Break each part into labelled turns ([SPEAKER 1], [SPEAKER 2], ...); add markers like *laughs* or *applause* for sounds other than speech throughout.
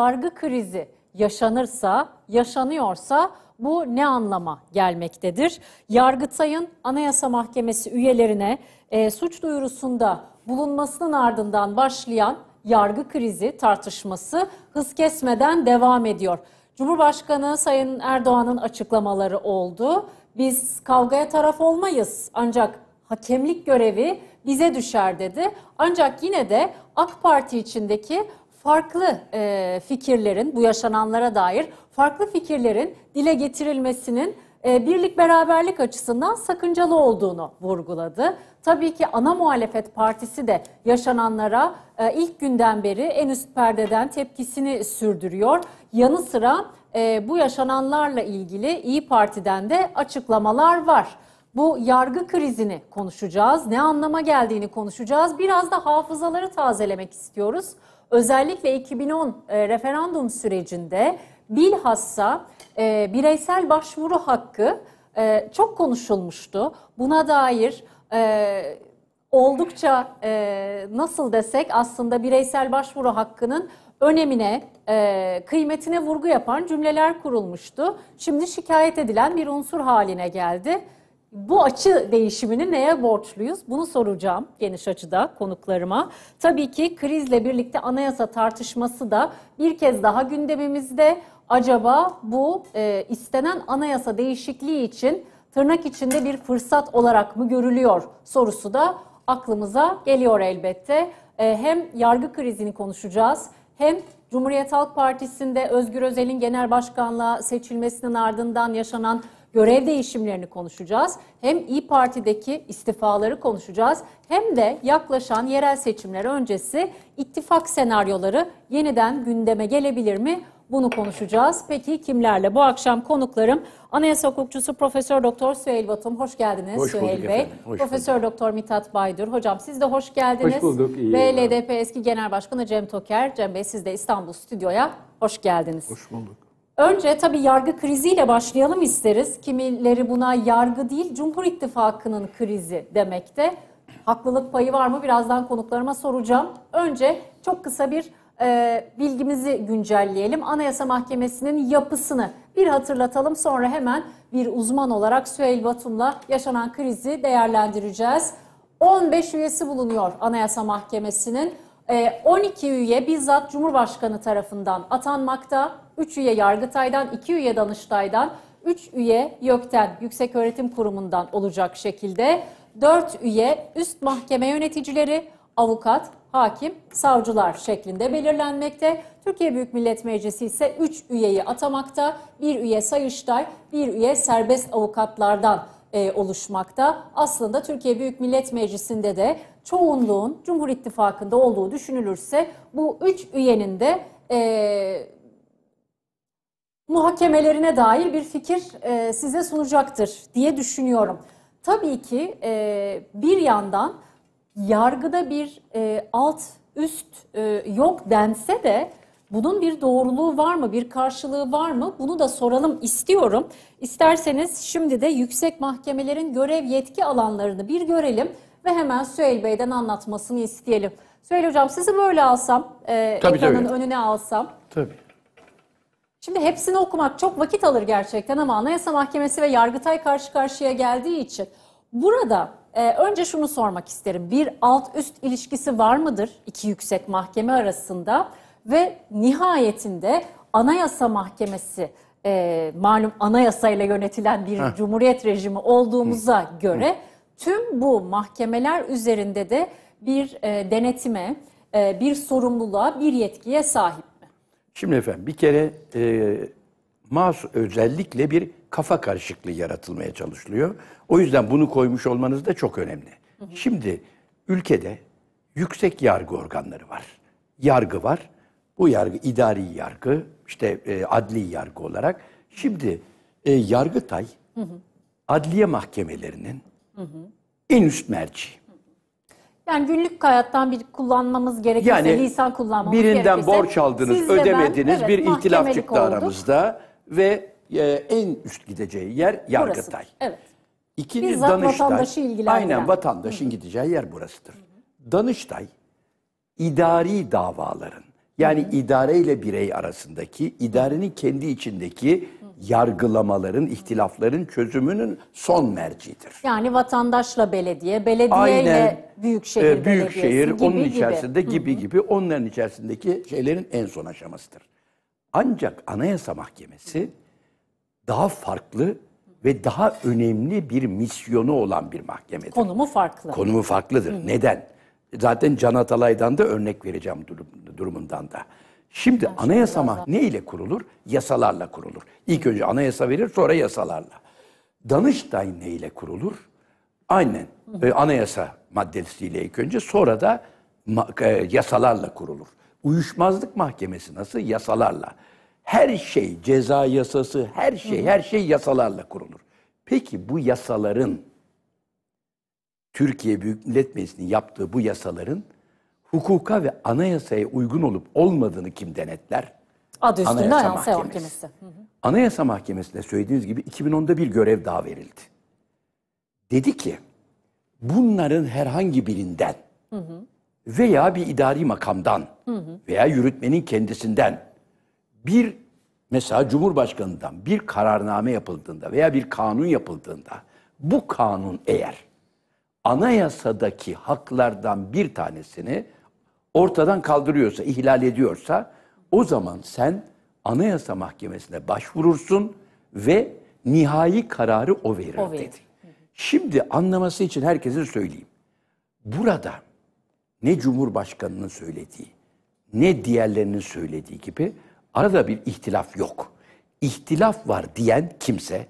[SPEAKER 1] yargı krizi yaşanırsa, yaşanıyorsa bu ne anlama gelmektedir? Yargıtay'ın Anayasa Mahkemesi üyelerine e, suç duyurusunda bulunmasının ardından başlayan yargı krizi tartışması hız kesmeden devam ediyor. Cumhurbaşkanı Sayın Erdoğan'ın açıklamaları oldu. Biz kavgaya taraf olmayız ancak hakemlik görevi bize düşer dedi. Ancak yine de AK Parti içindeki farklı e, fikirlerin, bu yaşananlara dair farklı fikirlerin dile getirilmesinin e, birlik beraberlik açısından sakıncalı olduğunu vurguladı. Tabii ki ana muhalefet partisi de yaşananlara e, ilk günden beri en üst perdeden tepkisini sürdürüyor. Yanı sıra e, bu yaşananlarla ilgili İyi Parti'den de açıklamalar var. Bu yargı krizini konuşacağız, ne anlama geldiğini konuşacağız. Biraz da hafızaları tazelemek istiyoruz. Özellikle 2010 e, referandum sürecinde bilhassa e, bireysel başvuru hakkı e, çok konuşulmuştu. Buna dair e, oldukça e, nasıl desek aslında bireysel başvuru hakkının önemine, e, kıymetine vurgu yapan cümleler kurulmuştu. Şimdi şikayet edilen bir unsur haline geldi bu açı değişimini neye borçluyuz? Bunu soracağım geniş açıda konuklarıma. Tabii ki krizle birlikte anayasa tartışması da bir kez daha gündemimizde. Acaba bu e, istenen anayasa değişikliği için tırnak içinde bir fırsat olarak mı görülüyor sorusu da aklımıza geliyor elbette. E, hem yargı krizini konuşacağız hem Cumhuriyet Halk Partisi'nde Özgür Özel'in genel başkanlığa seçilmesinin ardından yaşanan görev değişimlerini konuşacağız. Hem İyi Parti'deki istifaları konuşacağız hem de yaklaşan yerel seçimler öncesi ittifak senaryoları yeniden gündeme gelebilir mi? Bunu konuşacağız. Peki kimlerle? Bu akşam konuklarım Anayasa Hukukçusu Profesör Doktor Süheyl Batum. Hoş geldiniz hoş Süheyl Bey. Profesör Doktor Mithat Baydur. Hocam siz de hoş geldiniz. Hoş bulduk. Iyi Ve LDP eski genel başkanı Cem Toker. Cem Bey siz de İstanbul stüdyoya hoş geldiniz. Hoş bulduk. Önce tabii yargı kriziyle başlayalım isteriz. Kimileri buna yargı değil Cumhur İttifakı'nın krizi demekte. Haklılık payı var mı? Birazdan konuklarıma soracağım. Önce çok kısa bir e, bilgimizi güncelleyelim. Anayasa Mahkemesi'nin yapısını bir hatırlatalım. Sonra hemen bir uzman olarak Süheyl Batum'la yaşanan krizi değerlendireceğiz. 15 üyesi bulunuyor Anayasa Mahkemesi'nin. 12 ee, üye bizzat Cumhurbaşkanı tarafından atanmakta. 3 üye Yargıtay'dan, 2 üye Danıştay'dan, 3 üye YÖK'ten, Yüksek Öğretim Kurumu'ndan olacak şekilde. 4 üye üst mahkeme yöneticileri, avukat, hakim, savcılar şeklinde belirlenmekte. Türkiye Büyük Millet Meclisi ise 3 üyeyi atamakta. Bir üye Sayıştay, bir üye serbest avukatlardan e, oluşmakta. Aslında Türkiye Büyük Millet Meclisi'nde de çoğunluğun Cumhur İttifakı'nda olduğu düşünülürse bu üç üyenin de e, muhakemelerine dair bir fikir e, size sunacaktır diye düşünüyorum. Tabii ki e, bir yandan yargıda bir e, alt üst e, yok dense de bunun bir doğruluğu var mı, bir karşılığı var mı? Bunu da soralım istiyorum. İsterseniz şimdi de yüksek mahkemelerin görev yetki alanlarını bir görelim ve hemen Süheyl Bey'den anlatmasını isteyelim. Süheyl Hocam sizi böyle alsam, e, tabii, ekranın tabii. önüne alsam. Tabii. Şimdi hepsini okumak çok vakit alır gerçekten ama Anayasa Mahkemesi ve Yargıtay karşı karşıya geldiği için burada e, önce şunu sormak isterim. Bir alt üst ilişkisi var mıdır iki yüksek mahkeme arasında? ve nihayetinde Anayasa Mahkemesi e, malum anayasayla yönetilen bir Heh. cumhuriyet rejimi olduğumuza Hı. göre tüm bu mahkemeler üzerinde de bir e, denetime, e, bir sorumluluğa, bir yetkiye sahip mi?
[SPEAKER 2] Şimdi efendim bir kere e, mas özellikle bir kafa karışıklığı yaratılmaya çalışılıyor. O yüzden bunu koymuş olmanız da çok önemli. hı. Şimdi ülkede yüksek yargı organları var. Yargı var bu yargı idari yargı, işte e, adli yargı olarak. Şimdi e, Yargıtay hı hı. adliye mahkemelerinin hı hı. en üst merci.
[SPEAKER 1] Yani günlük hayattan bir kullanmamız gerekirse, yani, lisan kullanmamız birinden gerekirse. Birinden borç aldınız, ödemediniz, ben, evet, bir ihtilaf çıktı olduk.
[SPEAKER 2] aramızda ve e, en üst gideceği yer Yargıtay. Burası, evet. İkinci Bizzat Danıştay, vatandaşı ilgilendiren. Aynen vatandaşın Hı. gideceği yer burasıdır. Hı. Danıştay, idari davaların yani Hı. idare ile birey arasındaki, idarenin kendi içindeki yargılamaların, ihtilafların çözümünün son mercidir.
[SPEAKER 1] Yani vatandaşla belediye, belediye Aynen, ile büyükşehir e, büyükşehir gibi, onun içerisinde
[SPEAKER 2] gibi. gibi gibi onların içerisindeki şeylerin en son aşamasıdır. Ancak Anayasa Mahkemesi daha farklı ve daha önemli bir misyonu olan bir mahkemedir.
[SPEAKER 1] Konumu farklı. Konumu
[SPEAKER 2] farklıdır. Hı. Neden? Zaten Can Atalay'dan da örnek vereceğim durum, durumundan da. Şimdi yani anayasa mah ne ile kurulur? Yasalarla kurulur. İlk önce anayasa verir sonra yasalarla. Danıştay ne ile kurulur? Aynen e, anayasa maddesiyle ilk önce sonra da e, yasalarla kurulur. Uyuşmazlık mahkemesi nasıl? Yasalarla. Her şey ceza yasası, her şey her şey yasalarla kurulur. Peki bu yasaların Türkiye Büyük Millet Meclisi'nin yaptığı bu yasaların hukuka ve anayasaya uygun olup olmadığını kim denetler?
[SPEAKER 1] Adı üstünde Anayasa, Mahkemesi. Mahkemesi.
[SPEAKER 2] Anayasa Mahkemesi'ne söylediğiniz gibi 2010'da bir görev daha verildi. Dedi ki bunların herhangi birinden veya bir idari makamdan veya yürütmenin kendisinden bir mesela Cumhurbaşkanı'ndan bir kararname yapıldığında veya bir kanun yapıldığında bu kanun eğer anayasadaki haklardan bir tanesini ortadan kaldırıyorsa, ihlal ediyorsa o zaman sen Anayasa Mahkemesi'ne başvurursun ve nihai kararı o verir, o verir. dedi. Şimdi anlaması için herkese söyleyeyim. Burada ne Cumhurbaşkanı'nın söylediği, ne diğerlerinin söylediği gibi arada bir ihtilaf yok. İhtilaf var diyen kimse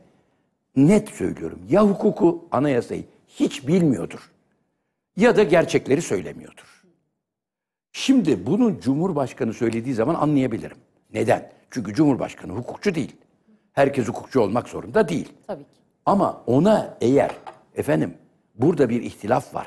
[SPEAKER 2] net söylüyorum ya hukuku, anayasayı hiç bilmiyordur. Ya da gerçekleri söylemiyordur. Şimdi bunu Cumhurbaşkanı söylediği zaman anlayabilirim. Neden? Çünkü Cumhurbaşkanı hukukçu değil. Herkes hukukçu olmak zorunda değil. Tabii ki. Ama ona eğer efendim burada bir ihtilaf var.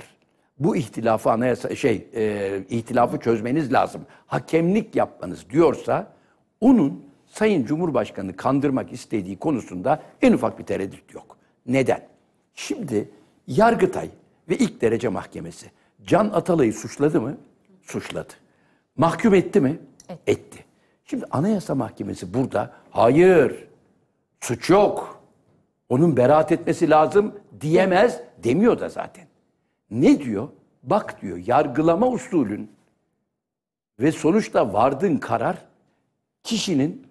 [SPEAKER 2] Bu ihtilafı anayasa şey e, ihtilafı çözmeniz lazım. Hakemlik yapmanız diyorsa onun Sayın Cumhurbaşkanı kandırmak istediği konusunda en ufak bir tereddüt yok. Neden? Şimdi Yargıtay ve ilk derece mahkemesi Can Atalay'ı suçladı mı? Suçladı. Mahkum etti mi? Evet. Etti. Şimdi Anayasa Mahkemesi burada hayır suç yok. Onun beraat etmesi lazım diyemez demiyor da zaten. Ne diyor? Bak diyor yargılama usulün ve sonuçta vardığın karar kişinin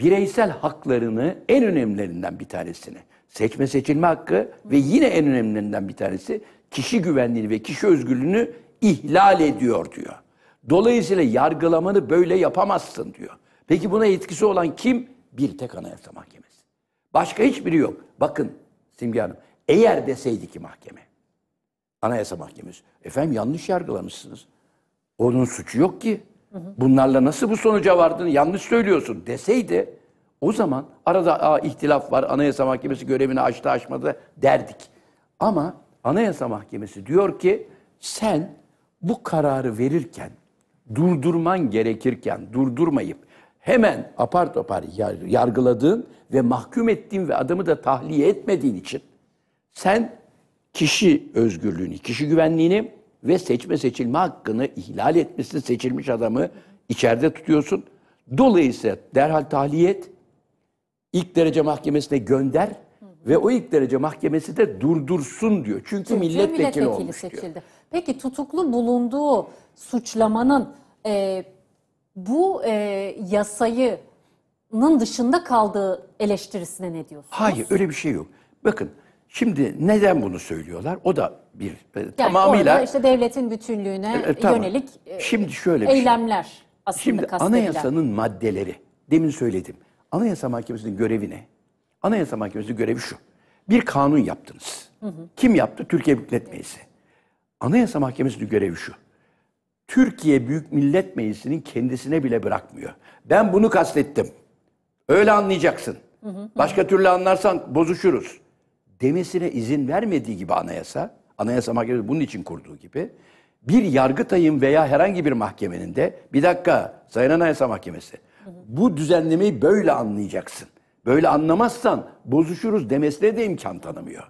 [SPEAKER 2] bireysel haklarını en önemlilerinden bir tanesini, seçme seçilme hakkı ve yine en önemlilerinden bir tanesi kişi güvenliğini ve kişi özgürlüğünü ihlal ediyor diyor. Dolayısıyla yargılamanı böyle yapamazsın diyor. Peki buna etkisi olan kim? Bir tek Anayasa Mahkemesi. Başka hiçbiri yok. Bakın Simge Hanım, eğer deseydi ki mahkeme, Anayasa Mahkemesi, efendim yanlış yargılamışsınız. Onun suçu yok ki. Bunlarla nasıl bu sonuca vardın? Yanlış söylüyorsun deseydi o zaman arada Aa, ihtilaf var. Anayasa Mahkemesi görevini açtı açmadı derdik. Ama Anayasa Mahkemesi diyor ki sen bu kararı verirken durdurman gerekirken durdurmayıp hemen apar topar yargıladığın ve mahkum ettiğin ve adamı da tahliye etmediğin için sen kişi özgürlüğünü, kişi güvenliğini ve seçme seçilme hakkını ihlal etmesi seçilmiş adamı içeride tutuyorsun. Dolayısıyla derhal tahliye et, ilk derece mahkemesine gönder ve o ilk derece mahkemesi de durdursun diyor. Çünkü, Çünkü milletvekili, milletvekili olmuş
[SPEAKER 1] seçildi. diyor. Peki tutuklu bulunduğu suçlamanın e, bu e, yasayı dışında kaldığı eleştirisine ne diyorsunuz?
[SPEAKER 2] Hayır öyle bir şey yok. Bakın Şimdi neden bunu söylüyorlar? O da bir e, yani tamamıyla orada işte
[SPEAKER 1] devletin bütünlüğüne e, e, tamam. yönelik e,
[SPEAKER 2] Şimdi şöyle bir şey.
[SPEAKER 1] eylemler şey. aslında Şimdi anayasanın
[SPEAKER 2] maddeleri demin söyledim. Anayasa Mahkemesi'nin görevi ne? Anayasa Mahkemesi'nin görevi şu. Bir kanun yaptınız. Hı hı. Kim yaptı? Türkiye Büyük Millet Meclisi. Anayasa Mahkemesi'nin görevi şu. Türkiye Büyük Millet Meclisi'nin kendisine bile bırakmıyor. Ben bunu kastettim. Öyle anlayacaksın. Hı hı. Başka türlü anlarsan bozuşuruz demesine izin vermediği gibi anayasa, anayasa mahkemesi bunun için kurduğu gibi bir yargıtayın veya herhangi bir mahkemenin de bir dakika Sayın Anayasa Mahkemesi bu düzenlemeyi böyle anlayacaksın. Böyle anlamazsan bozuşuruz demesine de imkan tanımıyor.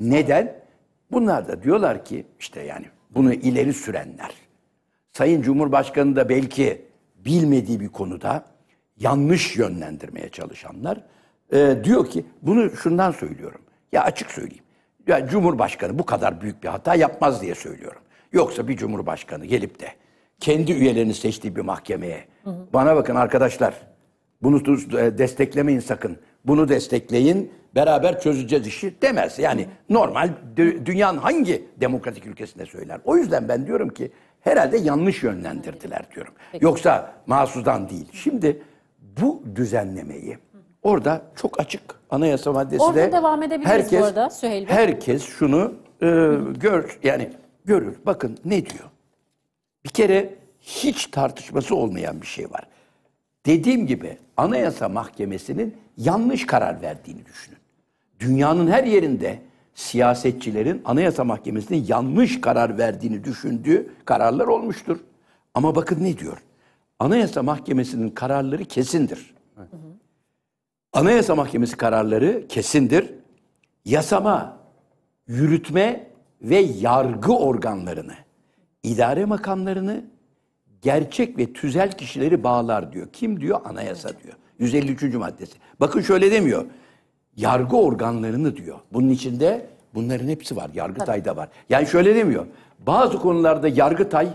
[SPEAKER 2] Neden? Bunlar da diyorlar ki işte yani bunu ileri sürenler. Sayın Cumhurbaşkanı da belki bilmediği bir konuda yanlış yönlendirmeye çalışanlar e, diyor ki bunu şundan söylüyorum. Ya açık söyleyeyim. Yani Cumhurbaşkanı bu kadar büyük bir hata yapmaz diye söylüyorum. Yoksa bir Cumhurbaşkanı gelip de kendi üyelerini seçtiği bir mahkemeye hı hı. bana bakın arkadaşlar bunu e, desteklemeyin sakın. Bunu destekleyin beraber çözeceğiz işi demez. Yani hı. normal dünyanın hangi demokratik ülkesinde söyler. O yüzden ben diyorum ki herhalde yanlış yönlendirdiler diyorum. Peki. Yoksa mahsusdan değil. Şimdi bu düzenlemeyi Orada çok açık anayasa maddesi Orada de devam edebiliriz herkes, bu arada Süheyl Bey. Herkes şunu e, gör yani görür. Bakın ne diyor? Bir kere hiç tartışması olmayan bir şey var. Dediğim gibi Anayasa Mahkemesi'nin yanlış karar verdiğini düşünün. Dünyanın her yerinde siyasetçilerin Anayasa Mahkemesi'nin yanlış karar verdiğini düşündüğü kararlar olmuştur. Ama bakın ne diyor? Anayasa Mahkemesi'nin kararları kesindir. Hı Anayasa Mahkemesi kararları kesindir. Yasama, yürütme ve yargı organlarını, idare makamlarını gerçek ve tüzel kişileri bağlar diyor. Kim diyor? Anayasa diyor. 153. maddesi. Bakın şöyle demiyor. Yargı organlarını diyor. Bunun içinde bunların hepsi var. Yargıtay da var. Yani şöyle demiyor. Bazı konularda Yargıtay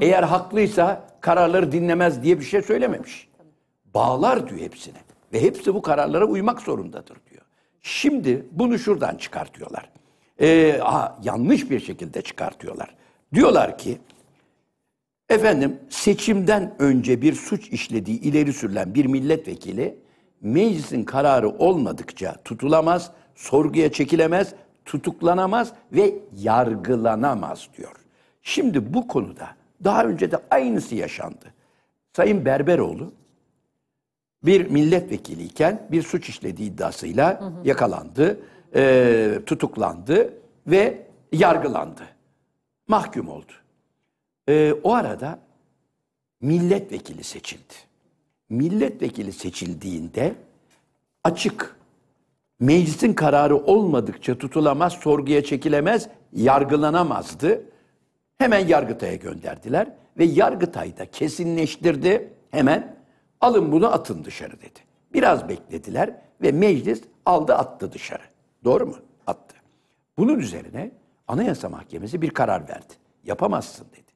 [SPEAKER 2] eğer haklıysa kararları dinlemez diye bir şey söylememiş. Bağlar diyor hepsini ve hepsi bu kararlara uymak zorundadır diyor. Şimdi bunu şuradan çıkartıyorlar. Ee, aha, yanlış bir şekilde çıkartıyorlar. Diyorlar ki efendim seçimden önce bir suç işlediği ileri sürülen bir milletvekili meclisin kararı olmadıkça tutulamaz, sorguya çekilemez, tutuklanamaz ve yargılanamaz diyor. Şimdi bu konuda daha önce de aynısı yaşandı. Sayın Berberoğlu bir milletvekiliyken bir suç işlediği iddiasıyla hı hı. yakalandı, e, tutuklandı ve yargılandı. Mahkum oldu. E, o arada milletvekili seçildi. Milletvekili seçildiğinde açık, meclisin kararı olmadıkça tutulamaz, sorguya çekilemez, yargılanamazdı. Hemen Yargıtay'a gönderdiler ve Yargıtay da kesinleştirdi hemen Alın bunu atın dışarı dedi. Biraz beklediler ve meclis aldı attı dışarı. Doğru mu? Attı. Bunun üzerine Anayasa Mahkemesi bir karar verdi. Yapamazsın dedi.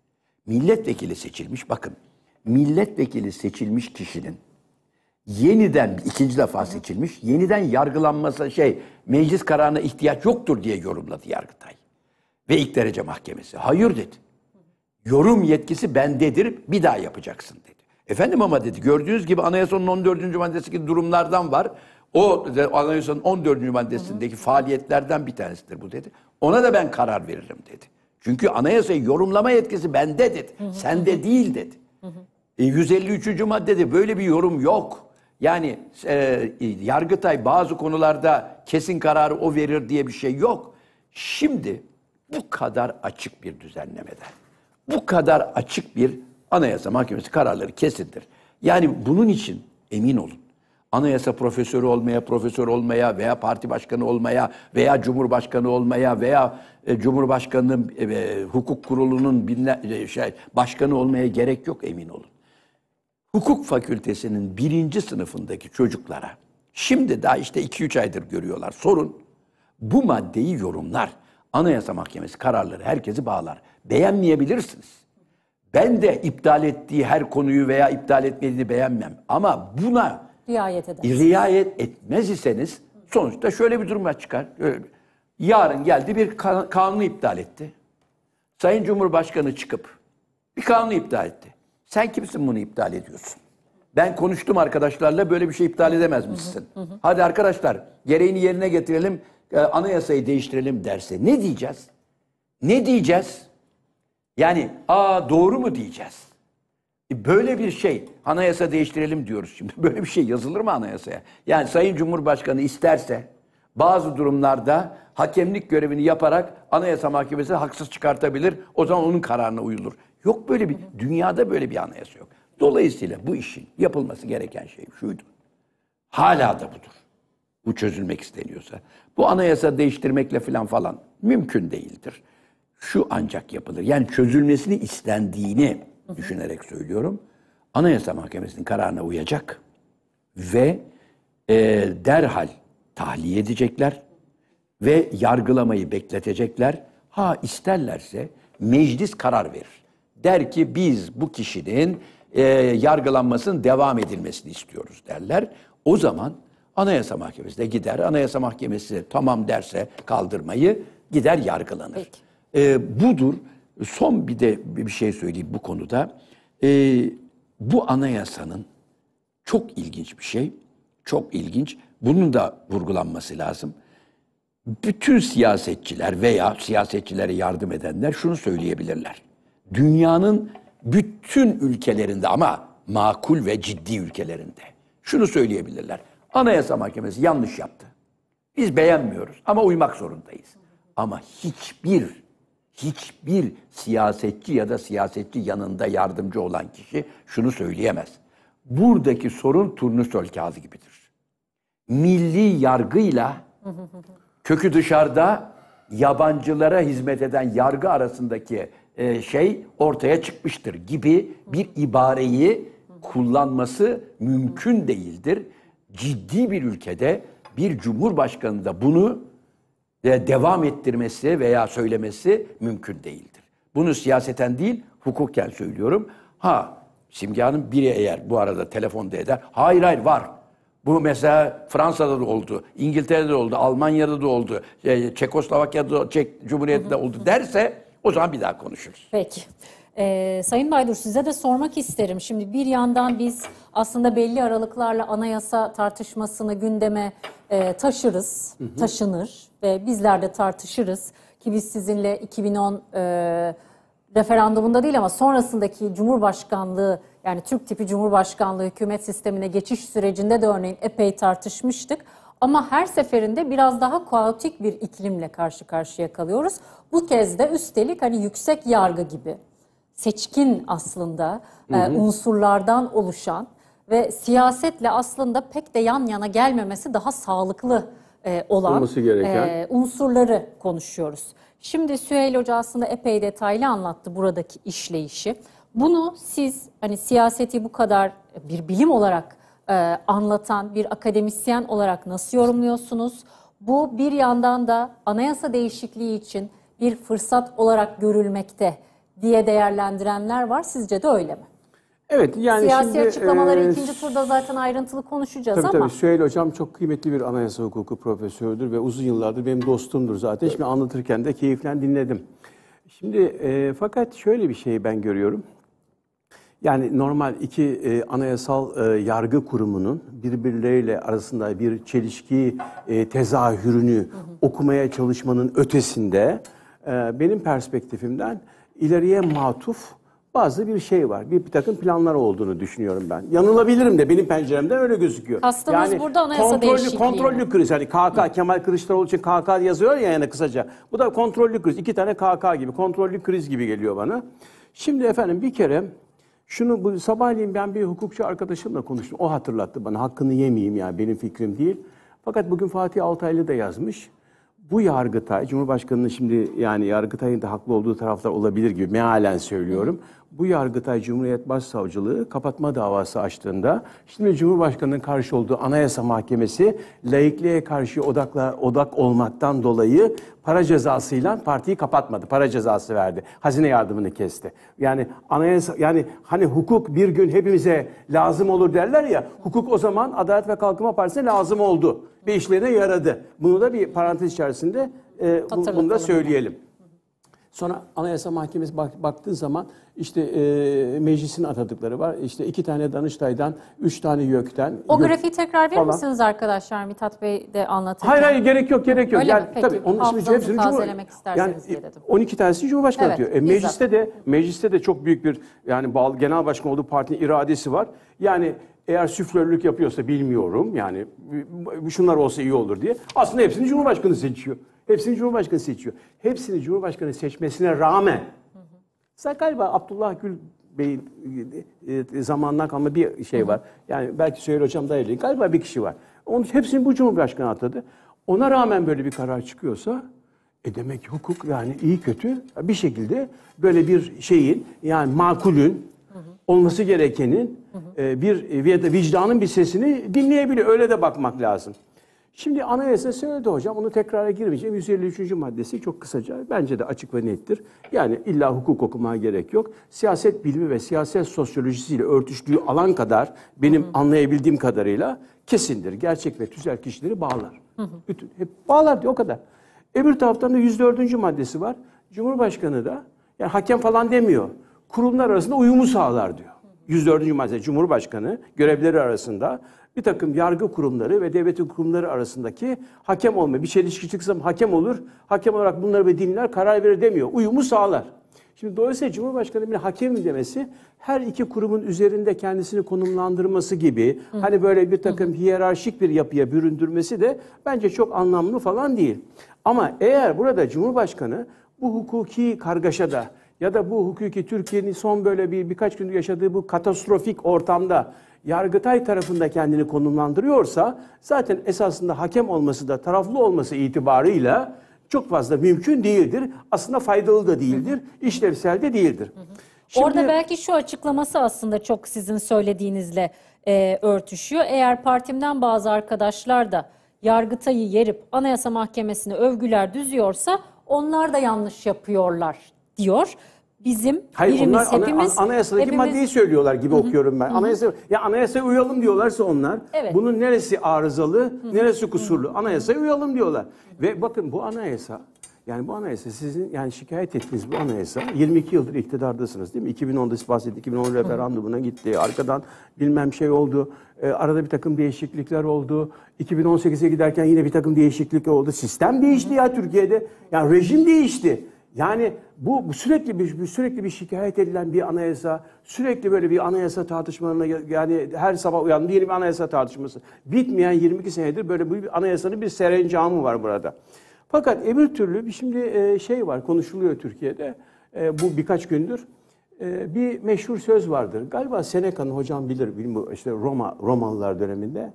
[SPEAKER 2] Milletvekili seçilmiş bakın. Milletvekili seçilmiş kişinin yeniden ikinci defa seçilmiş, yeniden yargılanması şey meclis kararına ihtiyaç yoktur diye yorumladı Yargıtay. Ve ilk derece mahkemesi hayır dedi. Yorum yetkisi bendedir bir daha yapacaksın dedi. Efendim ama dedi gördüğünüz gibi anayasanın 14. maddesindeki durumlardan var. O anayasanın 14. maddesindeki faaliyetlerden bir tanesidir bu dedi. Ona da ben karar veririm dedi. Çünkü anayasayı yorumlama yetkisi bende dedi. Hı hı. Sende değil dedi. E, 153. maddede böyle bir yorum yok. Yani e, Yargıtay bazı konularda kesin kararı o verir diye bir şey yok. Şimdi bu kadar açık bir düzenlemeden, bu kadar açık bir Anayasa Mahkemesi kararları kesindir. Yani bunun için emin olun. Anayasa profesörü olmaya, profesör olmaya veya parti başkanı olmaya veya cumhurbaşkanı olmaya veya e, cumhurbaşkanının e, hukuk kurulunun binler, e, şey, başkanı olmaya gerek yok emin olun. Hukuk fakültesinin birinci sınıfındaki çocuklara şimdi daha işte 2-3 aydır görüyorlar sorun bu maddeyi yorumlar. Anayasa Mahkemesi kararları herkesi bağlar. Beğenmeyebilirsiniz. Ben de iptal ettiği her konuyu veya iptal etmediğini beğenmem. Ama buna riayet, riayet etmez iseniz sonuçta şöyle bir duruma çıkar. Yarın geldi bir kan kanunu iptal etti. Sayın Cumhurbaşkanı çıkıp bir kanunu iptal etti. Sen kimsin bunu iptal ediyorsun? Ben konuştum arkadaşlarla böyle bir şey iptal edemez misin? Hadi arkadaşlar gereğini yerine getirelim, e, anayasayı değiştirelim derse ne diyeceğiz? Ne diyeceğiz? Yani aa doğru mu diyeceğiz? E, böyle bir şey anayasa değiştirelim diyoruz şimdi. *laughs* Böyle bir şey yazılır mı anayasaya? Yani Sayın Cumhurbaşkanı isterse bazı durumlarda hakemlik görevini yaparak Anayasa Mahkemesi haksız çıkartabilir. O zaman onun kararına uyulur. Yok böyle bir dünyada böyle bir anayasa yok. Dolayısıyla bu işin yapılması gereken şey şuydu. Hala da budur. Bu çözülmek isteniyorsa. Bu anayasa değiştirmekle falan falan mümkün değildir şu ancak yapılır. Yani çözülmesini istendiğini düşünerek söylüyorum. Anayasa Mahkemesi'nin kararına uyacak ve e, derhal tahliye edecekler ve yargılamayı bekletecekler. Ha isterlerse meclis karar verir. Der ki biz bu kişinin e, yargılanmasının devam edilmesini istiyoruz derler. O zaman Anayasa Mahkemesi de gider. Anayasa Mahkemesi tamam derse kaldırmayı gider yargılanır. Peki. E, budur. Son bir de bir şey söyleyeyim bu konuda. E, bu anayasanın çok ilginç bir şey. Çok ilginç. Bunun da vurgulanması lazım. Bütün siyasetçiler veya siyasetçilere yardım edenler şunu söyleyebilirler. Dünyanın bütün ülkelerinde ama makul ve ciddi ülkelerinde şunu söyleyebilirler. Anayasa Mahkemesi yanlış yaptı. Biz beğenmiyoruz ama uymak zorundayız. Ama hiçbir hiçbir siyasetçi ya da siyasetçi yanında yardımcı olan kişi şunu söyleyemez. Buradaki sorun turnusol kağıdı gibidir. Milli yargıyla kökü dışarıda yabancılara hizmet eden yargı arasındaki e, şey ortaya çıkmıştır gibi bir ibareyi kullanması mümkün değildir. Ciddi bir ülkede bir cumhurbaşkanı da bunu de devam ettirmesi veya söylemesi mümkün değildir. Bunu siyaseten değil, hukuken söylüyorum. Ha, Simge Hanım biri eğer bu arada telefonda eder, hayır hayır var. Bu mesela Fransa'da da oldu, İngiltere'de de oldu, Almanya'da da oldu, e, Çekoslovakya'da, Çek Cumhuriyeti'nde oldu derse o zaman bir daha konuşuruz.
[SPEAKER 1] Peki. Ee, Sayın Baydur size de sormak isterim. Şimdi bir yandan biz aslında belli aralıklarla anayasa tartışmasını gündeme e, taşırız, hı hı. taşınır ve bizler de tartışırız ki biz sizinle 2010 e, referandumunda değil ama sonrasındaki Cumhurbaşkanlığı yani Türk tipi Cumhurbaşkanlığı hükümet sistemine geçiş sürecinde de örneğin epey tartışmıştık. Ama her seferinde biraz daha kaotik bir iklimle karşı karşıya kalıyoruz. Bu kez de üstelik hani yüksek yargı gibi seçkin aslında hı hı. E, unsurlardan oluşan ve siyasetle aslında pek de yan yana gelmemesi daha sağlıklı e, olan e, unsurları konuşuyoruz. Şimdi Süheyl Hoca aslında epey detaylı anlattı buradaki işleyişi. Bunu siz hani siyaseti bu kadar bir bilim olarak e, anlatan bir akademisyen olarak nasıl yorumluyorsunuz? Bu bir yandan da anayasa değişikliği için bir fırsat olarak görülmekte diye değerlendirenler var. Sizce de öyle mi?
[SPEAKER 3] Evet yani Siyasi şimdi, açıklamaları e, ikinci
[SPEAKER 1] turda zaten ayrıntılı konuşacağız tabii, ama. Tabii
[SPEAKER 3] Süheyl Hocam çok kıymetli bir anayasa hukuku profesörüdür ve uzun yıllardır benim dostumdur zaten. Şimdi anlatırken de keyiflen dinledim. Şimdi e, fakat şöyle bir şey ben görüyorum. Yani normal iki e, anayasal e, yargı kurumunun birbirleriyle arasında bir çelişki e, tezahürünü hı hı. okumaya çalışmanın ötesinde e, benim perspektifimden ileriye matuf bazı bir şey var. Bir, bir takım planlar olduğunu düşünüyorum ben. Yanılabilirim de benim penceremden öyle gözüküyor. Hastamız yani burada anayasa kontrollü, değişikliği. Kontrollü kriz. Hani KK, Kemal Kılıçdaroğlu için KK yazıyor ya yani kısaca. Bu da kontrollü kriz. İki tane KK gibi. Kontrollü kriz gibi geliyor bana. Şimdi efendim bir kere şunu bu sabahleyin ben bir hukukçu arkadaşımla konuştum. O hatırlattı bana. Hakkını yemeyeyim yani benim fikrim değil. Fakat bugün Fatih Altaylı da yazmış bu Yargıtay, Cumhurbaşkanı'nın şimdi yani Yargıtay'ın da haklı olduğu taraflar olabilir gibi mealen söylüyorum bu Yargıtay Cumhuriyet Başsavcılığı kapatma davası açtığında şimdi Cumhurbaşkanı'nın karşı olduğu Anayasa Mahkemesi laikliğe karşı odakla, odak olmaktan dolayı para cezasıyla partiyi kapatmadı. Para cezası verdi. Hazine yardımını kesti. Yani anayasa yani hani hukuk bir gün hepimize lazım olur derler ya. Hukuk o zaman Adalet ve Kalkınma Partisi'ne lazım oldu. Ve işlerine yaradı. Bunu da bir parantez içerisinde e, bunu da söyleyelim. Sonra Anayasa Mahkemesi bak, baktığı zaman işte e, meclisin atadıkları var. İşte iki tane Danıştay'dan, üç tane YÖK'ten. O YÖK grafiği tekrar verir falan. misiniz
[SPEAKER 1] arkadaşlar Mithat Bey de anlatırken? Hayır hayır gerek yok gerek yok. Öyle yani, mi? Peki. Tabii, onun Hafızanızı tazelemek isterseniz
[SPEAKER 3] yani, e, diye dedim. 12 tanesi Cumhurbaşkanı evet, atıyor. E, mecliste de mecliste de çok büyük bir yani bağlı genel başkan olduğu partinin iradesi var. Yani eğer süflörlük yapıyorsa bilmiyorum yani şunlar olsa iyi olur diye. Aslında hepsini Cumhurbaşkanı seçiyor. Hepsini Cumhurbaşkanı seçiyor. Hepsini Cumhurbaşkanı seçmesine rağmen Zaten galiba Abdullah Gül Bey'in e, e zamandan kalma bir şey var. Yani belki Süheyl Hocam da evli. Galiba bir kişi var. Onun hepsini bu Cumhurbaşkanı atadı. Ona rağmen böyle bir karar çıkıyorsa e demek ki hukuk yani iyi kötü bir şekilde böyle bir şeyin yani makulün olması gerekenin e, bir vicdanın bir sesini dinleyebiliyor. Öyle de bakmak lazım. Şimdi anayasa söyledi hocam, onu tekrara girmeyeceğim. 153. maddesi çok kısaca, bence de açık ve nettir. Yani illa hukuk okumaya gerek yok. Siyaset bilimi ve siyaset sosyolojisiyle örtüştüğü alan kadar, benim hı hı. anlayabildiğim kadarıyla kesindir. Gerçek ve tüzel kişileri bağlar. Hı hı. Bütün, hep bağlar diyor o kadar. Öbür taraftan da 104. maddesi var. Cumhurbaşkanı da, yani hakem falan demiyor. Kurumlar arasında uyumu sağlar diyor. 104. madde Cumhurbaşkanı görevleri arasında bir takım yargı kurumları ve devlet kurumları arasındaki hakem olma. Bir çelişki çıksa hakem olur. Hakem olarak bunları ve dinler karar verir demiyor. Uyumu sağlar. Şimdi dolayısıyla cumhurbaşkanının bir hakem demesi her iki kurumun üzerinde kendisini konumlandırması gibi Hı. hani böyle bir takım Hı. hiyerarşik bir yapıya büründürmesi de bence çok anlamlı falan değil. Ama eğer burada Cumhurbaşkanı bu hukuki kargaşada ya da bu hukuki Türkiye'nin son böyle bir birkaç gündür yaşadığı bu katastrofik ortamda Yargıtay tarafında kendini konumlandırıyorsa zaten esasında hakem olması da taraflı olması itibarıyla çok fazla mümkün değildir. Aslında faydalı da değildir, işlevsel de değildir.
[SPEAKER 4] Şimdi, Orada
[SPEAKER 1] belki şu açıklaması aslında çok sizin söylediğinizle e, örtüşüyor. Eğer partimden bazı arkadaşlar da Yargıtay'ı yerip Anayasa Mahkemesi'ne övgüler düzüyorsa onlar da yanlış yapıyorlar diyor bizim Hayır, birimiz onlar ana, Anayasadaki hepimiz... maddeyi
[SPEAKER 3] söylüyorlar gibi Hı-hı. okuyorum ben. Hı -hı. Anayasa, ya anayasaya uyalım diyorlarsa onlar. Evet. Bunun neresi arızalı, Hı-hı. neresi kusurlu? Hı-hı. Anayasaya uyalım diyorlar. Hı-hı. Ve bakın bu anayasa yani bu anayasa sizin yani şikayet ettiğiniz bu anayasa 22 yıldır iktidardasınız değil mi? 2010'da siz bahsetti, 2010 referandumuna gitti. Arkadan bilmem şey oldu. E, arada bir takım değişiklikler oldu. 2018'e giderken yine bir takım değişiklik oldu. Sistem değişti ya Türkiye'de. Yani rejim değişti. Yani bu, bu sürekli bir, bir sürekli bir şikayet edilen bir anayasa, sürekli böyle bir anayasa tartışmalarına yani her sabah uyandı yeni bir anayasa tartışması. Bitmeyen 22 senedir böyle bir anayasanın bir serencamı var burada. Fakat öbür türlü şimdi e, şey var konuşuluyor Türkiye'de e, bu birkaç gündür. E, bir meşhur söz vardır. Galiba Seneca'nın hocam bilir bilmiyorum işte Roma Romalılar döneminde.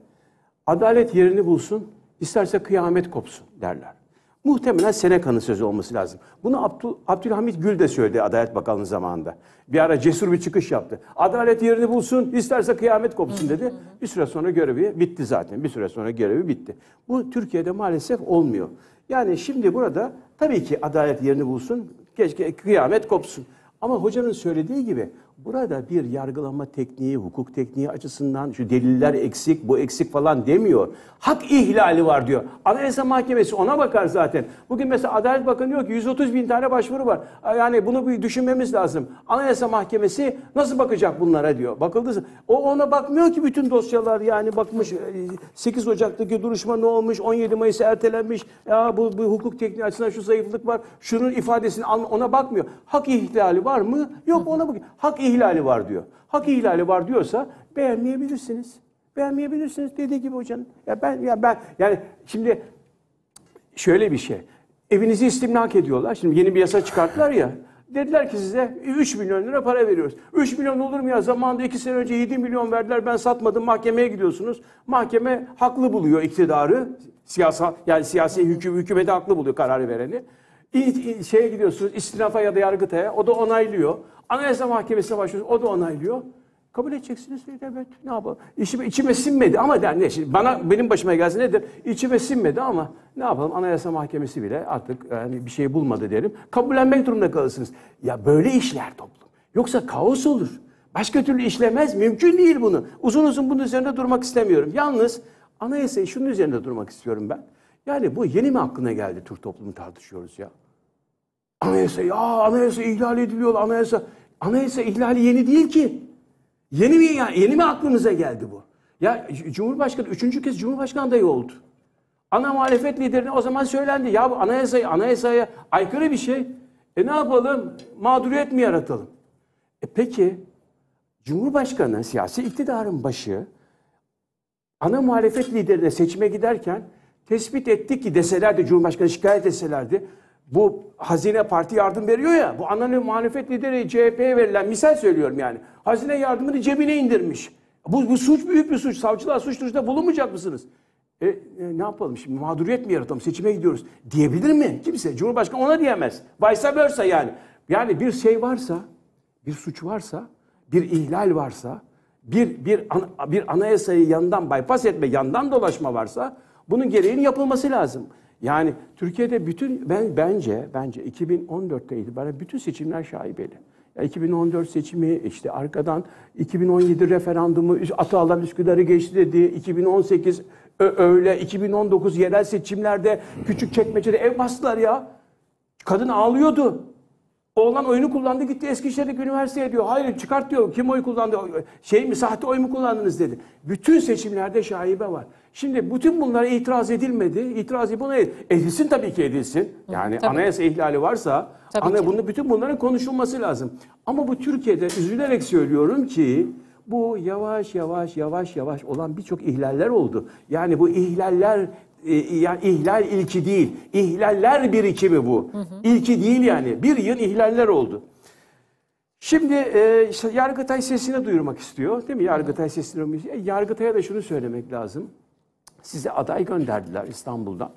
[SPEAKER 3] Adalet yerini bulsun, isterse kıyamet kopsun derler. Muhtemelen sene Seneka'nın sözü olması lazım. Bunu Abdül, Abdülhamit Gül de söyledi Adalet Bakanlığı zamanında. Bir ara cesur bir çıkış yaptı. Adalet yerini bulsun, isterse kıyamet kopsun dedi. Bir süre sonra görevi bitti zaten. Bir süre sonra görevi bitti. Bu Türkiye'de maalesef olmuyor. Yani şimdi burada tabii ki adalet yerini bulsun, keşke kıyamet kopsun. Ama hocanın söylediği gibi Burada bir yargılama tekniği, hukuk tekniği açısından şu deliller eksik, bu eksik falan demiyor. Hak ihlali var diyor. Anayasa Mahkemesi ona bakar zaten. Bugün mesela Adalet Bakanı diyor ki 130 bin tane başvuru var. Yani bunu bir düşünmemiz lazım. Anayasa Mahkemesi nasıl bakacak bunlara diyor. Bakıldı. O ona bakmıyor ki bütün dosyalar yani bakmış 8 e, Ocak'taki duruşma ne olmuş, 17 Mayıs ertelenmiş. Ya bu, bu hukuk tekniği açısından şu zayıflık var. Şunun ifadesini ona bakmıyor. Hak ihlali var mı? Yok ona bakıyor. Hak ihlali ihlali var diyor. Hak ihlali var diyorsa beğenmeyebilirsiniz. Beğenmeyebilirsiniz dediği gibi hocanın. Ya ben ya ben yani şimdi şöyle bir şey. Evinizi istimlak ediyorlar. Şimdi yeni bir yasa çıkarttılar ya. Dediler ki size 3 milyon lira para veriyoruz. 3 milyon olur mu ya? Zamanında 2 sene önce 7 milyon verdiler ben satmadım mahkemeye gidiyorsunuz. Mahkeme haklı buluyor iktidarı. Siyasal, yani siyasi hüküm, hükümeti haklı buluyor kararı vereni şeye gidiyorsunuz istinafa ya da yargıtaya o da onaylıyor. Anayasa Mahkemesi'ne başvuruyorsunuz o da onaylıyor. Kabul edeceksiniz dedi evet ne yapalım. İçime, içime sinmedi ama der ne şimdi bana benim başıma gelse nedir? İçime sinmedi ama ne yapalım Anayasa Mahkemesi bile artık yani bir şey bulmadı derim. Kabullenmek durumunda kalırsınız. Ya böyle işler toplum. Yoksa kaos olur. Başka türlü işlemez. Mümkün değil bunu. Uzun uzun bunun üzerinde durmak istemiyorum. Yalnız anayasayı şunun üzerinde durmak istiyorum ben. Yani bu yeni mi aklına geldi Türk toplumu tartışıyoruz ya? Anayasa ya anayasa ihlal ediliyor anayasa. Anayasa ihlali yeni değil ki. Yeni mi ya yeni mi aklınıza geldi bu? Ya Cumhurbaşkanı üçüncü kez Cumhurbaşkanı adayı oldu. Ana muhalefet liderine o zaman söylendi. Ya bu anayasayı anayasaya aykırı bir şey. E ne yapalım? Mağduriyet mi yaratalım? E peki Cumhurbaşkanı siyasi iktidarın başı ana muhalefet liderine seçime giderken tespit ettik ki deselerdi Cumhurbaşkanı şikayet etselerdi bu hazine parti yardım veriyor ya. Bu anonim muhalefet lideri CHP'ye verilen misal söylüyorum yani. Hazine yardımını cebine indirmiş. Bu, bu suç büyük bir suç. Savcılar suç duyurusunda bulunmayacak mısınız? E, e, ne yapalım şimdi mağduriyet mi yaratalım seçime gidiyoruz diyebilir mi kimse? Cumhurbaşkanı ona diyemez. Baysa börse yani. Yani bir şey varsa, bir suç varsa, bir ihlal varsa, bir bir an, bir anayasayı yandan bypass etme, yandan dolaşma varsa bunun gereğinin yapılması lazım. Yani Türkiye'de bütün ben bence bence 2014'te itibaren bütün seçimler şaibeli. 2014 seçimi işte arkadan 2017 referandumu Atalan Üsküdar'ı geçti dedi. 2018 öyle 2019 yerel seçimlerde küçük çekmecede ev bastılar ya. Kadın ağlıyordu. Oğlan oyunu kullandı gitti Eskişehir'deki üniversiteye diyor. Hayır çıkart diyor. Kim oy kullandı? Şey mi sahte oy mu kullandınız dedi. Bütün seçimlerde şaibe var. Şimdi bütün bunlara itiraz edilmedi. İtiraz buna ed edilsin tabii ki edilsin. Yani tabii. anayasa ihlali varsa tabii ana, bunu, bütün bunların konuşulması lazım. Ama bu Türkiye'de üzülerek söylüyorum ki bu yavaş yavaş yavaş yavaş olan birçok ihlaller oldu. Yani bu ihlaller e, yani ihlal ilki değil. İhlaller birikimi bu. Hı hı. İlki değil yani. Bir yıl ihlaller oldu. Şimdi e, işte Yargıtay sesini duyurmak istiyor. Değil mi? Yargıtay sesini duyurmak e, Yargıtay'a da şunu söylemek lazım. Size aday gönderdiler İstanbul'dan.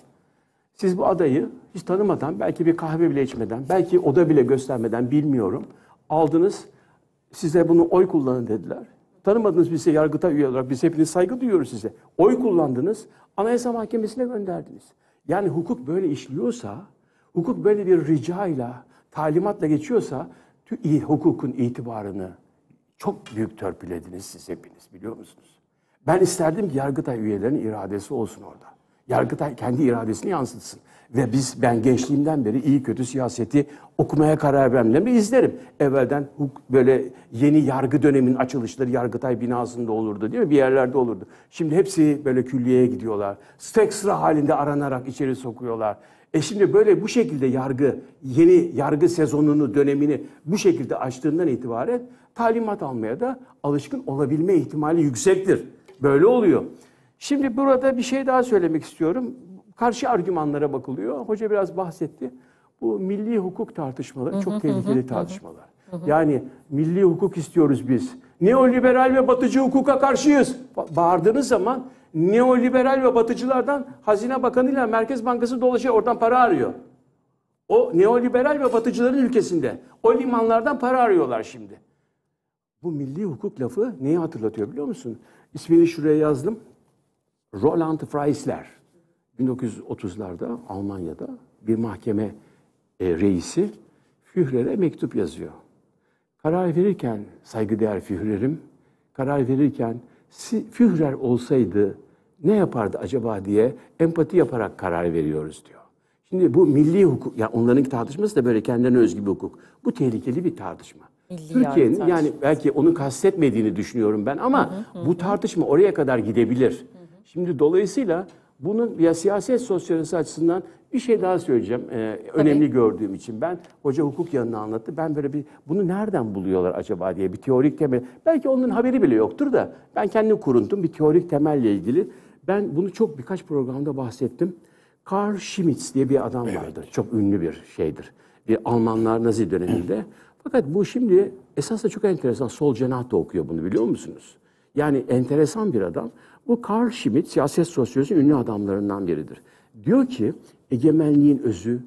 [SPEAKER 3] Siz bu adayı hiç tanımadan, belki bir kahve bile içmeden, belki oda bile göstermeden bilmiyorum. Aldınız, size bunu oy kullanın dediler. Tanımadınız bizi yargıta üye olarak. Biz hepiniz saygı duyuyoruz size. Oy kullandınız, Anayasa Mahkemesi'ne gönderdiniz. Yani hukuk böyle işliyorsa, hukuk böyle bir ricayla, talimatla geçiyorsa hukukun itibarını çok büyük törpülediniz siz hepiniz biliyor musunuz? Ben isterdim ki Yargıtay üyelerinin iradesi olsun orada. Yargıtay kendi iradesini yansıtsın. Ve biz ben gençliğimden beri iyi kötü siyaseti okumaya karar vermemle izlerim. Evvelden böyle yeni yargı dönemin açılışları Yargıtay binasında olurdu değil mi? Bir yerlerde olurdu. Şimdi hepsi böyle külliyeye gidiyorlar. Tek sıra halinde aranarak içeri sokuyorlar. E şimdi böyle bu şekilde yargı, yeni yargı sezonunu, dönemini bu şekilde açtığından itibaren talimat almaya da alışkın olabilme ihtimali yüksektir. Böyle oluyor. Şimdi burada bir şey daha söylemek istiyorum karşı argümanlara bakılıyor. Hoca biraz bahsetti. Bu milli hukuk tartışmaları çok tehlikeli tartışmalar. Yani milli hukuk istiyoruz biz. Neoliberal ve batıcı hukuka karşıyız. Bağırdığınız zaman neoliberal ve batıcılardan Hazine Bakanı ile Merkez Bankası dolaşıyor oradan para arıyor. O neoliberal ve batıcıların ülkesinde. O limanlardan para arıyorlar şimdi. Bu milli hukuk lafı neyi hatırlatıyor biliyor musun? İsmini şuraya yazdım. Roland Freisler. 1930'larda Almanya'da bir mahkeme e, reisi Führer'e mektup yazıyor. Karar verirken saygıdeğer Führer'im, karar verirken Führer olsaydı ne yapardı acaba diye empati yaparak karar veriyoruz diyor. Şimdi bu milli hukuk, ya onların tartışması da böyle kendilerine özgü bir hukuk. Bu tehlikeli bir tartışma.
[SPEAKER 1] Türkiye'nin yani, yani
[SPEAKER 3] belki onu kastetmediğini düşünüyorum ben ama hı hı, hı. bu tartışma oraya kadar gidebilir. Hı hı. Şimdi dolayısıyla bunun ya siyaset sosyolojisi açısından bir şey daha söyleyeceğim. Ee, önemli gördüğüm için ben hoca hukuk yanını anlattı. Ben böyle bir bunu nereden buluyorlar acaba diye bir teorik temel. Belki onun haberi bile yoktur da ben kendim kuruntum bir teorik temelle ilgili. Ben bunu çok birkaç programda bahsettim. Karl Schmitz diye bir adam evet. Çok ünlü bir şeydir. Bir e, Almanlar Nazi döneminde. *clears throat* Fakat bu şimdi esas çok enteresan. Sol cenah okuyor bunu biliyor musunuz? Yani enteresan bir adam. Bu Carl Schmitt, siyaset sosyolojisinin ünlü adamlarından biridir. Diyor ki, egemenliğin özü,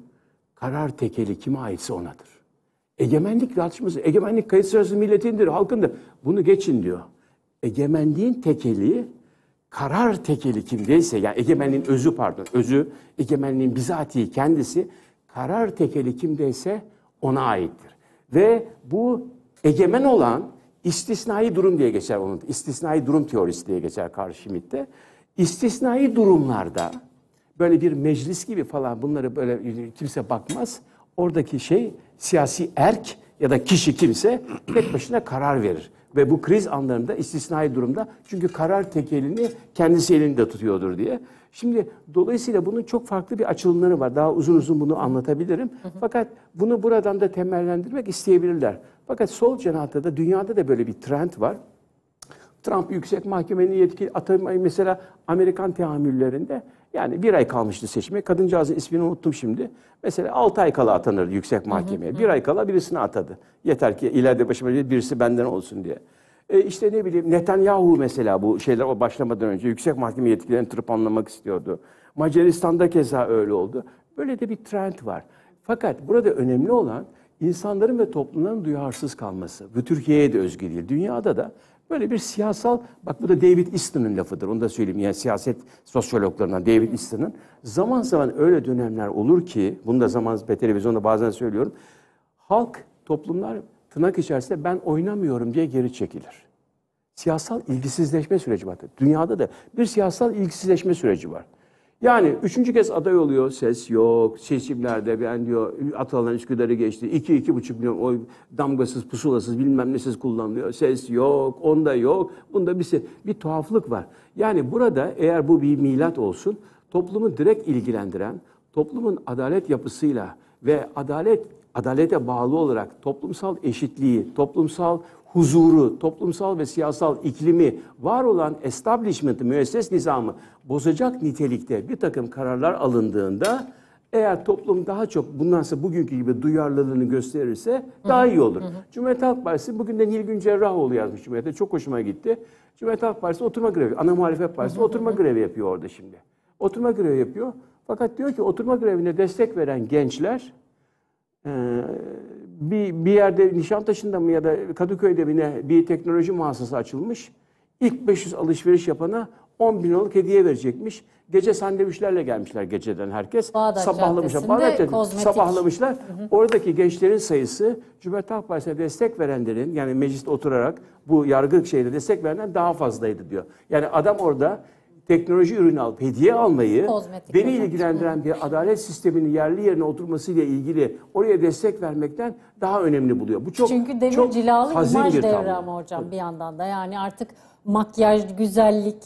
[SPEAKER 3] karar tekeli kime aitse onadır. Egemenlik tartışması, egemenlik kayıt sırası milletindir, halkındır. Bunu geçin diyor. Egemenliğin tekeli, karar tekeli kimdeyse, yani egemenliğin özü pardon, özü, egemenliğin bizatihi kendisi, karar tekeli kimdeyse ona aittir. Ve bu egemen olan İstisnai durum diye geçer onun. İstisnai durum teorisi diye geçer Carl Schmitt'te. İstisnai durumlarda böyle bir meclis gibi falan bunları böyle kimse bakmaz. Oradaki şey siyasi erk ya da kişi kimse tek başına karar verir. Ve bu kriz anlarında istisnai durumda çünkü karar tekelini kendisi elinde tutuyordur diye. Şimdi dolayısıyla bunun çok farklı bir açılımları var. Daha uzun uzun bunu anlatabilirim. Fakat bunu buradan da temellendirmek isteyebilirler. Fakat sol cenahta da dünyada da böyle bir trend var. Trump yüksek mahkemenin yetki atamayı mesela Amerikan teamüllerinde yani bir ay kalmıştı seçime. Kadıncağızın ismini unuttum şimdi. Mesela 6 ay kala atanır yüksek mahkemeye. Hı hı. Bir ay kala birisini atadı. Yeter ki ileride başıma birisi benden olsun diye. E işte ne bileyim Netanyahu mesela bu şeyler o başlamadan önce yüksek mahkeme yetkilerini tırpanlamak istiyordu. Macaristan'da keza öyle oldu. Böyle de bir trend var. Fakat burada önemli olan insanların ve toplumların duyarsız kalması. Bu Türkiye'ye de özgü değil. Dünyada da böyle bir siyasal, bak bu da David Easton'ın lafıdır. Onu da söyleyeyim. Yani siyaset sosyologlarından David Easton'ın. Zaman zaman öyle dönemler olur ki, bunu da zaman televizyonda bazen söylüyorum. Halk, toplumlar tırnak içerisinde ben oynamıyorum diye geri çekilir. Siyasal ilgisizleşme süreci var. Dünyada da bir siyasal ilgisizleşme süreci var. Yani üçüncü kez aday oluyor, ses yok, seçimlerde ben diyor Atalan Üsküdar'ı geçti, iki, iki buçuk milyon oy damgasız, pusulasız, bilmem nesiz kullanılıyor, ses yok, onda yok, bunda bir, şey, bir tuhaflık var. Yani burada eğer bu bir milat olsun, toplumu direkt ilgilendiren, toplumun adalet yapısıyla ve adalet adalete bağlı olarak toplumsal eşitliği, toplumsal huzuru, toplumsal ve siyasal iklimi, var olan establishment, müesses nizamı bozacak nitelikte bir takım kararlar alındığında eğer toplum daha çok bundansa bugünkü gibi duyarlılığını gösterirse daha iyi olur. Hı hı. Cumhuriyet Halk Partisi bugün de Nilgün Cerrahoğlu yazmış Cumhuriyet'e. Çok hoşuma gitti. Cumhuriyet Halk Partisi oturma grevi, ana muhalefet partisi hı hı. oturma grevi yapıyor orada şimdi. Oturma grevi yapıyor. Fakat diyor ki oturma grevine destek veren gençler bir, bir yerde Nişantaşı'nda mı ya da Kadıköy'de mi ne bir teknoloji muhassası açılmış. İlk 500 alışveriş yapana 10 bin liralık hediye verecekmiş. Gece sandviçlerle gelmişler geceden herkes. Bağdat Sabahlamışlar. Bağdat kozmetik. Sabahlamışlar. Hı hı. Oradaki gençlerin sayısı Cumhuriyet Halk Partisi'ne destek verenlerin yani mecliste oturarak bu yargı şeyde destek verenler daha fazlaydı diyor. Yani adam orada teknoloji ürünü alıp hediye almayı Kozmetik beni ilgilendiren bir adalet sisteminin yerli yerine oturmasıyla ilgili oraya destek vermekten daha önemli buluyor. Bu çok
[SPEAKER 1] Çünkü demir çok cilalı imaj devri tablo. ama hocam evet. bir yandan da yani artık makyaj, güzellik,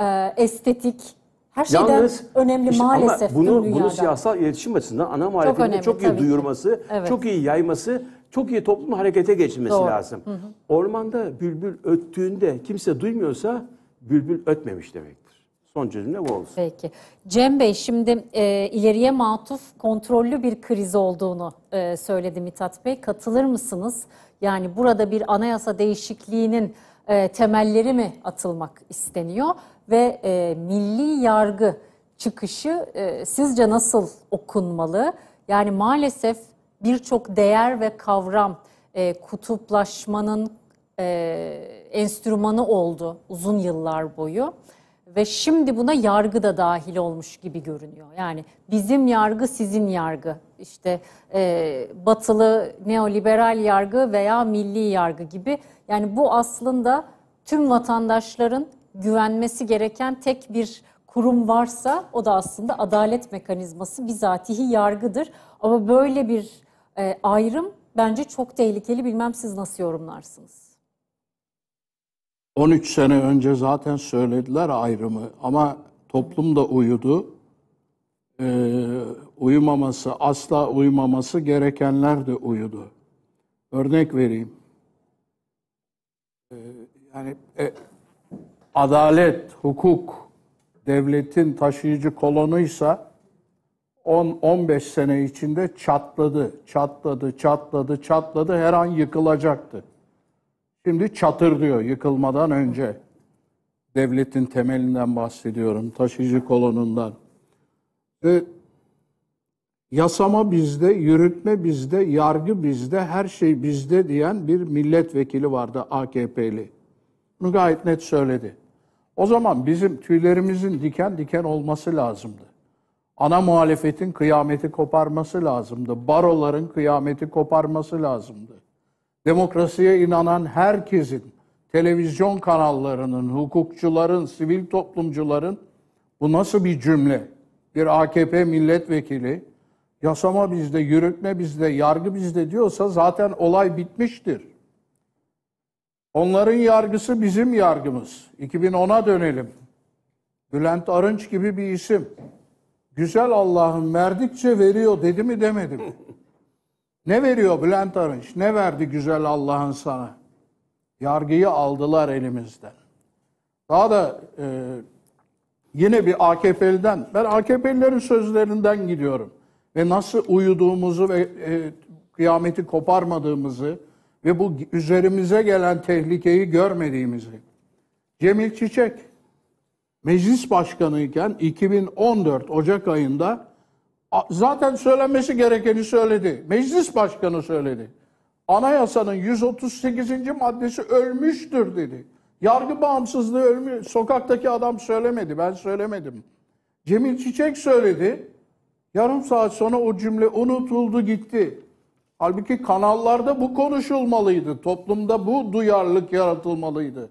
[SPEAKER 1] e, estetik her şeyden Yalnız, önemli işte maalesef ama bunu, bunu siyasal
[SPEAKER 3] iletişim açısından ana muhalefetin çok, çok iyi duyurması, evet. çok iyi yayması, çok iyi toplum harekete geçirmesi Doğru. lazım. Hı hı. Ormanda bülbül öttüğünde kimse duymuyorsa bülbül ötmemiş demek. Son cümle bu olsun.
[SPEAKER 1] Peki. Cem Bey şimdi e, ileriye matuf kontrollü bir kriz olduğunu e, söyledi Mithat Bey. Katılır mısınız? Yani burada bir anayasa değişikliğinin e, temelleri mi atılmak isteniyor? Ve e, milli yargı çıkışı e, sizce nasıl okunmalı? Yani maalesef birçok değer ve kavram e, kutuplaşmanın e, enstrümanı oldu uzun yıllar boyu ve şimdi buna yargı da dahil olmuş gibi görünüyor. Yani bizim yargı sizin yargı işte e, batılı neoliberal yargı veya milli yargı gibi. Yani bu aslında tüm vatandaşların güvenmesi gereken tek bir kurum varsa o da aslında adalet mekanizması bizatihi yargıdır. Ama böyle bir e, ayrım bence çok tehlikeli. Bilmem siz nasıl
[SPEAKER 4] yorumlarsınız? 13 sene önce zaten söylediler ayrımı ama toplum da uyudu. Ee, uyumaması, asla uyumaması gerekenler de uyudu. Örnek vereyim. Ee, yani e, adalet, hukuk devletin taşıyıcı kolonuysa 10-15 sene içinde çatladı, çatladı, çatladı, çatladı, her an yıkılacaktı. Şimdi çatır diyor yıkılmadan önce. Devletin temelinden bahsediyorum, taşıyıcı kolonundan. E, yasama bizde, yürütme bizde, yargı bizde, her şey bizde diyen bir milletvekili vardı AKP'li. Bunu gayet net söyledi. O zaman bizim tüylerimizin diken diken olması lazımdı. Ana muhalefetin kıyameti koparması lazımdı. Baroların kıyameti koparması lazımdı. Demokrasiye inanan herkesin, televizyon kanallarının, hukukçuların, sivil toplumcuların bu nasıl bir cümle? Bir AKP milletvekili yasama bizde, yürütme bizde, yargı bizde diyorsa zaten olay bitmiştir. Onların yargısı bizim yargımız. 2010'a dönelim. Bülent Arınç gibi bir isim. Güzel Allah'ın verdikçe veriyor dedi mi demedi mi? Ne veriyor Bülent Arınç? Ne verdi güzel Allah'ın sana? Yargıyı aldılar elimizden. Daha da e, yine bir AKP'liden, ben AKP'lilerin sözlerinden gidiyorum. Ve nasıl uyuduğumuzu ve e, kıyameti koparmadığımızı ve bu üzerimize gelen tehlikeyi görmediğimizi. Cemil Çiçek, meclis başkanıyken 2014 Ocak ayında zaten söylenmesi gerekeni söyledi. Meclis başkanı söyledi. Anayasanın 138. maddesi ölmüştür dedi. Yargı bağımsızlığı ölmüş. Sokaktaki adam söylemedi. Ben söylemedim. Cemil Çiçek söyledi. Yarım saat sonra o cümle unutuldu gitti. Halbuki kanallarda bu konuşulmalıydı. Toplumda bu duyarlılık yaratılmalıydı.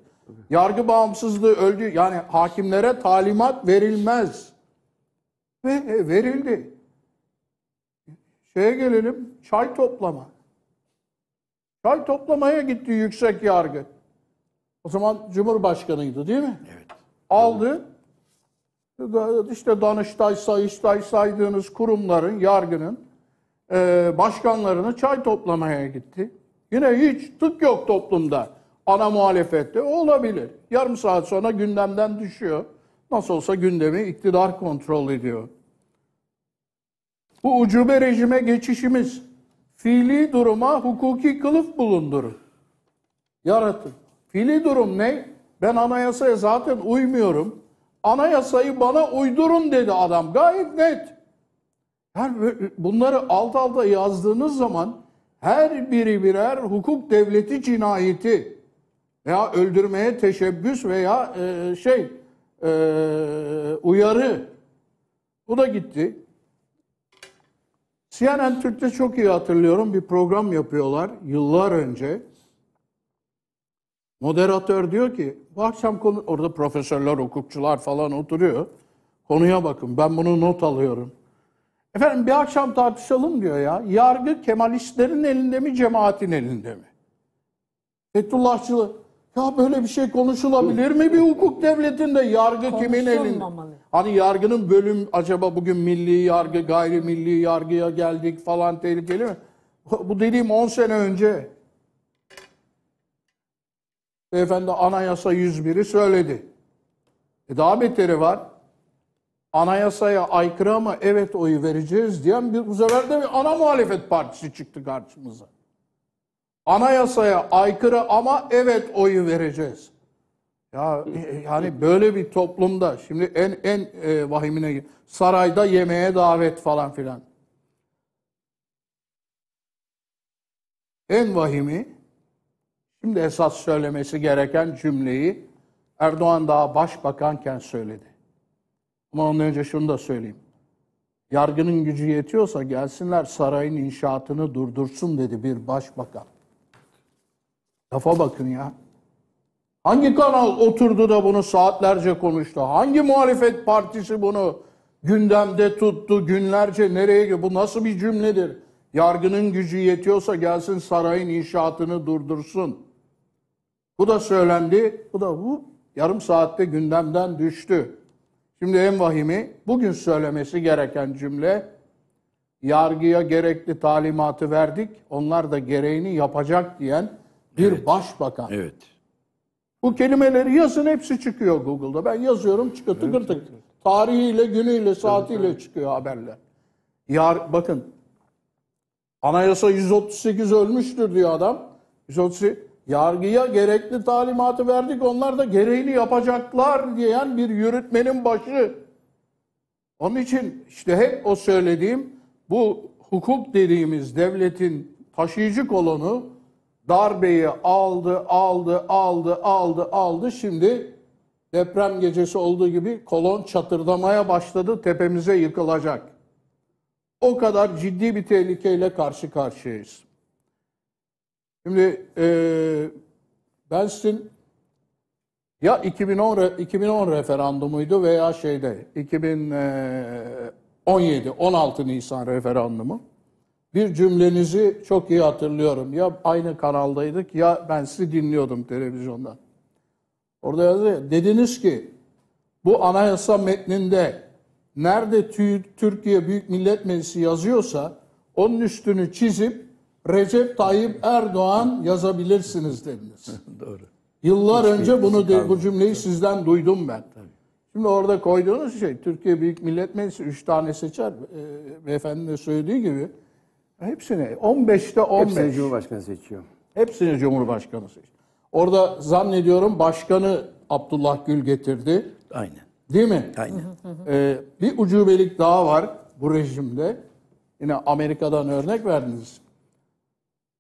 [SPEAKER 4] Yargı bağımsızlığı öldü. Yani hakimlere talimat verilmez. Ve e, verildi. Şeye gelelim, çay toplama. Çay toplamaya gitti yüksek yargı. O zaman Cumhurbaşkanıydı değil mi? Evet. Aldı. İşte Danıştay, Sayıştay saydığınız kurumların, yargının e, başkanlarını çay toplamaya gitti. Yine hiç tık yok toplumda. Ana muhalefette olabilir. Yarım saat sonra gündemden düşüyor. Nasıl olsa gündemi iktidar kontrol ediyor bu ucube rejime geçişimiz fiili duruma hukuki kılıf bulundurun. Yaratın. Fiili durum ne? Ben anayasaya zaten uymuyorum. Anayasayı bana uydurun dedi adam. Gayet net. Yani bunları alt alta yazdığınız zaman her biri birer hukuk devleti cinayeti veya öldürmeye teşebbüs veya e, şey e, uyarı. Bu da gitti. CNN Türk'te çok iyi hatırlıyorum bir program yapıyorlar yıllar önce. Moderatör diyor ki bu akşam konu orada profesörler, hukukçular falan oturuyor. Konuya bakın ben bunu not alıyorum. Efendim bir akşam tartışalım diyor ya. Yargı Kemalistlerin elinde mi cemaatin elinde mi? Fethullahçılı ya böyle bir şey konuşulabilir mi bir hukuk devletinde? Yargı kimin elinde? Hani yargının bölüm acaba bugün milli yargı, gayrimilli yargıya geldik falan tehlikeli mi? Bu dediğim 10 sene önce. efendi anayasa 101'i söyledi. E daha beteri var. Anayasaya aykırı ama evet oyu vereceğiz diyen bir, bu sefer de bir ana muhalefet partisi çıktı karşımıza anayasaya aykırı ama evet oyu vereceğiz. Ya e, e, yani böyle bir toplumda şimdi en en e, vahimine sarayda yemeğe davet falan filan. En vahimi şimdi esas söylemesi gereken cümleyi Erdoğan daha başbakanken söyledi. Ama ondan önce şunu da söyleyeyim. Yargının gücü yetiyorsa gelsinler sarayın inşaatını durdursun dedi bir başbakan. Lafa bakın ya. Hangi kanal oturdu da bunu saatlerce konuştu? Hangi muhalefet partisi bunu gündemde tuttu günlerce nereye bu nasıl bir cümledir? Yargının gücü yetiyorsa gelsin sarayın inşaatını durdursun. Bu da söylendi. Bu da bu yarım saatte gündemden düştü. Şimdi en vahimi bugün söylemesi gereken cümle yargıya gerekli talimatı verdik. Onlar da gereğini yapacak diyen bir evet. başbakan. Evet. Bu kelimeleri yazın hepsi çıkıyor Google'da. Ben yazıyorum çıkıyor tıkır evet. tıkır. Tarihiyle, günüyle, saatiyle evet. çıkıyor haberler. Yar, bakın anayasa 138 ölmüştür diyor adam. 138 yargıya gerekli talimatı verdik onlar da gereğini yapacaklar diyen bir yürütmenin başı. Onun için işte hep o söylediğim bu hukuk dediğimiz devletin taşıyıcı kolonu darbeyi aldı, aldı, aldı, aldı, aldı. Şimdi deprem gecesi olduğu gibi kolon çatırdamaya başladı, tepemize yıkılacak. O kadar ciddi bir tehlikeyle karşı karşıyayız. Şimdi e, ben sizin ya 2010 2010 referandumuydu veya şeyde 2017 16 e, Nisan referandumu bir cümlenizi çok iyi hatırlıyorum. Ya aynı kanaldaydık ya ben sizi dinliyordum televizyonda. Orada yazıyor. Dediniz ki bu anayasa metninde nerede Türkiye Büyük Millet Meclisi yazıyorsa onun üstünü çizip Recep Tayyip Erdoğan yazabilirsiniz dediniz. *laughs* Doğru. Yıllar Hiç önce bunu de, bu cümleyi Tabii. sizden duydum ben. Tabii. Şimdi orada koyduğunuz şey Türkiye Büyük Millet Meclisi üç tane seçer. E, ee, beyefendi de söylediği gibi Hepsini. 15'te 15. Hepsini Cumhurbaşkanı seçiyor. Hepsini Cumhurbaşkanı seçiyor. Orada zannediyorum başkanı Abdullah Gül getirdi. Aynen. Değil mi? Aynen. Ee, bir ucubelik daha var bu rejimde. Yine Amerika'dan örnek verdiniz.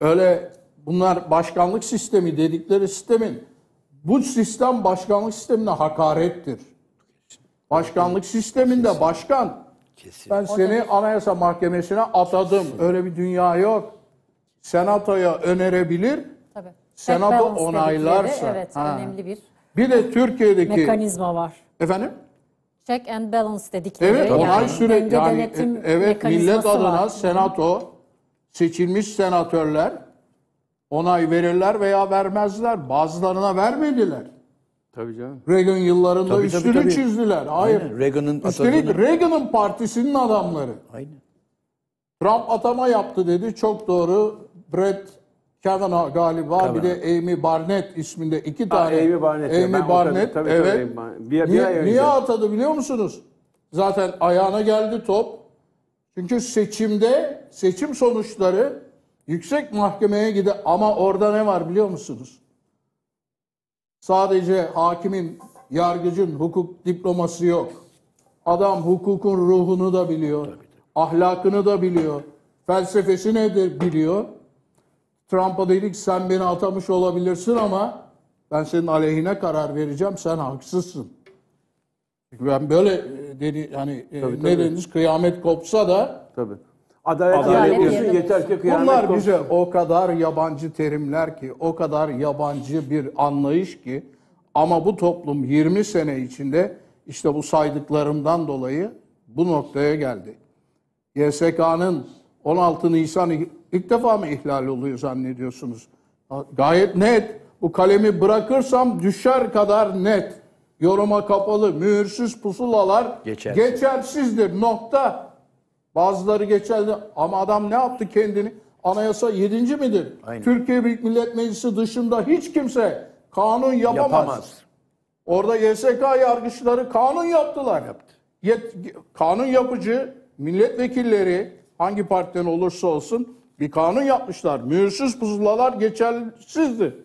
[SPEAKER 4] Öyle bunlar başkanlık sistemi dedikleri sistemin bu sistem başkanlık sistemine hakarettir. Başkanlık sisteminde başkan Kesin. Ben seni Anayasa Mahkemesi'ne atadım. Kesin. Öyle bir dünya yok. Senato'ya önerebilir. Tabii. Senato onaylarsa. Evet, ha. önemli bir. Bir de Türkiye'deki mekanizma var. Efendim?
[SPEAKER 1] Check and balance dedikleri. Evet, yani, onay süre yani e, evet millet adına var.
[SPEAKER 4] senato seçilmiş senatörler onay verirler veya vermezler. Bazılarına vermediler. Tabii canım. Reagan yıllarında tabii, üstünü tabii, tabii. çizdiler. Hayır. Aynen. Reagan'ın Üstelik atadığını... Reagan'ın partisinin adamları. Aynen. Trump atama yaptı dedi. Çok doğru. Brett Kavanaugh galiba Kavanaugh. bir de Amy Barnett isminde iki tane. Aa, Amy Barnett. Amy ben Barnett. Tabii, tabii, evet. Tabii, bir, bir niye, ay önce. niye atadı biliyor musunuz? Zaten ayağına geldi top. Çünkü seçimde seçim sonuçları yüksek mahkemeye gide ama orada ne var biliyor musunuz? Sadece hakimin, yargıcın hukuk diploması yok. Adam hukukun ruhunu da biliyor, ahlakını da biliyor, felsefesi nedir biliyor. Trump'a dedik sen beni atamış olabilirsin ama ben senin aleyhine karar vereceğim, sen haksızsın. ben böyle e, dedi hani tabii, e, tabii. ne dediniz kıyamet kopsa da tabii. Adalet, Adalet diyorsun yedir. yeter ki kıyamet Bunlar olsun. bize o kadar yabancı terimler ki, o kadar yabancı bir anlayış ki ama bu toplum 20 sene içinde işte bu saydıklarımdan dolayı bu noktaya geldi. YSK'nın 16 Nisan ilk defa mı ihlal oluyor zannediyorsunuz? Gayet net. Bu kalemi bırakırsam düşer kadar net. Yoruma kapalı, mühürsüz pusulalar geçersiz. geçersizdir. Nokta. Bazıları geçerli ama adam ne yaptı kendini? Anayasa yedinci midir? Aynen. Türkiye Büyük Millet Meclisi dışında hiç kimse kanun yapamaz. yapamaz. Orada YSK yargıçları kanun yaptılar. Yaptı. Yet, kanun yapıcı milletvekilleri hangi partiden olursa olsun bir kanun yapmışlar. Mühürsüz pusulalar geçersizdi.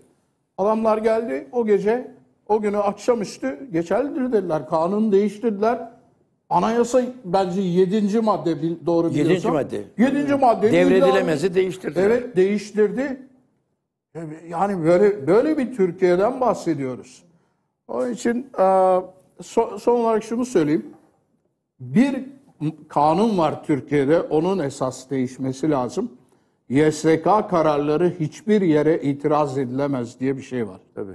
[SPEAKER 4] Adamlar geldi o gece o günü akşamüstü geçerlidir dediler. Kanunu değiştirdiler. Anayasa bence 7. madde bil- doğru Yedinci biliyorsam. madde. 7. madde. Devredilemezi değiştirdi. Evet değiştirdi. Yani böyle böyle bir Türkiye'den bahsediyoruz. Onun için e, so- son olarak şunu söyleyeyim. Bir kanun var Türkiye'de. Onun esas değişmesi lazım. YSK kararları hiçbir yere itiraz edilemez diye bir şey var. Tabii.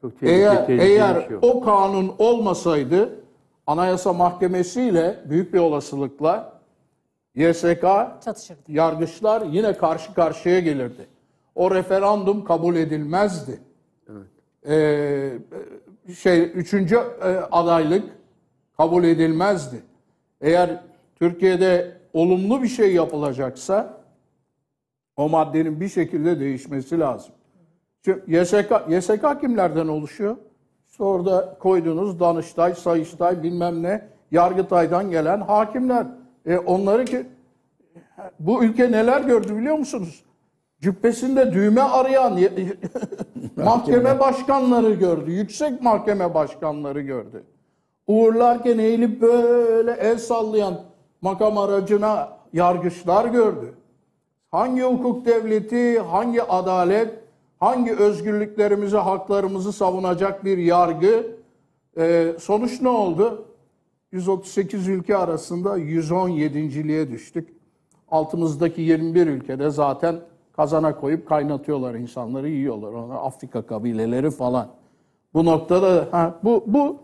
[SPEAKER 4] Çok tehlikeli, eğer tehlikeli bir şey eğer şey o. o kanun olmasaydı Anayasa Mahkemesi ile büyük bir olasılıkla YSK Çatışırdı. yargıçlar yine karşı karşıya gelirdi. O referandum kabul edilmezdi. Evet. Ee, şey üçüncü e, adaylık kabul edilmezdi. Eğer Türkiye'de olumlu bir şey yapılacaksa o maddenin bir şekilde değişmesi lazım. Çünkü YSK, YSK kimlerden oluşuyor? İşte orada koyduğunuz Danıştay, Sayıştay bilmem ne, Yargıtay'dan gelen hakimler. E onları ki bu ülke neler gördü biliyor musunuz? Cübbesinde düğme arayan *laughs* mahkeme başkanları gördü. Yüksek mahkeme başkanları gördü. Uğurlarken eğilip böyle el sallayan makam aracına yargıçlar gördü. Hangi hukuk devleti, hangi adalet, hangi özgürlüklerimizi, haklarımızı savunacak bir yargı. E, sonuç ne oldu? 138 ülke arasında 117.liğe düştük. Altımızdaki 21 ülkede zaten kazana koyup kaynatıyorlar insanları, yiyorlar. Onlar Afrika kabileleri falan. Bu noktada ha, bu, bu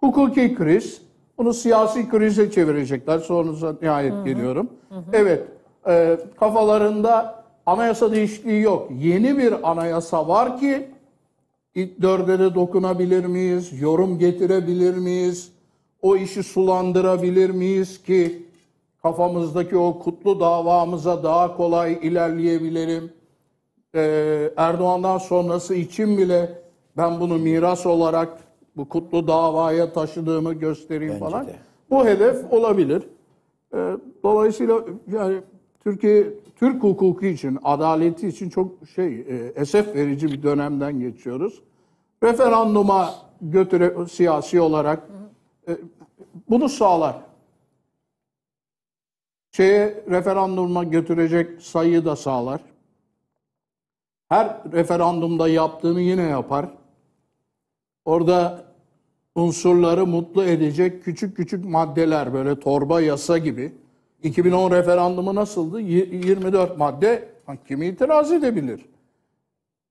[SPEAKER 4] hukuki kriz. Bunu siyasi krize çevirecekler. Sorunuza nihayet geliyorum. Hı hı. Evet, e, kafalarında anayasa değişikliği yok. Yeni bir anayasa var ki ilk dörde de dokunabilir miyiz? Yorum getirebilir miyiz? O işi sulandırabilir miyiz ki kafamızdaki o kutlu davamıza daha kolay ilerleyebilirim? Ee, Erdoğan'dan sonrası için bile ben bunu miras olarak bu kutlu davaya taşıdığımı göstereyim Bence falan. De. Bu hedef olabilir. Ee, dolayısıyla yani Türkiye Türk hukuku için, adaleti için çok şey e, esef verici bir dönemden geçiyoruz. Referanduma götüre siyasi olarak e, bunu sağlar. Şeye referanduma götürecek sayıyı da sağlar. Her referandumda yaptığını yine yapar. Orada unsurları mutlu edecek küçük küçük maddeler böyle torba yasa gibi 2010 referandumu nasıldı? 24 madde kim itiraz edebilir?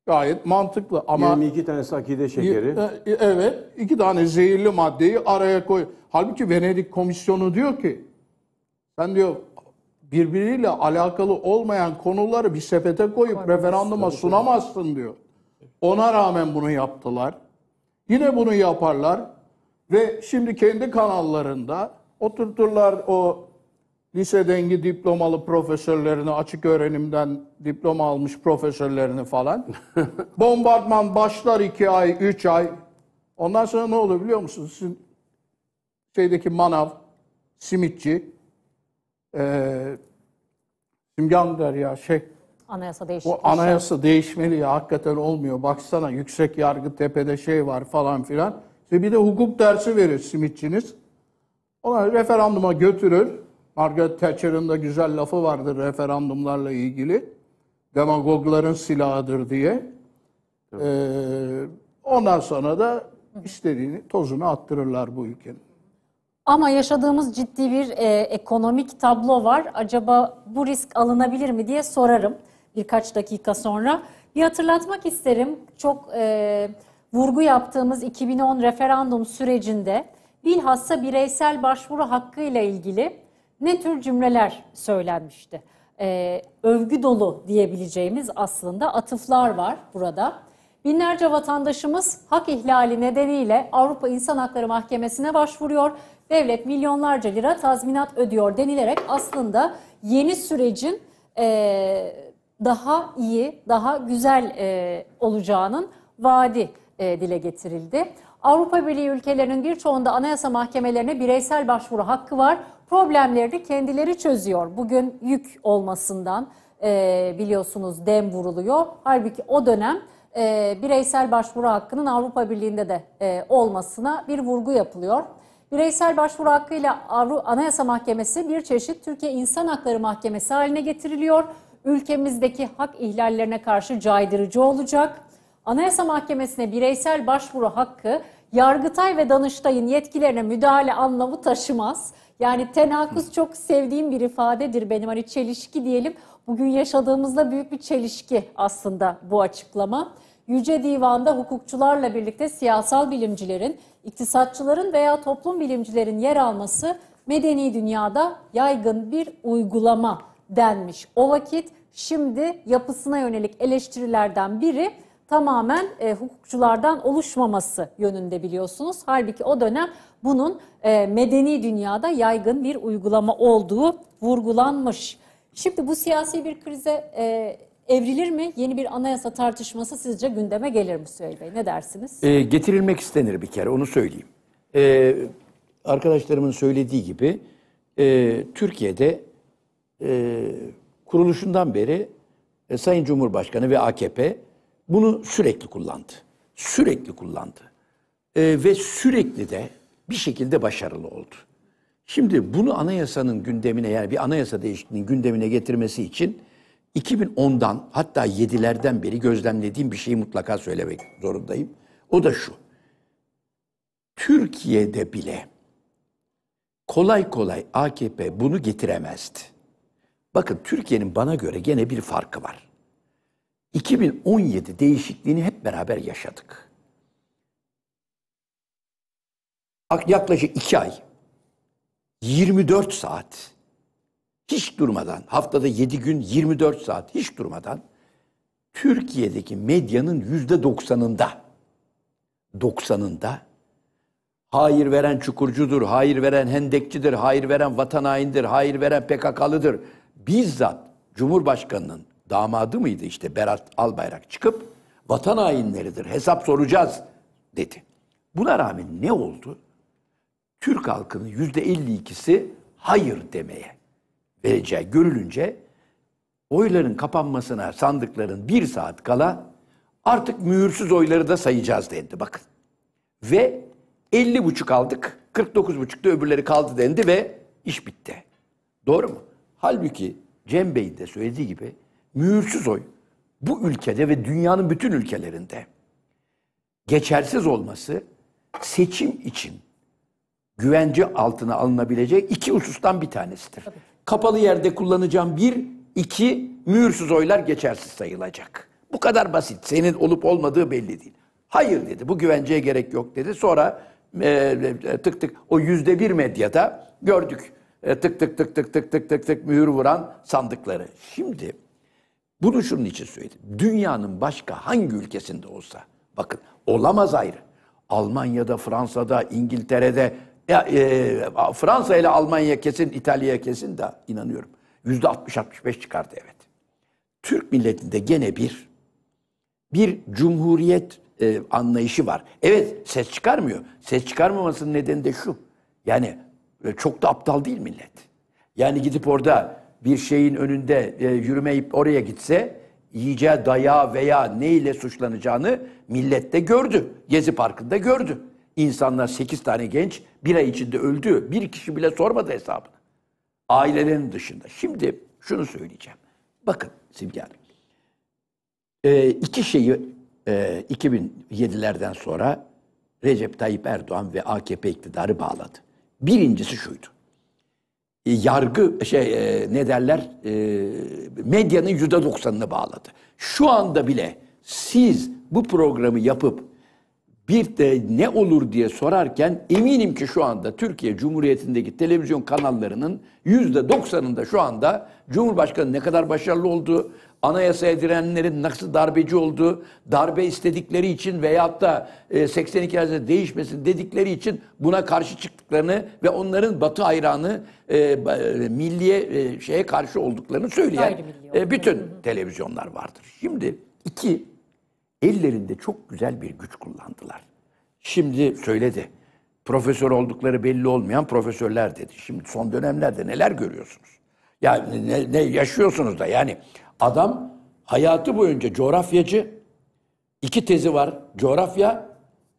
[SPEAKER 4] Gayet mantıklı ama... 22 tane akide şekeri. E, evet, iki tane zehirli maddeyi araya koy. Halbuki Venedik Komisyonu diyor ki, sen diyor birbiriyle alakalı olmayan konuları bir sepete koyup Aynen. referanduma sunamazsın diyor. Ona rağmen bunu yaptılar. Yine bunu yaparlar ve şimdi kendi kanallarında oturturlar o lisedengi diplomalı profesörlerini, açık öğrenimden diploma almış profesörlerini falan. *laughs* bombardman başlar iki ay, üç ay. Ondan sonra ne oluyor biliyor musunuz? Sizin şeydeki manav, simitçi, ee, Simgan der ya şey.
[SPEAKER 1] Anayasa değişikliği. Anayasa
[SPEAKER 4] değişmeli ya hakikaten olmuyor. Baksana yüksek yargı tepede şey var falan filan. Ve bir de hukuk dersi verir simitçiniz. Ona referanduma götürür. Margaret Thatcher'ın da güzel lafı vardır referandumlarla ilgili. Demagogların silahıdır diye. Ee, ondan sonra da istediğini tozunu attırırlar bu ülkenin.
[SPEAKER 1] Ama yaşadığımız ciddi bir e, ekonomik tablo var. Acaba bu risk alınabilir mi diye sorarım birkaç dakika sonra. Bir hatırlatmak isterim. Çok e, vurgu yaptığımız 2010 referandum sürecinde bilhassa bireysel başvuru hakkıyla ilgili ne tür cümleler söylenmişti? Ee, övgü dolu diyebileceğimiz aslında atıflar var burada. Binlerce vatandaşımız hak ihlali nedeniyle Avrupa İnsan Hakları Mahkemesi'ne başvuruyor. Devlet milyonlarca lira tazminat ödüyor denilerek aslında yeni sürecin e, daha iyi, daha güzel e, olacağının vaadi e, dile getirildi. Avrupa Birliği ülkelerinin birçoğunda anayasa mahkemelerine bireysel başvuru hakkı var. Problemleri de kendileri çözüyor. Bugün yük olmasından e, biliyorsunuz dem vuruluyor. Halbuki o dönem e, bireysel başvuru hakkının Avrupa Birliği'nde de olmasına bir vurgu yapılıyor. Bireysel başvuru hakkıyla Avru Anayasa Mahkemesi bir çeşit Türkiye İnsan Hakları Mahkemesi haline getiriliyor. Ülkemizdeki hak ihlallerine karşı caydırıcı olacak Anayasa Mahkemesi'ne bireysel başvuru hakkı Yargıtay ve Danıştay'ın yetkilerine müdahale anlamı taşımaz. Yani tenakuz çok sevdiğim bir ifadedir benim hani çelişki diyelim. Bugün yaşadığımızda büyük bir çelişki aslında bu açıklama. Yüce Divan'da hukukçularla birlikte siyasal bilimcilerin, iktisatçıların veya toplum bilimcilerin yer alması medeni dünyada yaygın bir uygulama denmiş. O vakit şimdi yapısına yönelik eleştirilerden biri tamamen e, hukukçulardan oluşmaması yönünde biliyorsunuz. Halbuki o dönem bunun e, medeni dünyada yaygın bir uygulama olduğu vurgulanmış. Şimdi bu siyasi bir krize e, evrilir mi? Yeni bir anayasa tartışması sizce gündeme gelir mi Süheyl Bey? Ne dersiniz? E,
[SPEAKER 2] getirilmek istenir bir kere onu söyleyeyim. E, arkadaşlarımın söylediği gibi e, Türkiye'de e, kuruluşundan beri e, Sayın Cumhurbaşkanı ve AKP bunu sürekli kullandı. Sürekli kullandı. E, ve sürekli de bir şekilde başarılı oldu. Şimdi bunu anayasanın gündemine yani bir anayasa değişikliğinin gündemine getirmesi için 2010'dan hatta 7'lerden beri gözlemlediğim bir şeyi mutlaka söylemek zorundayım. O da şu. Türkiye'de bile kolay kolay AKP bunu getiremezdi. Bakın Türkiye'nin bana göre gene bir farkı var. 2017 değişikliğini hep beraber yaşadık. Yaklaşık iki ay, 24 saat hiç durmadan, haftada 7 gün 24 saat hiç durmadan Türkiye'deki medyanın yüzde doksanında, doksanında hayır veren çukurcudur, hayır veren hendekçidir, hayır veren vatan haindir, hayır veren PKK'lıdır. Bizzat Cumhurbaşkanı'nın damadı mıydı işte Berat Albayrak çıkıp vatan hainleridir hesap soracağız dedi. Buna rağmen ne oldu? Türk halkının yüzde 52'si hayır demeye vereceği görülünce oyların kapanmasına sandıkların bir saat kala artık mühürsüz oyları da sayacağız dendi bakın. Ve 50 buçuk aldık, 49 buçukta öbürleri kaldı dendi ve iş bitti. Doğru mu? Halbuki Cem Bey'in de söylediği gibi mühürsüz oy bu ülkede ve dünyanın bütün ülkelerinde geçersiz olması seçim için güvence altına alınabilecek iki husustan bir tanesidir. Tabii. Kapalı yerde kullanacağım bir, iki mühürsüz oylar geçersiz sayılacak. Bu kadar basit. Senin olup olmadığı belli değil. Hayır dedi. Bu güvenceye gerek yok dedi. Sonra e, e tık tık o yüzde bir medyada gördük. E, tık tık tık tık tık tık tık tık mühür vuran sandıkları. Şimdi bunu şunun için söyledim. Dünyanın başka hangi ülkesinde olsa bakın olamaz ayrı. Almanya'da, Fransa'da, İngiltere'de ya, e, Fransa ile Almanya kesin, İtalya kesin de inanıyorum. Yüzde 60-65 çıkardı evet. Türk milletinde gene bir bir cumhuriyet e, anlayışı var. Evet ses çıkarmıyor. Ses çıkarmamasının nedeni de şu. Yani e, çok da aptal değil millet. Yani gidip orada bir şeyin önünde e, yürümeyip oraya gitse yiyeceği daya veya neyle suçlanacağını millette gördü. Gezi Parkı'nda gördü. İnsanlar 8 tane genç bir ay içinde öldü. Bir kişi bile sormadı hesabını. Ailelerin dışında. Şimdi şunu söyleyeceğim. Bakın Simge Hanım. E, iki şeyi e, 2007'lerden sonra Recep Tayyip Erdoğan ve AKP iktidarı bağladı. Birincisi şuydu. E, yargı şey e, ne derler e, medyanın yüzde doksanını bağladı. Şu anda bile siz bu programı yapıp bir de ne olur diye sorarken eminim ki şu anda Türkiye Cumhuriyeti'ndeki televizyon kanallarının yüzde doksanında şu anda Cumhurbaşkanı ne kadar başarılı olduğu anayasaya direnenlerin nasıl darbeci olduğu, darbe istedikleri için veyahut da 82 e, Haziran'da değişmesin dedikleri için buna karşı çıktıklarını ve onların Batı hayranı e, e, milliye şeye karşı olduklarını söyleyen bütün televizyonlar vardır. Şimdi iki, ellerinde çok güzel bir güç kullandılar. Şimdi söyledi. Profesör oldukları belli olmayan profesörler dedi. Şimdi son dönemlerde neler görüyorsunuz? Ya ne, ne yaşıyorsunuz da yani Adam hayatı boyunca coğrafyacı. iki tezi var. Coğrafya.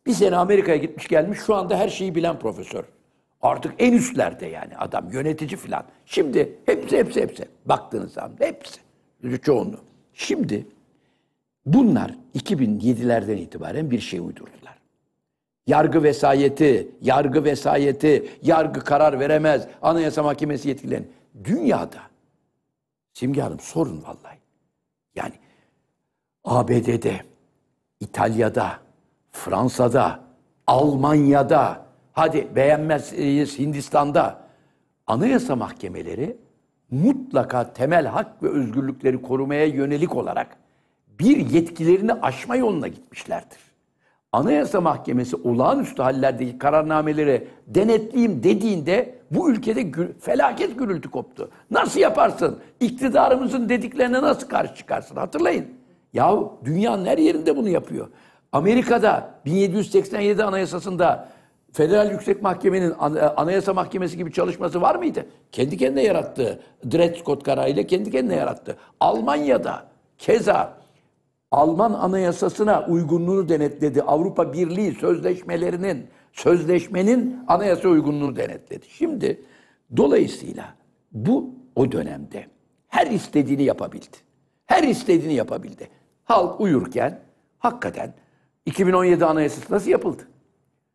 [SPEAKER 2] Bir sene Amerika'ya gitmiş gelmiş. Şu anda her şeyi bilen profesör. Artık en üstlerde yani adam. Yönetici falan. Şimdi hepsi hepsi hepsi. Baktığınız zaman hepsi. Çoğunluğu. Şimdi bunlar 2007'lerden itibaren bir şey uydurdular. Yargı vesayeti, yargı vesayeti, yargı karar veremez, anayasa mahkemesi yetkililerini. Dünyada Simge Hanım sorun vallahi. Yani ABD'de, İtalya'da, Fransa'da, Almanya'da, hadi beğenmezseniz Hindistan'da anayasa mahkemeleri mutlaka temel hak ve özgürlükleri korumaya yönelik olarak bir yetkilerini aşma yoluna gitmişlerdir. Anayasa Mahkemesi olağanüstü hallerdeki kararnameleri denetleyeyim dediğinde bu ülkede gür, felaket gürültü koptu. Nasıl yaparsın? İktidarımızın dediklerine nasıl karşı çıkarsın? Hatırlayın. Yahu dünyanın her yerinde bunu yapıyor. Amerika'da 1787 anayasasında Federal Yüksek Mahkemenin Anayasa Mahkemesi gibi çalışması var mıydı? Kendi kendine yarattı. Dred Scott kararıyla kendi kendine yarattı. Almanya'da keza Alman anayasasına uygunluğunu denetledi. Avrupa Birliği sözleşmelerinin sözleşmenin anayasa uygunluğunu denetledi. Şimdi dolayısıyla bu o dönemde her istediğini yapabildi. Her istediğini yapabildi. Halk uyurken hakikaten 2017 anayasası nasıl yapıldı?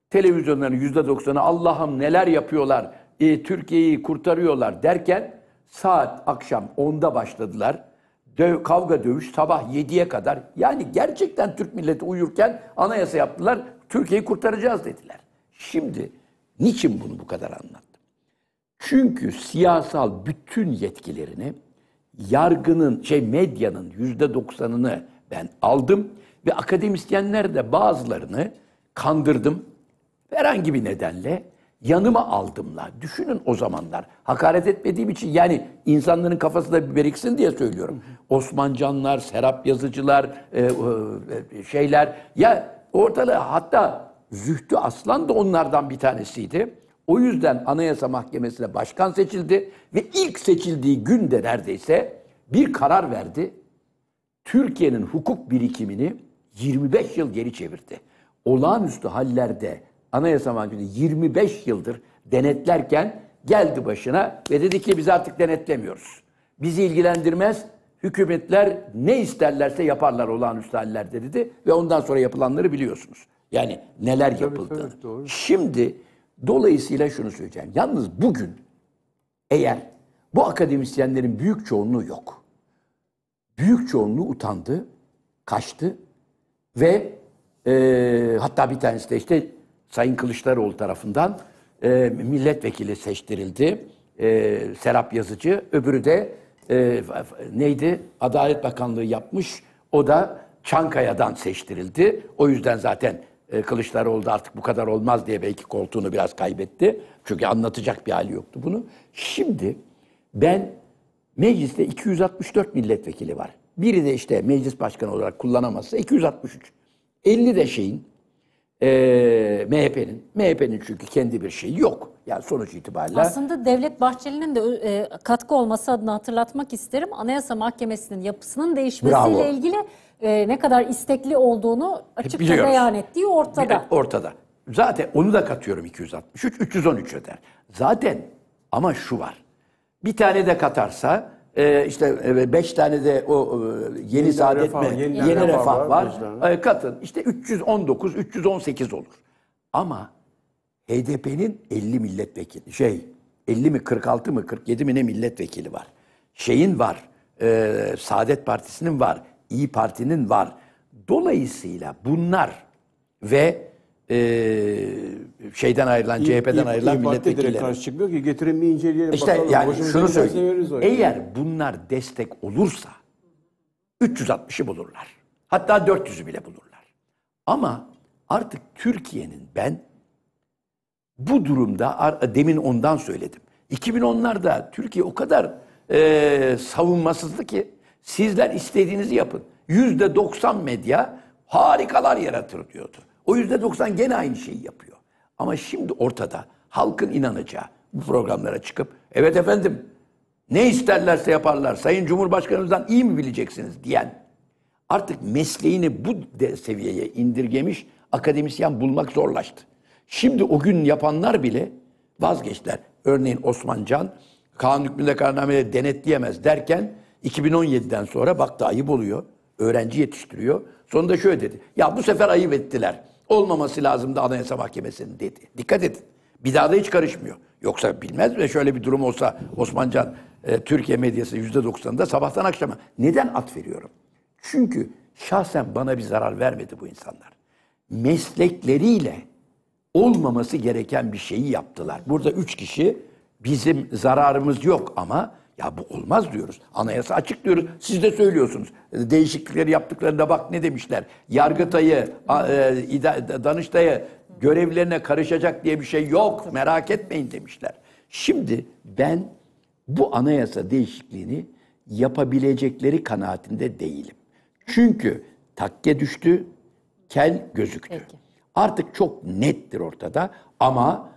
[SPEAKER 2] Televizyonların %90'ı Allah'ım neler yapıyorlar, e, Türkiye'yi kurtarıyorlar derken saat akşam 10'da başladılar. Döv, kavga dövüş sabah 7'ye kadar. Yani gerçekten Türk milleti uyurken anayasa yaptılar. Türkiye'yi kurtaracağız dediler. Şimdi niçin bunu bu kadar anlattım? Çünkü siyasal bütün yetkilerini yargının, şey medyanın yüzde doksanını ben aldım ve akademisyenler de bazılarını kandırdım. Herhangi bir nedenle yanıma aldımlar. Düşünün o zamanlar. Hakaret etmediğim için yani insanların kafası da bir diye söylüyorum. Osmancanlar, Serap yazıcılar, e, e, e, şeyler ya ortalığı hatta Zühtü Aslan da onlardan bir tanesiydi. O yüzden Anayasa Mahkemesi'ne başkan seçildi ve ilk seçildiği günde neredeyse bir karar verdi. Türkiye'nin hukuk birikimini 25 yıl geri çevirdi. Olağanüstü hallerde Anayasa Mahkemesi 25 yıldır denetlerken geldi başına ve dedi ki biz artık denetlemiyoruz. Bizi ilgilendirmez, hükümetler ne isterlerse yaparlar olağanüstü hallerde dedi ve ondan sonra yapılanları biliyorsunuz. Yani neler yapıldı. Şimdi dolayısıyla şunu söyleyeceğim. Yalnız bugün eğer bu akademisyenlerin büyük çoğunluğu yok. Büyük çoğunluğu utandı, kaçtı ve e, hatta bir tanesi de işte Sayın Kılıçdaroğlu tarafından e, milletvekili seçtirildi. E, Serap Yazıcı, öbürü de e, neydi? Adalet Bakanlığı yapmış. O da Çankaya'dan seçtirildi. O yüzden zaten e, Kılıçdaroğlu artık bu kadar olmaz diye belki koltuğunu biraz kaybetti. Çünkü anlatacak bir hali yoktu bunu. Şimdi ben mecliste 264 milletvekili var. Biri de işte meclis başkanı olarak kullanamazsa 263. 50 de şeyin e, MHP'nin. MHP'nin çünkü kendi bir şeyi yok. Yani sonuç
[SPEAKER 3] itibariyle. Aslında
[SPEAKER 1] Devlet Bahçeli'nin de e, katkı olması adına hatırlatmak isterim. Anayasa Mahkemesi'nin yapısının değişmesiyle Bravo. ilgili e, ne kadar istekli olduğunu e, açıkça Biliyoruz. beyan ettiği ortada.
[SPEAKER 2] Bir, ortada. Zaten onu da katıyorum 263, 313 öder. Zaten ama şu var. Bir tane de katarsa e, işte e, beş tane de o e, yeni, yeni saadet Yeni, yeni refah, refah var. var. E, katın işte 319, 318 olur. Ama HDP'nin 50 milletvekili şey 50 mi 46 mı 47 mi ne milletvekili var. Şeyin var. E, Saadet Partisi'nin var. İyi Parti'nin var. Dolayısıyla bunlar ve e, şeyden ayrılan, İyi, CHP'den İyi, ayrılan İyi milletvekilleri. karşı
[SPEAKER 3] çıkmıyor ki getirin bir inceleyelim işte bakalım. yani Boşumuza şunu söyleyeyim. Eğer
[SPEAKER 2] bunlar destek olursa 360'ı bulurlar. Hatta 400'ü bile bulurlar. Ama artık Türkiye'nin ben bu durumda demin ondan söyledim. 2010'larda Türkiye o kadar e, savunmasızdı ki Sizler istediğinizi yapın. Yüzde doksan medya harikalar yaratır diyordu. O yüzde doksan gene aynı şeyi yapıyor. Ama şimdi ortada halkın inanacağı bu programlara çıkıp evet efendim ne isterlerse yaparlar Sayın Cumhurbaşkanımızdan iyi mi bileceksiniz diyen artık mesleğini bu seviyeye indirgemiş akademisyen bulmak zorlaştı. Şimdi o gün yapanlar bile vazgeçtiler. Örneğin Osman Can kanun hükmünde kararnameyle denetleyemez derken 2017'den sonra baktı ayıp oluyor. Öğrenci yetiştiriyor. Sonunda şöyle dedi. Ya bu sefer ayıp ettiler. Olmaması lazımdı Anayasa Mahkemesi'nin dedi. Dikkat edin. Bir daha da hiç karışmıyor. Yoksa bilmez ve şöyle bir durum olsa Osmancan e, Türkiye medyası %90'da sabahtan akşama. Neden at veriyorum? Çünkü şahsen bana bir zarar vermedi bu insanlar. Meslekleriyle olmaması gereken bir şeyi yaptılar. Burada üç kişi bizim zararımız yok ama ya bu olmaz diyoruz. Anayasa açık diyoruz. Siz de söylüyorsunuz. Değişiklikleri yaptıklarında bak ne demişler. Yargıtay'ı, e, Danıştay'ı görevlerine karışacak diye bir şey yok. Merak etmeyin demişler. Şimdi ben bu anayasa değişikliğini yapabilecekleri kanaatinde değilim. Çünkü takke düştü, kel gözüktü. Artık çok nettir ortada ama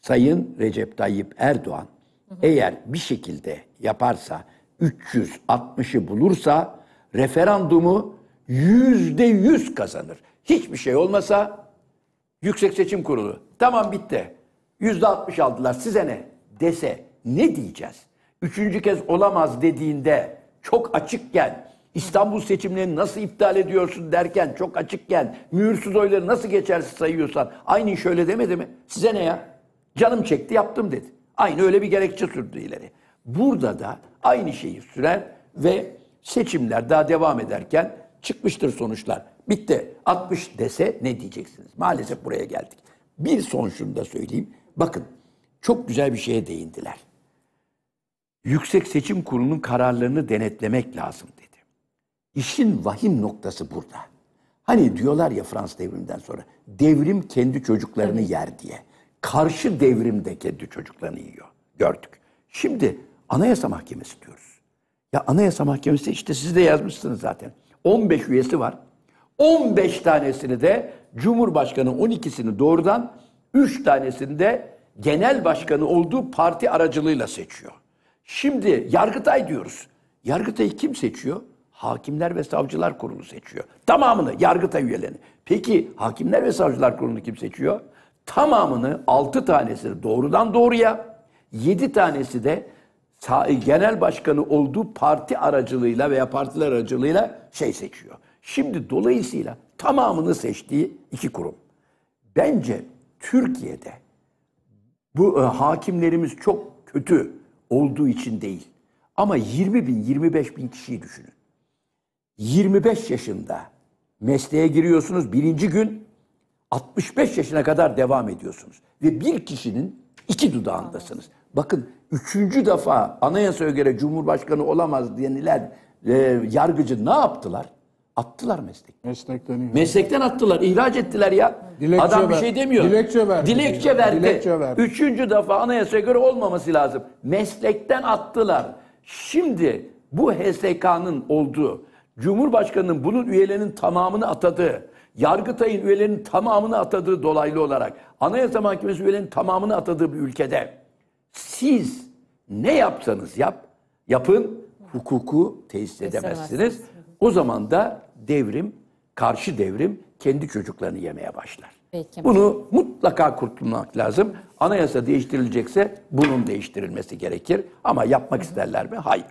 [SPEAKER 2] Sayın Recep Tayyip Erdoğan eğer bir şekilde yaparsa 360'ı bulursa referandumu yüzde yüz kazanır. Hiçbir şey olmasa Yüksek Seçim Kurulu tamam bitti. Yüzde altmış aldılar size ne dese ne diyeceğiz? Üçüncü kez olamaz dediğinde çok açıkken İstanbul seçimlerini nasıl iptal ediyorsun derken çok açıkken mühürsüz oyları nasıl geçersiz sayıyorsan aynı şöyle demedi mi? Size ne ya? Canım çekti yaptım dedi. Aynı öyle bir gerekçe sürdü ileri. Burada da aynı şeyi sürer ve seçimler daha devam ederken çıkmıştır sonuçlar. Bitti. 60 dese ne diyeceksiniz? Maalesef buraya geldik. Bir son şunu da söyleyeyim. Bakın çok güzel bir şeye değindiler. Yüksek Seçim Kurulu'nun kararlarını denetlemek lazım dedi. İşin vahim noktası burada. Hani diyorlar ya Fransız devriminden sonra devrim kendi çocuklarını yer diye karşı devrimde kendi çocuklarını yiyor. Gördük. Şimdi Anayasa Mahkemesi diyoruz. Ya Anayasa Mahkemesi işte siz de yazmışsınız zaten. 15 üyesi var. 15 tanesini de Cumhurbaşkanı 12'sini doğrudan 3 tanesini de genel başkanı olduğu parti aracılığıyla seçiyor. Şimdi Yargıtay diyoruz. Yargıtay'ı kim seçiyor? Hakimler ve Savcılar Kurulu seçiyor. Tamamını Yargıtay üyelerini. Peki Hakimler ve Savcılar kurulu kim seçiyor? tamamını 6 tanesi doğrudan doğruya, 7 tanesi de genel başkanı olduğu parti aracılığıyla veya partiler aracılığıyla şey seçiyor. Şimdi dolayısıyla tamamını seçtiği iki kurum. Bence Türkiye'de bu e, hakimlerimiz çok kötü olduğu için değil. Ama 20 bin, 25 bin kişiyi düşünün. 25 yaşında mesleğe giriyorsunuz birinci gün 65 yaşına kadar devam ediyorsunuz. Ve bir kişinin iki dudağındasınız. Bakın üçüncü defa anayasaya göre cumhurbaşkanı olamaz diyeniler e, yargıcı ne yaptılar? Attılar meslek. Meslekten Meslekten attılar, ihraç ettiler ya. Dilekçe Adam ver. bir şey demiyor. Dilekçe verdi. Dilekçe verdi. Dilekçe verdi. Üçüncü defa anayasaya göre olmaması lazım. Meslekten attılar. Şimdi bu HSK'nın olduğu, Cumhurbaşkanı'nın bunun üyelerinin tamamını atadığı, Yargıtay'ın üyelerinin tamamını atadığı dolaylı olarak, Anayasa Mahkemesi üyelerinin tamamını atadığı bir ülkede siz ne yapsanız yap, yapın hukuku tesis edemezsiniz. O zaman da devrim, karşı devrim kendi çocuklarını yemeye başlar.
[SPEAKER 1] Peki. Bunu
[SPEAKER 2] mutlaka kurtulmak lazım. Anayasa değiştirilecekse bunun değiştirilmesi gerekir. Ama yapmak isterler mi? Hayır.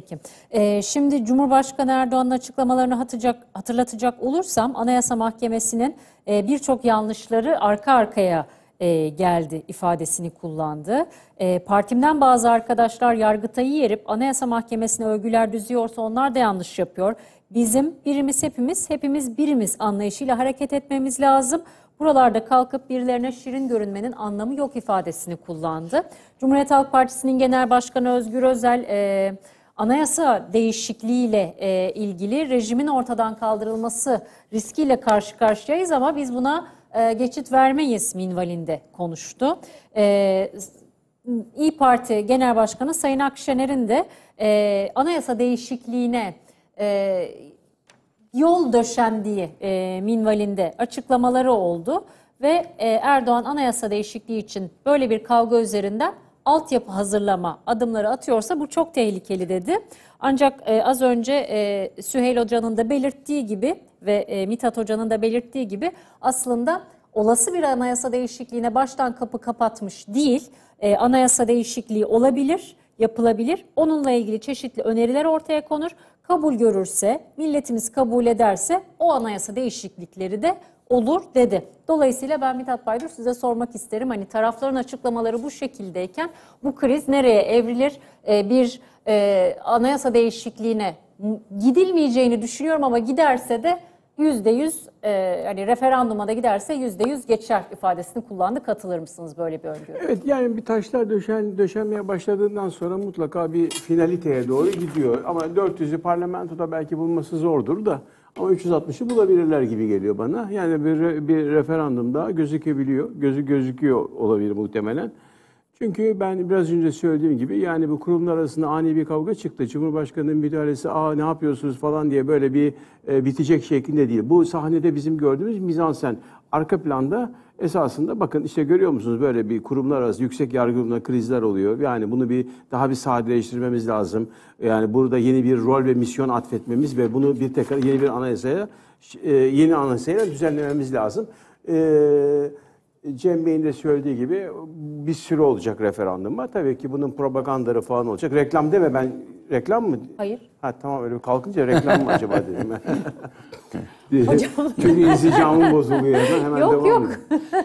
[SPEAKER 1] Peki. Ee, şimdi Cumhurbaşkanı Erdoğan'ın açıklamalarını hatacak, hatırlatacak olursam Anayasa Mahkemesi'nin e, birçok yanlışları arka arkaya e, geldi ifadesini kullandı. E, partimden bazı arkadaşlar Yargıtay'ı yerip Anayasa Mahkemesi'ne övgüler düzüyorsa onlar da yanlış yapıyor. Bizim birimiz hepimiz, hepimiz birimiz anlayışıyla hareket etmemiz lazım. Buralarda kalkıp birilerine şirin görünmenin anlamı yok ifadesini kullandı. Cumhuriyet Halk Partisi'nin Genel Başkanı Özgür Özel... E, anayasa değişikliğiyle e, ilgili rejimin ortadan kaldırılması riskiyle karşı karşıyayız ama biz buna e, geçit vermeyiz minvalinde konuştu. E, İyi Parti Genel Başkanı Sayın Akşener'in de e, anayasa değişikliğine e, yol döşendiği e, minvalinde açıklamaları oldu ve e, Erdoğan anayasa değişikliği için böyle bir kavga üzerinden altyapı hazırlama adımları atıyorsa bu çok tehlikeli dedi. Ancak e, az önce e, Süheyl Hoca'nın da belirttiği gibi ve e, Mithat Hoca'nın da belirttiği gibi aslında olası bir anayasa değişikliğine baştan kapı kapatmış değil. E, anayasa değişikliği olabilir, yapılabilir. Onunla ilgili çeşitli öneriler ortaya konur. Kabul görürse, milletimiz kabul ederse o anayasa değişiklikleri de olur dedi. Dolayısıyla ben Mithat Baydur size sormak isterim. Hani tarafların açıklamaları bu şekildeyken bu kriz nereye evrilir? Ee, bir e, anayasa değişikliğine gidilmeyeceğini düşünüyorum ama giderse de yüzde yüz e, hani referanduma da giderse yüzde yüz geçer ifadesini kullandı. Katılır mısınız böyle bir öngörü?
[SPEAKER 3] Evet yani bir taşlar döşen, döşenmeye başladığından sonra mutlaka bir finaliteye doğru gidiyor. Ama 400'ü parlamentoda belki bulması zordur da o 360'ı bulabilirler gibi geliyor bana. Yani bir, bir referandum daha gözükebiliyor, gözü gözüküyor olabilir muhtemelen. Çünkü ben biraz önce söylediğim gibi yani bu kurumlar arasında ani bir kavga çıktı. Cumhurbaşkanının müdahalesi aa ne yapıyorsunuz falan diye böyle bir e, bitecek şeklinde değil. Bu sahnede bizim gördüğümüz mizansen. Arka planda Esasında bakın işte görüyor musunuz böyle bir kurumlar arası yüksek yargı kurumuna krizler oluyor. Yani bunu bir daha bir sadeleştirmemiz lazım. Yani burada yeni bir rol ve misyon atfetmemiz ve bunu bir tekrar yeni bir anayasaya e, yeni anayasaya düzenlememiz lazım. E, Cem Bey'in de söylediği gibi bir sürü olacak referanduma. Tabii ki bunun propagandaları falan olacak. Reklam deme ben reklam mı? Hayır. Ha tamam öyle kalkınca reklam mı acaba dedim. *laughs* Hocam. *laughs* Çünkü insicamım bozuluyor. Hemen, yok devam yok.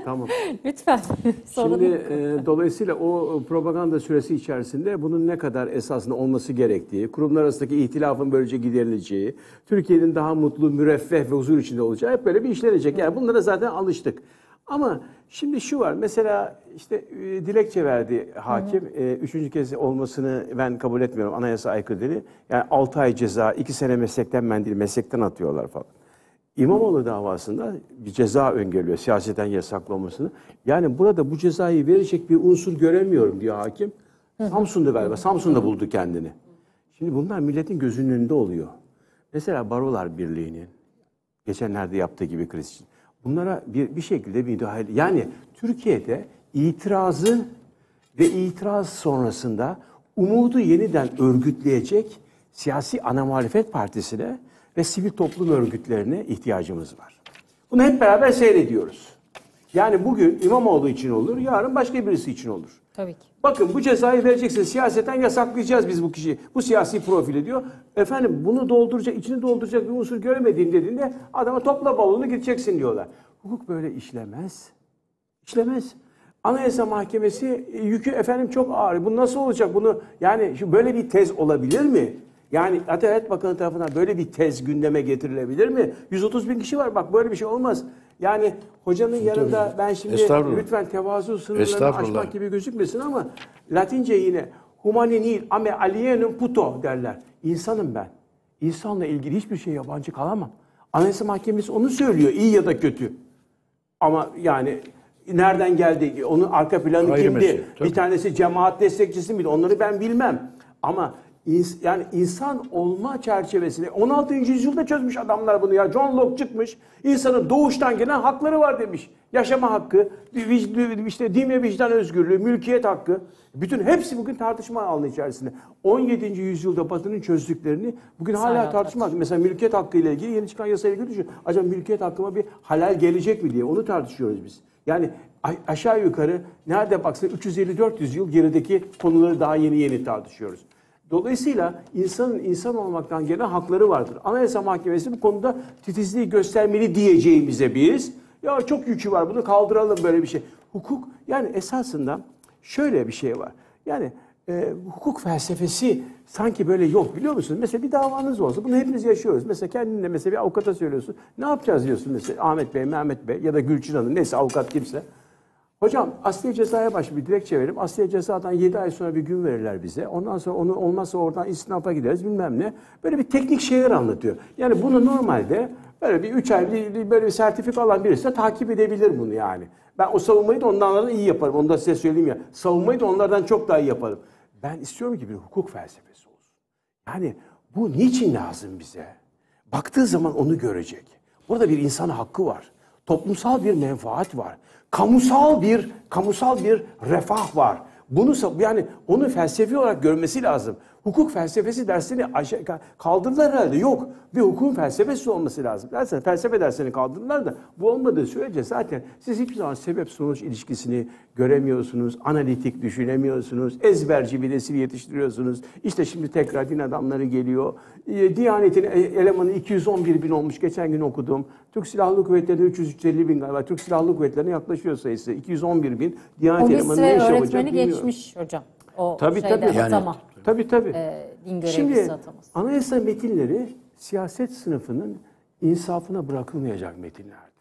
[SPEAKER 3] Tamam. *laughs* Lütfen. *laughs* Şimdi e, dolayısıyla o propaganda süresi içerisinde bunun ne kadar esasında olması gerektiği, kurumlar arasındaki ihtilafın böylece giderileceği, Türkiye'nin daha mutlu, müreffeh ve huzur içinde olacağı hep böyle bir işlenecek. Yani bunlara zaten alıştık. Ama şimdi şu var mesela işte e, dilekçe verdi hakim. E, üçüncü kez olmasını ben kabul etmiyorum anayasa aykırı dedi. Yani 6 ay ceza, iki sene meslekten mendil, meslekten atıyorlar falan. İmamoğlu davasında bir ceza öngörülüyor siyaseten yasaklamasını. Yani burada bu cezayı verecek bir unsur göremiyorum diyor hakim. Samsun'da galiba. Samsun'da buldu kendini. Şimdi bunlar milletin gözünün önünde oluyor. Mesela Barolar Birliği'nin geçenlerde yaptığı gibi kriz için. Bunlara bir, bir şekilde bir müdahale... Yani Türkiye'de itirazı ve itiraz sonrasında umudu yeniden örgütleyecek siyasi ana muhalefet partisine ve sivil toplum örgütlerine ihtiyacımız var. Bunu hep beraber seyrediyoruz. Yani bugün İmamoğlu için olur, yarın başka birisi için olur. Tabii ki. Bakın bu cezayı vereceksin siyaseten yasaklayacağız biz bu kişiyi. Bu siyasi profili diyor. Efendim bunu dolduracak, içini dolduracak bir unsur göremediğim dediğinde adama topla bavulunu gideceksin diyorlar. Hukuk böyle işlemez. İşlemez. Anayasa Mahkemesi e, yükü efendim çok ağır. Bu nasıl olacak? Bunu yani şu böyle bir tez olabilir mi? Yani Adalet Bakanı tarafından böyle bir tez gündeme getirilebilir mi? 130 bin kişi var bak böyle bir şey olmaz. Yani hocanın yanında ben şimdi lütfen tevazu sınırlarını aşmak gibi gözükmesin ama Latince yine humani humaninil ame alienum puto derler. İnsanım ben. İnsanla ilgili hiçbir şey yabancı kalamam. Anayasa Mahkemesi onu söylüyor iyi ya da kötü. Ama yani nereden geldi, onun arka planı Hayır kimdi? Mesele, bir tanesi cemaat destekçisi miydi? Onları ben bilmem. Ama yani insan olma çerçevesini 16. yüzyılda çözmüş adamlar bunu ya. John Locke çıkmış. İnsanın doğuştan gelen hakları var demiş. Yaşama hakkı, işte din ve vicdan özgürlüğü, mülkiyet hakkı. Bütün hepsi bugün tartışma alanı içerisinde. 17. yüzyılda Batı'nın çözdüklerini bugün hala tartışma. tartışmaz. Mesela mülkiyet hakkı ile ilgili yeni çıkan yasayla ilgili düşün. Acaba mülkiyet hakkıma bir halal gelecek mi diye onu tartışıyoruz biz. Yani aşağı yukarı nerede baksan 350-400 yıl gerideki konuları daha yeni yeni tartışıyoruz. Dolayısıyla insanın insan olmaktan gelen hakları vardır. Anayasa Mahkemesi bu konuda titizliği göstermeli diyeceğimize biz ya çok yükü var bunu kaldıralım böyle bir şey. Hukuk yani esasında şöyle bir şey var. Yani e, hukuk felsefesi sanki böyle yok biliyor musunuz? Mesela bir davanız olsa bunu hepimiz yaşıyoruz. Mesela kendinle mesela bir avukata söylüyorsun. Ne yapacağız diyorsun mesela Ahmet Bey, Mehmet Bey ya da Gülçin Hanım neyse avukat kimse. Hocam asliye cezaya baş bir dilekçe verelim. Asliye cezadan 7 ay sonra bir gün verirler bize. Ondan sonra onu olmazsa oradan istinapa gideriz bilmem ne. Böyle bir teknik şeyler anlatıyor. Yani bunu normalde böyle bir 3 ay bir, böyle bir sertifika alan birisi de takip edebilir bunu yani. Ben o savunmayı da onlardan iyi yaparım. Onu da size söyleyeyim ya. Savunmayı da onlardan çok daha iyi yaparım. Ben istiyorum ki bir hukuk felsefesi olsun. Yani bu niçin lazım bize? Baktığı zaman onu görecek. Burada bir insan hakkı var. Toplumsal bir menfaat var kamusal bir kamusal bir refah var. Bunu yani onu felsefi olarak görmesi lazım hukuk felsefesi dersini aşağı, kaldırdılar herhalde. Yok. Bir hukukun felsefesi olması lazım. Dersen felsefe dersini kaldırdılar da bu olmadığı sürece zaten siz hiçbir zaman sebep sonuç ilişkisini göremiyorsunuz. Analitik düşünemiyorsunuz. Ezberci bir nesil yetiştiriyorsunuz. İşte şimdi tekrar din adamları geliyor. E, Diyanet'in e, elemanı 211 bin olmuş. Geçen gün okudum. Türk Silahlı Kuvvetleri'nde 350 bin galiba. Türk Silahlı Kuvvetleri'ne yaklaşıyor sayısı. 211 bin. Diyanet elemanı ne iş yapacak öğretmeni geçmiş
[SPEAKER 1] hocam. O tabii tabii. Yani, zaman öyle. Tabii tabii. E, din görevlisi Şimdi, ataması.
[SPEAKER 3] anayasa metinleri siyaset sınıfının insafına bırakılmayacak metinlerdir.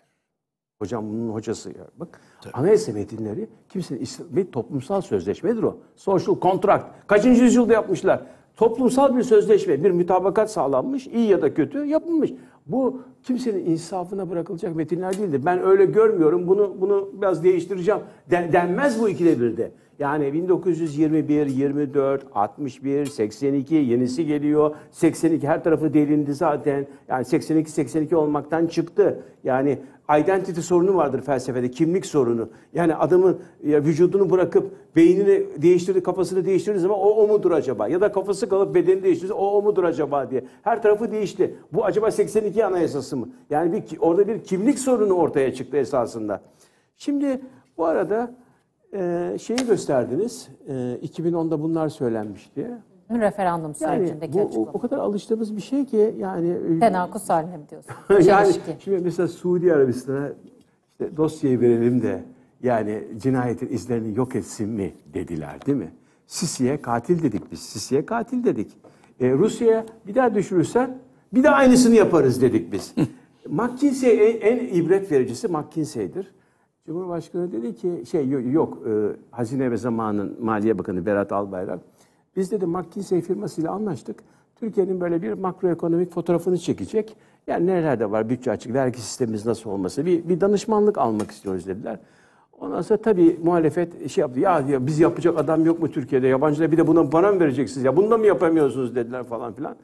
[SPEAKER 3] Hocam bunun hocası ya. Bak tabii. anayasa metinleri kimsenin bir toplumsal sözleşmedir o. Social contract. Kaçıncı yüzyılda yapmışlar? Toplumsal bir sözleşme, bir mütabakat sağlanmış, iyi ya da kötü yapılmış. Bu kimsenin insafına bırakılacak metinler değildir. Ben öyle görmüyorum. Bunu bunu biraz değiştireceğim. Den, denmez bu ikide birde. Yani 1921, 24, 61, 82 yenisi geliyor. 82 her tarafı delindi zaten. Yani 82 82 olmaktan çıktı. Yani identity sorunu vardır felsefede, kimlik sorunu. Yani adamın ya, vücudunu bırakıp beynini değiştirdi, kafasını değiştirdiği zaman o o mudur acaba? Ya da kafası kalıp bedeni değiştirdi, o o mudur acaba diye. Her tarafı değişti. Bu acaba 82 anayasası mı? Yani bir, orada bir kimlik sorunu ortaya çıktı esasında. Şimdi bu arada ee, şeyi gösterdiniz, ee, 2010'da bunlar söylenmişti.
[SPEAKER 1] Referandum yani bu o, açıklama. o kadar alıştığımız bir şey ki yani... E, Tenakuz haline mi diyorsun? *laughs* Şey yani Çelişki.
[SPEAKER 3] şimdi mesela Suudi Arabistan'a işte dosyayı verelim de yani cinayetin izlerini yok etsin mi dediler değil mi? Sisi'ye katil dedik biz. Sisi'ye katil dedik. E, Rusya'ya bir daha düşürürsen bir daha aynısını yaparız dedik biz. *laughs* McKinsey en, en ibret vericisi McKinsey'dir. Cumhurbaşkanı dedi ki şey yok e, Hazine ve Zamanın Maliye Bakanı Berat Albayrak biz dedi McKinsey firmasıyla anlaştık. Türkiye'nin böyle bir makroekonomik fotoğrafını çekecek. Yani nerelerde var bütçe açık, vergi sistemimiz nasıl olması bir, bir danışmanlık almak istiyoruz dediler. Ondan sonra tabii muhalefet şey yaptı. Ya, ya biz yapacak adam yok mu Türkiye'de? Yabancılar bir de buna bana mı vereceksiniz? Ya bunda mı yapamıyorsunuz dediler falan filan.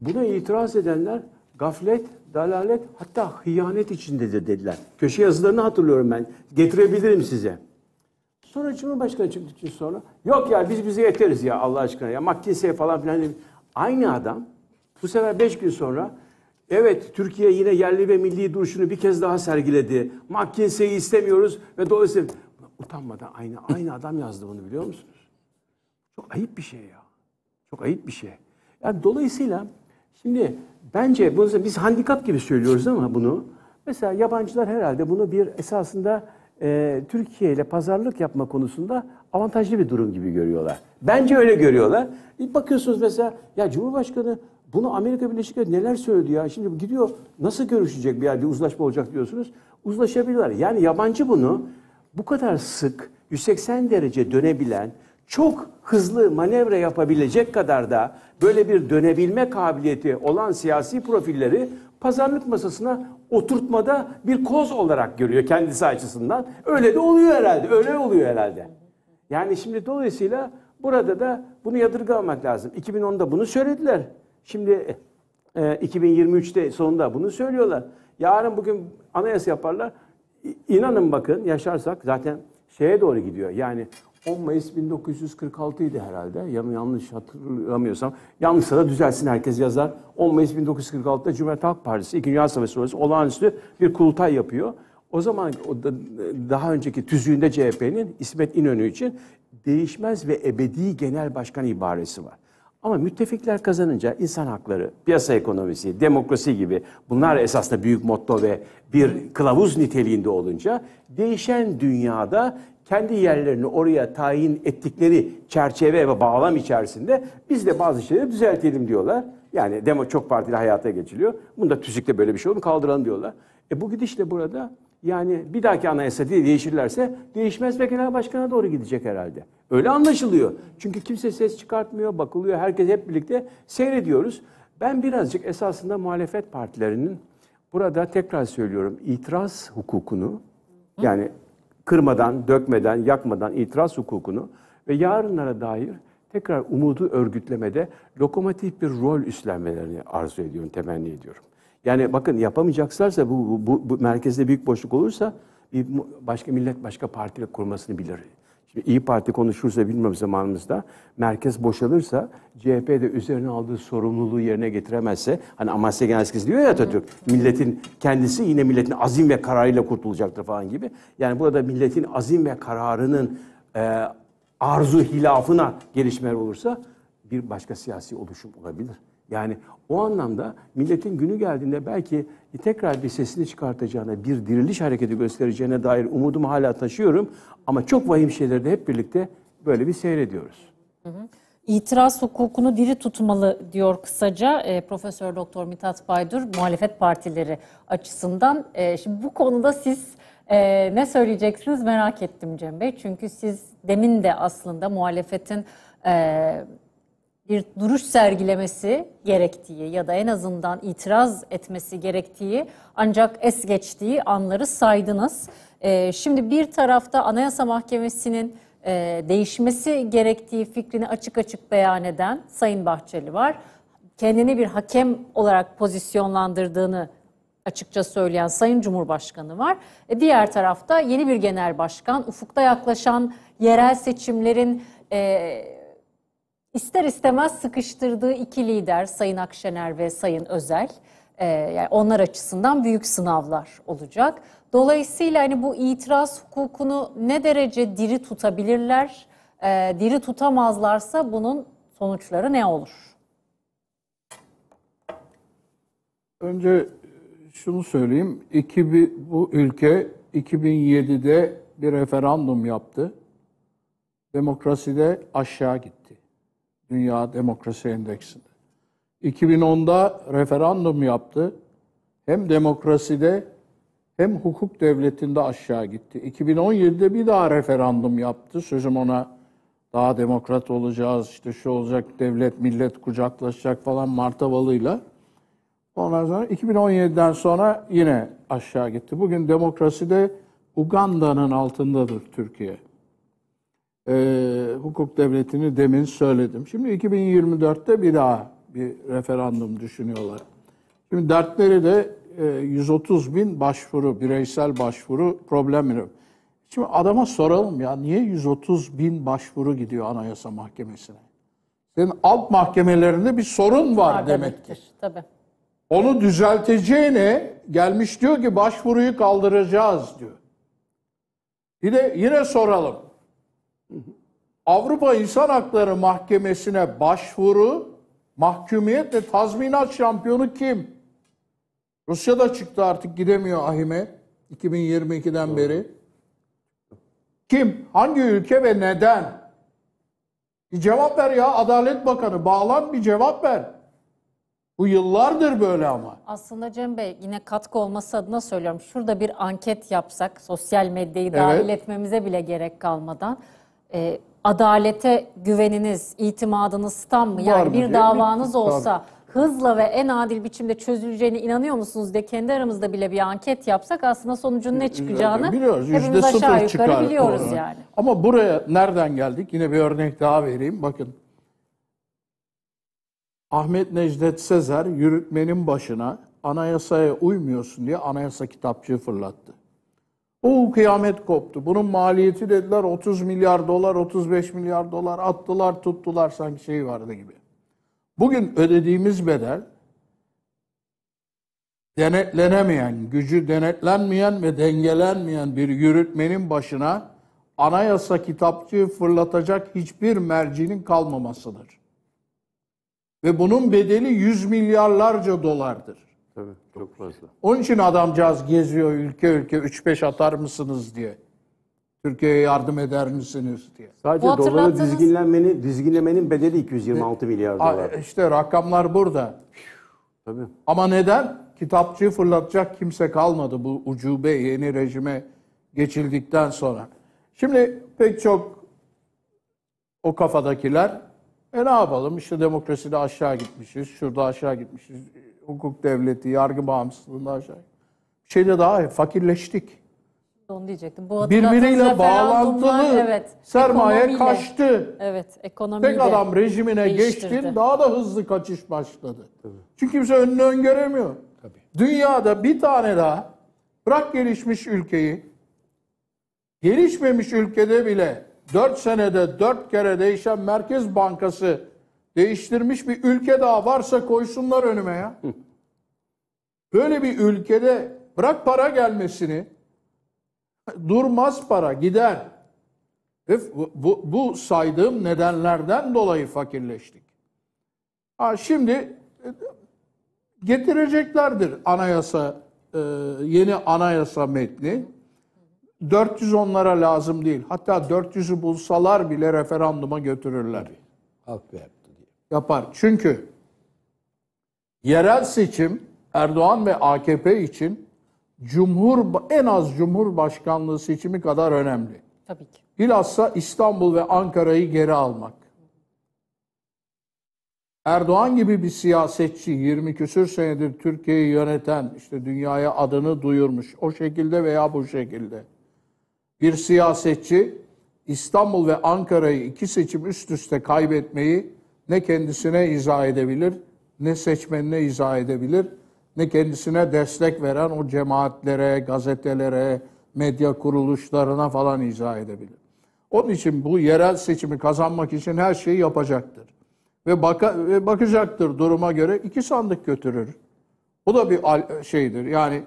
[SPEAKER 3] Buna itiraz edenler gaflet dalalet hatta hıyanet içindedir dediler. Köşe yazılarını hatırlıyorum ben. Getirebilirim size. Sonra Cumhurbaşkanı çıktıktan sonra yok ya biz bize yeteriz ya Allah aşkına ya McKinsey falan filan. Aynı adam bu sefer beş gün sonra evet Türkiye yine yerli ve milli duruşunu bir kez daha sergiledi. McKinsey'i istemiyoruz ve dolayısıyla utanmadan aynı aynı adam yazdı bunu biliyor musunuz? Çok ayıp bir şey ya. Çok ayıp bir şey. Yani dolayısıyla şimdi Bence bunu biz handikap gibi söylüyoruz ama bunu. Mesela yabancılar herhalde bunu bir esasında e, Türkiye ile pazarlık yapma konusunda avantajlı bir durum gibi görüyorlar. Bence öyle görüyorlar. E, bakıyorsunuz mesela ya Cumhurbaşkanı bunu Amerika Birleşik Devletleri neler söyledi ya? Şimdi gidiyor nasıl görüşecek bir yerde uzlaşma olacak diyorsunuz. Uzlaşabilirler. Yani yabancı bunu bu kadar sık 180 derece dönebilen çok hızlı manevra yapabilecek kadar da böyle bir dönebilme kabiliyeti olan siyasi profilleri pazarlık masasına oturtmada bir koz olarak görüyor kendisi açısından. Öyle de oluyor herhalde, öyle oluyor herhalde. Yani şimdi dolayısıyla burada da bunu yadırgamak lazım. 2010'da bunu söylediler. Şimdi e, 2023'te sonunda bunu söylüyorlar. Yarın bugün anayasa yaparlar. İnanın bakın yaşarsak zaten şeye doğru gidiyor. Yani 10 Mayıs 1946 idi herhalde. Yan, yanlış hatırlamıyorsam. Yanlışsa da düzelsin herkes yazar. 10 Mayıs 1946'da Cumhuriyet Halk Partisi 2. Dünya Savaşı sonrası olağanüstü bir kurultay yapıyor. O zaman o da, daha önceki tüzüğünde CHP'nin İsmet İnönü için değişmez ve ebedi genel başkan ibaresi var. Ama müttefikler kazanınca insan hakları, piyasa ekonomisi, demokrasi gibi bunlar esasında büyük motto ve bir kılavuz niteliğinde olunca değişen dünyada kendi yerlerini oraya tayin ettikleri çerçeve ve bağlam içerisinde biz de bazı şeyleri düzeltelim diyorlar. Yani demo çok partili hayata geçiliyor. Bunda tüzükte böyle bir şey olur kaldıralım diyorlar. E bu gidişle burada yani bir dahaki anayasa diye değişirlerse değişmez ve genel başkana doğru gidecek herhalde. Öyle anlaşılıyor. Çünkü kimse ses çıkartmıyor, bakılıyor. Herkes hep birlikte seyrediyoruz. Ben birazcık esasında muhalefet partilerinin burada tekrar söylüyorum itiraz hukukunu yani kırmadan, dökmeden, yakmadan itiraz hukukunu ve yarınlara dair tekrar umudu örgütlemede lokomotif bir rol üstlenmelerini arzu ediyorum, temenni ediyorum. Yani bakın yapamayacaklarsa bu, bu, bu, bu merkezde büyük boşluk olursa bir başka millet başka partiyle kurmasını bilir. Şimdi İyi Parti konuşursa bilmem zamanımızda merkez boşalırsa CHP de üzerine aldığı sorumluluğu yerine getiremezse hani Amasya Genelskesi diyor ya Atatürk milletin kendisi yine milletin azim ve kararıyla kurtulacaktır falan gibi. Yani burada milletin azim ve kararının e, arzu hilafına gelişmeler olursa bir başka siyasi oluşum olabilir. Yani o anlamda milletin günü geldiğinde belki e, tekrar bir sesini çıkartacağına, bir diriliş hareketi göstereceğine dair umudumu hala taşıyorum. Ama çok vahim şeyleri de hep birlikte böyle bir seyrediyoruz.
[SPEAKER 1] Hı hı. İtiraz hukukunu diri tutmalı diyor kısaca e, Profesör Doktor Mithat Baydur muhalefet partileri açısından. E, şimdi bu konuda siz e, ne söyleyeceksiniz merak ettim Cem Bey. Çünkü siz demin de aslında muhalefetin e, bir duruş sergilemesi gerektiği ya da en azından itiraz etmesi gerektiği ancak es geçtiği anları saydınız. Ee, şimdi bir tarafta Anayasa Mahkemesi'nin e, değişmesi gerektiği fikrini açık açık beyan eden Sayın Bahçeli var. Kendini bir hakem olarak pozisyonlandırdığını açıkça söyleyen Sayın Cumhurbaşkanı var. E, diğer tarafta yeni bir genel başkan, ufukta yaklaşan yerel seçimlerin... E, İster istemez sıkıştırdığı iki lider Sayın Akşener ve Sayın Özel e, yani onlar açısından büyük sınavlar olacak. Dolayısıyla hani bu itiraz hukukunu ne derece diri tutabilirler, e, diri tutamazlarsa bunun sonuçları ne olur?
[SPEAKER 4] Önce şunu söyleyeyim. 2000, bu ülke 2007'de bir referandum yaptı. Demokraside aşağı gitti. Dünya Demokrasi Endeksinde. 2010'da referandum yaptı. Hem demokraside hem hukuk devletinde aşağı gitti. 2017'de bir daha referandum yaptı. Sözüm ona daha demokrat olacağız, işte şu olacak, devlet millet kucaklaşacak falan martavalıyla. Ondan sonra 2017'den sonra yine aşağı gitti. Bugün demokraside Uganda'nın altındadır Türkiye e, hukuk devletini demin söyledim. Şimdi 2024'te bir daha bir referandum düşünüyorlar. Şimdi dertleri de e, 130 bin başvuru, bireysel başvuru problemi. Şimdi adama soralım ya niye 130 bin başvuru gidiyor Anayasa Mahkemesi'ne? Senin alt mahkemelerinde bir sorun var, var demektir. demektir. Tabii. Onu düzelteceğine gelmiş diyor ki başvuruyu kaldıracağız diyor. Bir yine soralım. Avrupa İnsan Hakları Mahkemesi'ne başvuru, mahkumiyet ve tazminat şampiyonu kim? Rusya da çıktı artık gidemiyor ahime 2022'den beri. Kim? Hangi ülke ve neden? Bir cevap ver ya Adalet Bakanı bağlan bir cevap ver. Bu yıllardır böyle ama.
[SPEAKER 1] Aslında Cem Bey yine katkı olması adına söylüyorum. Şurada bir anket yapsak sosyal medyayı dahil etmemize bile gerek kalmadan. E, adalete güveniniz, itimadınız tam mı? Yani bir davanız olsa hızla ve en adil biçimde çözüleceğine inanıyor musunuz diye kendi aramızda bile bir anket yapsak aslında sonucun ne ee, çıkacağını biliyoruz. hepimiz %0 aşağı yukarı biliyoruz
[SPEAKER 4] yani. Ama buraya nereden geldik? Yine bir örnek daha vereyim. Bakın Ahmet Necdet Sezer yürütmenin başına anayasaya uymuyorsun diye anayasa kitapçığı fırlattı. O kıyamet koptu. Bunun maliyeti dediler 30 milyar dolar, 35 milyar dolar attılar, tuttular sanki şey vardı gibi. Bugün ödediğimiz bedel denetlenemeyen, gücü denetlenmeyen ve dengelenmeyen bir yürütmenin başına anayasa kitapçığı fırlatacak hiçbir mercinin kalmamasıdır. Ve bunun bedeli yüz milyarlarca dolardır. Çok fazla. Onun için adamcağız geziyor ülke ülke 3-5 atar mısınız diye. Türkiye'ye yardım eder misiniz diye. Sadece Bu doları dizginlenmenin,
[SPEAKER 3] dizginlemenin bedeli 226 e, milyar Aa, dolar.
[SPEAKER 4] İşte rakamlar burada. Tabii. Ama neden? Kitapçıyı fırlatacak kimse kalmadı bu ucube yeni rejime geçildikten sonra. Şimdi pek çok o kafadakiler e ne yapalım işte demokraside aşağı gitmişiz, şurada aşağı gitmişiz, hukuk devleti, yargı bağımsızlığından aşağı. Bir şey de daha fakirleştik.
[SPEAKER 1] Onu diyecektim. Bu Birbiriyle bağlantılı evet, sermaye ekonomiyle, kaçtı. Evet, ekonomiyle Tek adam rejimine değiştirdi. geçtin daha
[SPEAKER 4] da hızlı kaçış başladı. Tabii. Çünkü kimse önünü öngöremiyor. Tabii. Dünyada bir tane daha bırak gelişmiş ülkeyi gelişmemiş ülkede bile 4 senede 4 kere değişen Merkez Bankası değiştirmiş bir ülke daha varsa koysunlar önüme ya. Böyle bir ülkede bırak para gelmesini durmaz para gider. Bu, bu saydığım nedenlerden dolayı fakirleştik. Ha, şimdi e, getireceklerdir anayasa e, yeni anayasa metni. 400 onlara lazım değil. Hatta 400'ü bulsalar bile referanduma götürürler. Halk yapar. Çünkü yerel seçim Erdoğan ve AKP için cumhur en az cumhurbaşkanlığı seçimi kadar önemli. Tabii ki. Bilhassa İstanbul ve Ankara'yı geri almak. Erdoğan gibi bir siyasetçi 20 küsür senedir Türkiye'yi yöneten, işte dünyaya adını duyurmuş o şekilde veya bu şekilde. Bir siyasetçi İstanbul ve Ankara'yı iki seçim üst üste kaybetmeyi ne kendisine izah edebilir, ne seçmenine izah edebilir, ne kendisine destek veren o cemaatlere, gazetelere, medya kuruluşlarına falan izah edebilir. Onun için bu yerel seçimi kazanmak için her şeyi yapacaktır. Ve, baka, ve bakacaktır duruma göre iki sandık götürür. Bu da bir şeydir. Yani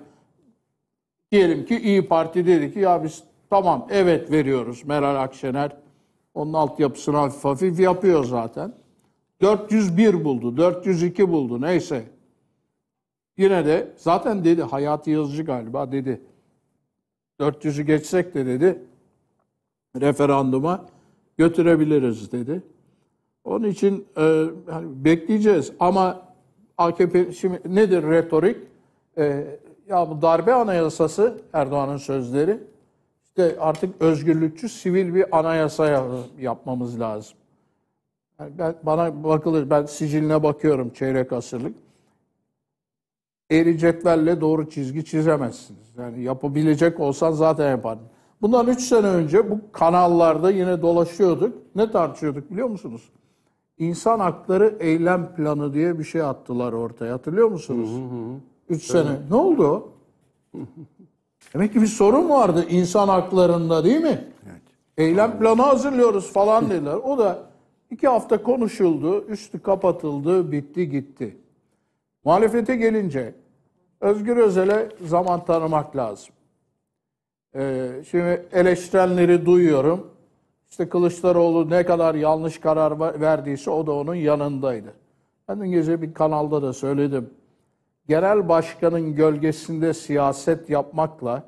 [SPEAKER 4] diyelim ki İyi Parti dedi ki ya biz tamam evet veriyoruz Meral Akşener. Onun altyapısını hafif hafif yapıyor zaten. 401 buldu, 402 buldu neyse. Yine de zaten dedi Hayati Yazıcı galiba dedi. 400'ü geçsek de dedi referanduma götürebiliriz dedi. Onun için e, hani bekleyeceğiz ama AKP şimdi nedir retorik? E, ya bu darbe anayasası Erdoğan'ın sözleri. İşte artık özgürlükçü sivil bir anayasa yapmamız lazım. Yani ben, bana bakılır, ben siciline bakıyorum çeyrek asırlık. Eğri cetvelle doğru çizgi çizemezsiniz. Yani yapabilecek olsan zaten yapardın. Bundan 3 sene önce bu kanallarda yine dolaşıyorduk. Ne tartışıyorduk biliyor musunuz? İnsan hakları eylem planı diye bir şey attılar ortaya. Hatırlıyor musunuz? 3 sene. Ne oldu? Demek ki bir sorun vardı insan haklarında değil mi? Evet. Eylem planı hazırlıyoruz falan dediler. O da İki hafta konuşuldu, üstü kapatıldı, bitti gitti. Muhalefete gelince Özgür Özel'e zaman tanımak lazım. Ee, şimdi eleştirenleri duyuyorum. İşte Kılıçdaroğlu ne kadar yanlış karar verdiyse o da onun yanındaydı. Ben dün gece bir kanalda da söyledim. Genel başkanın gölgesinde siyaset yapmakla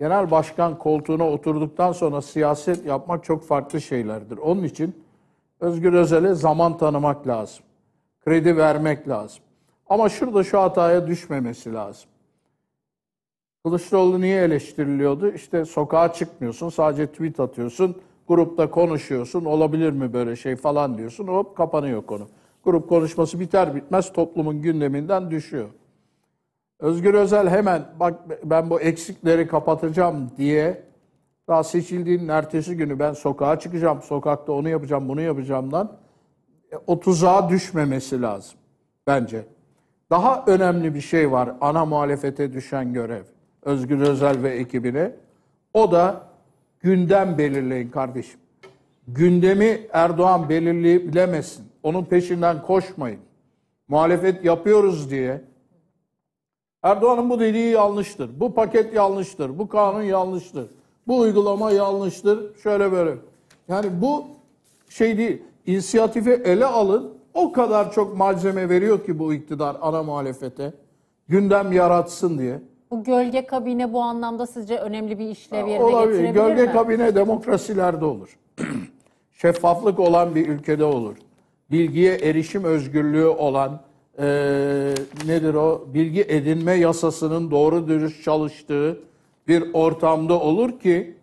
[SPEAKER 4] genel başkan koltuğuna oturduktan sonra siyaset yapmak çok farklı şeylerdir. Onun için Özgür Özel'e zaman tanımak lazım. Kredi vermek lazım. Ama şurada şu hataya düşmemesi lazım. Kılıçdaroğlu niye eleştiriliyordu? İşte sokağa çıkmıyorsun, sadece tweet atıyorsun, grupta konuşuyorsun, olabilir mi böyle şey falan diyorsun, hop kapanıyor konu. Grup konuşması biter bitmez toplumun gündeminden düşüyor. Özgür Özel hemen bak ben bu eksikleri kapatacağım diye daha seçildiğinin ertesi günü ben sokağa çıkacağım, sokakta onu yapacağım, bunu yapacağımdan e, o tuzağa düşmemesi lazım bence. Daha önemli bir şey var ana muhalefete düşen görev. Özgür Özel ve ekibine. O da gündem belirleyin kardeşim. Gündemi Erdoğan belirleyebilemesin. Onun peşinden koşmayın. Muhalefet yapıyoruz diye. Erdoğan'ın bu dediği yanlıştır. Bu paket yanlıştır. Bu kanun yanlıştır. Bu uygulama yanlıştır. Şöyle böyle. Yani bu şey değil. İnisiyatifi ele alın. O kadar çok malzeme veriyor ki bu iktidar ana muhalefete. Gündem yaratsın diye.
[SPEAKER 1] Bu gölge kabine bu anlamda sizce önemli bir işlev yerine Olabilir. getirebilir gölge mi? kabine
[SPEAKER 4] demokrasilerde olur. *clears throat* Şeffaflık olan bir ülkede olur. Bilgiye erişim özgürlüğü olan e, nedir o? Bilgi edinme yasasının doğru dürüst çalıştığı bir ortamda olur ki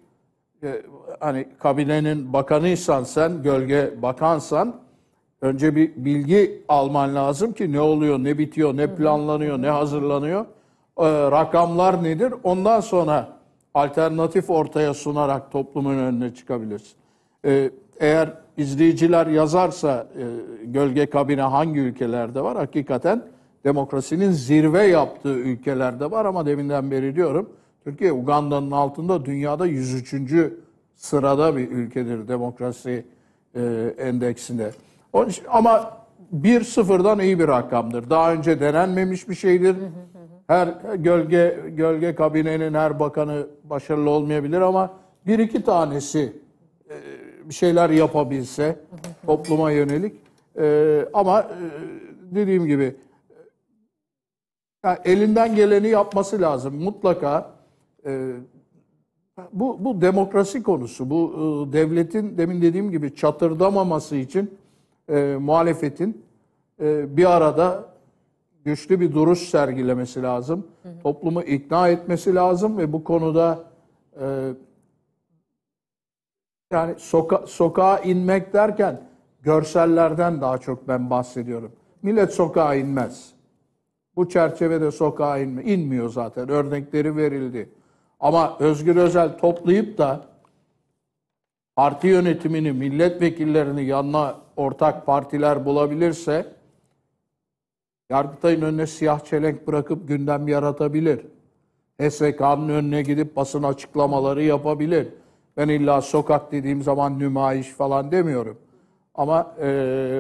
[SPEAKER 4] e, hani kabinenin bakanıysan sen, gölge bakansan önce bir bilgi alman lazım ki ne oluyor, ne bitiyor, ne planlanıyor, ne hazırlanıyor. E, rakamlar nedir? Ondan sonra alternatif ortaya sunarak toplumun önüne çıkabilirsin. E, eğer izleyiciler yazarsa e, gölge kabine hangi ülkelerde var? Hakikaten demokrasinin zirve yaptığı ülkelerde var ama deminden beri diyorum Türkiye Uganda'nın altında dünyada 103. sırada bir ülkedir demokrasi e, endeksinde. Onun için, ama 1-0'dan iyi bir rakamdır. Daha önce denenmemiş bir şeydir. Her gölge gölge kabinenin her bakanı başarılı olmayabilir ama bir iki tanesi e, bir şeyler yapabilse topluma yönelik. E, ama e, dediğim gibi elinden geleni yapması lazım. Mutlaka ee, bu, bu demokrasi konusu, bu e, devletin demin dediğim gibi çatırdamaması için e, muhalefetin e, bir arada güçlü bir duruş sergilemesi lazım. Hı hı. Toplumu ikna etmesi lazım ve bu konuda e, yani soka sokağa inmek derken görsellerden daha çok ben bahsediyorum. Millet sokağa inmez. Bu çerçevede sokağa inme, inmiyor zaten. Örnekleri verildi. Ama Özgür Özel toplayıp da parti yönetimini, milletvekillerini yanına ortak partiler bulabilirse Yargıtay'ın önüne siyah çelenk bırakıp gündem yaratabilir. SK'nın önüne gidip basın açıklamaları yapabilir. Ben illa sokak dediğim zaman nümayiş falan demiyorum. Ama e,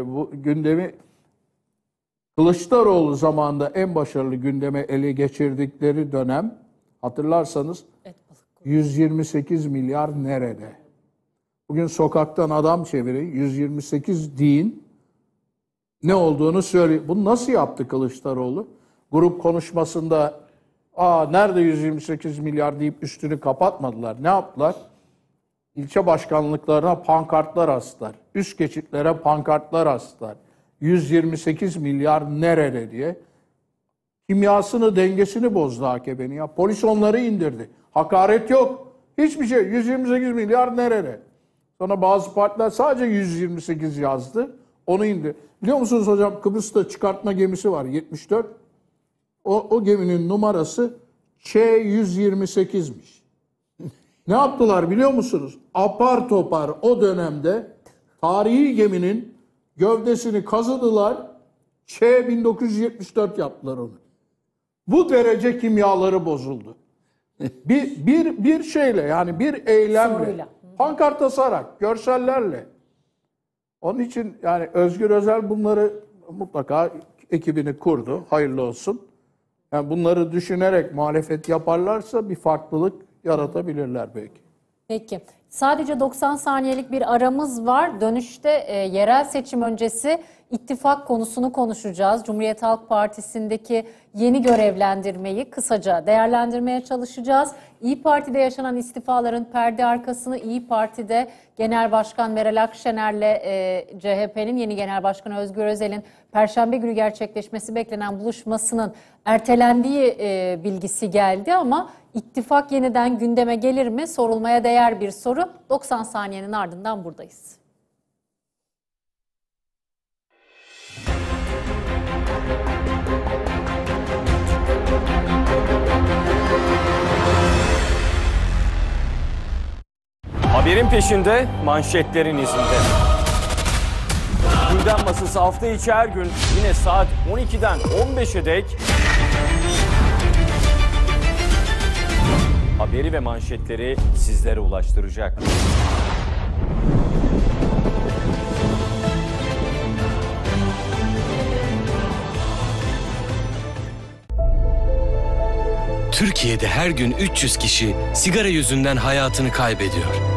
[SPEAKER 4] bu gündemi Kılıçdaroğlu zamanında en başarılı gündeme ele geçirdikleri dönem hatırlarsanız 128 milyar nerede? Bugün sokaktan adam çeviri 128 din ne olduğunu söyle. Bunu nasıl yaptı Kılıçdaroğlu? Grup konuşmasında aa nerede 128 milyar deyip üstünü kapatmadılar. Ne yaptılar? İlçe başkanlıklarına pankartlar astılar. Üst geçitlere pankartlar astılar. 128 milyar nerede diye. Kimyasını, dengesini bozdu AKP'nin ya. Polis onları indirdi. Hakaret yok. Hiçbir şey. 128 milyar nerede? Sonra bazı partiler sadece 128 yazdı. Onu indi. Biliyor musunuz hocam Kıbrıs'ta çıkartma gemisi var 74. O, o geminin numarası Ç-128'miş. *laughs* ne yaptılar biliyor musunuz? Apar topar o dönemde tarihi geminin gövdesini kazıdılar. Ç-1974 yaptılar onu. Bu derece kimyaları bozuldu bir, bir, bir şeyle yani bir eylemle, Soruyla. pankart asarak, görsellerle. Onun için yani Özgür Özel bunları mutlaka ekibini kurdu. Hayırlı olsun. Yani bunları düşünerek muhalefet yaparlarsa bir farklılık yaratabilirler belki.
[SPEAKER 1] Peki. Sadece 90 saniyelik bir aramız var. Dönüşte e, yerel seçim öncesi ittifak konusunu konuşacağız. Cumhuriyet Halk Partisi'ndeki yeni görevlendirmeyi kısaca değerlendirmeye çalışacağız. İyi Parti'de yaşanan istifaların perde arkasını İyi Parti'de Genel Başkan Meral Akşener'le e, CHP'nin yeni Genel Başkanı Özgür Özel'in Perşembe günü gerçekleşmesi beklenen buluşmasının ertelendiği e, bilgisi geldi ama ittifak yeniden gündeme gelir mi? Sorulmaya değer bir soru. 90 saniyenin ardından buradayız.
[SPEAKER 3] Haberin peşinde, manşetlerin izinde. Gündem masası hafta içi her gün yine saat 12'den 15'e dek haberi ve manşetleri sizlere ulaştıracak. Türkiye'de her gün 300 kişi sigara yüzünden hayatını kaybediyor.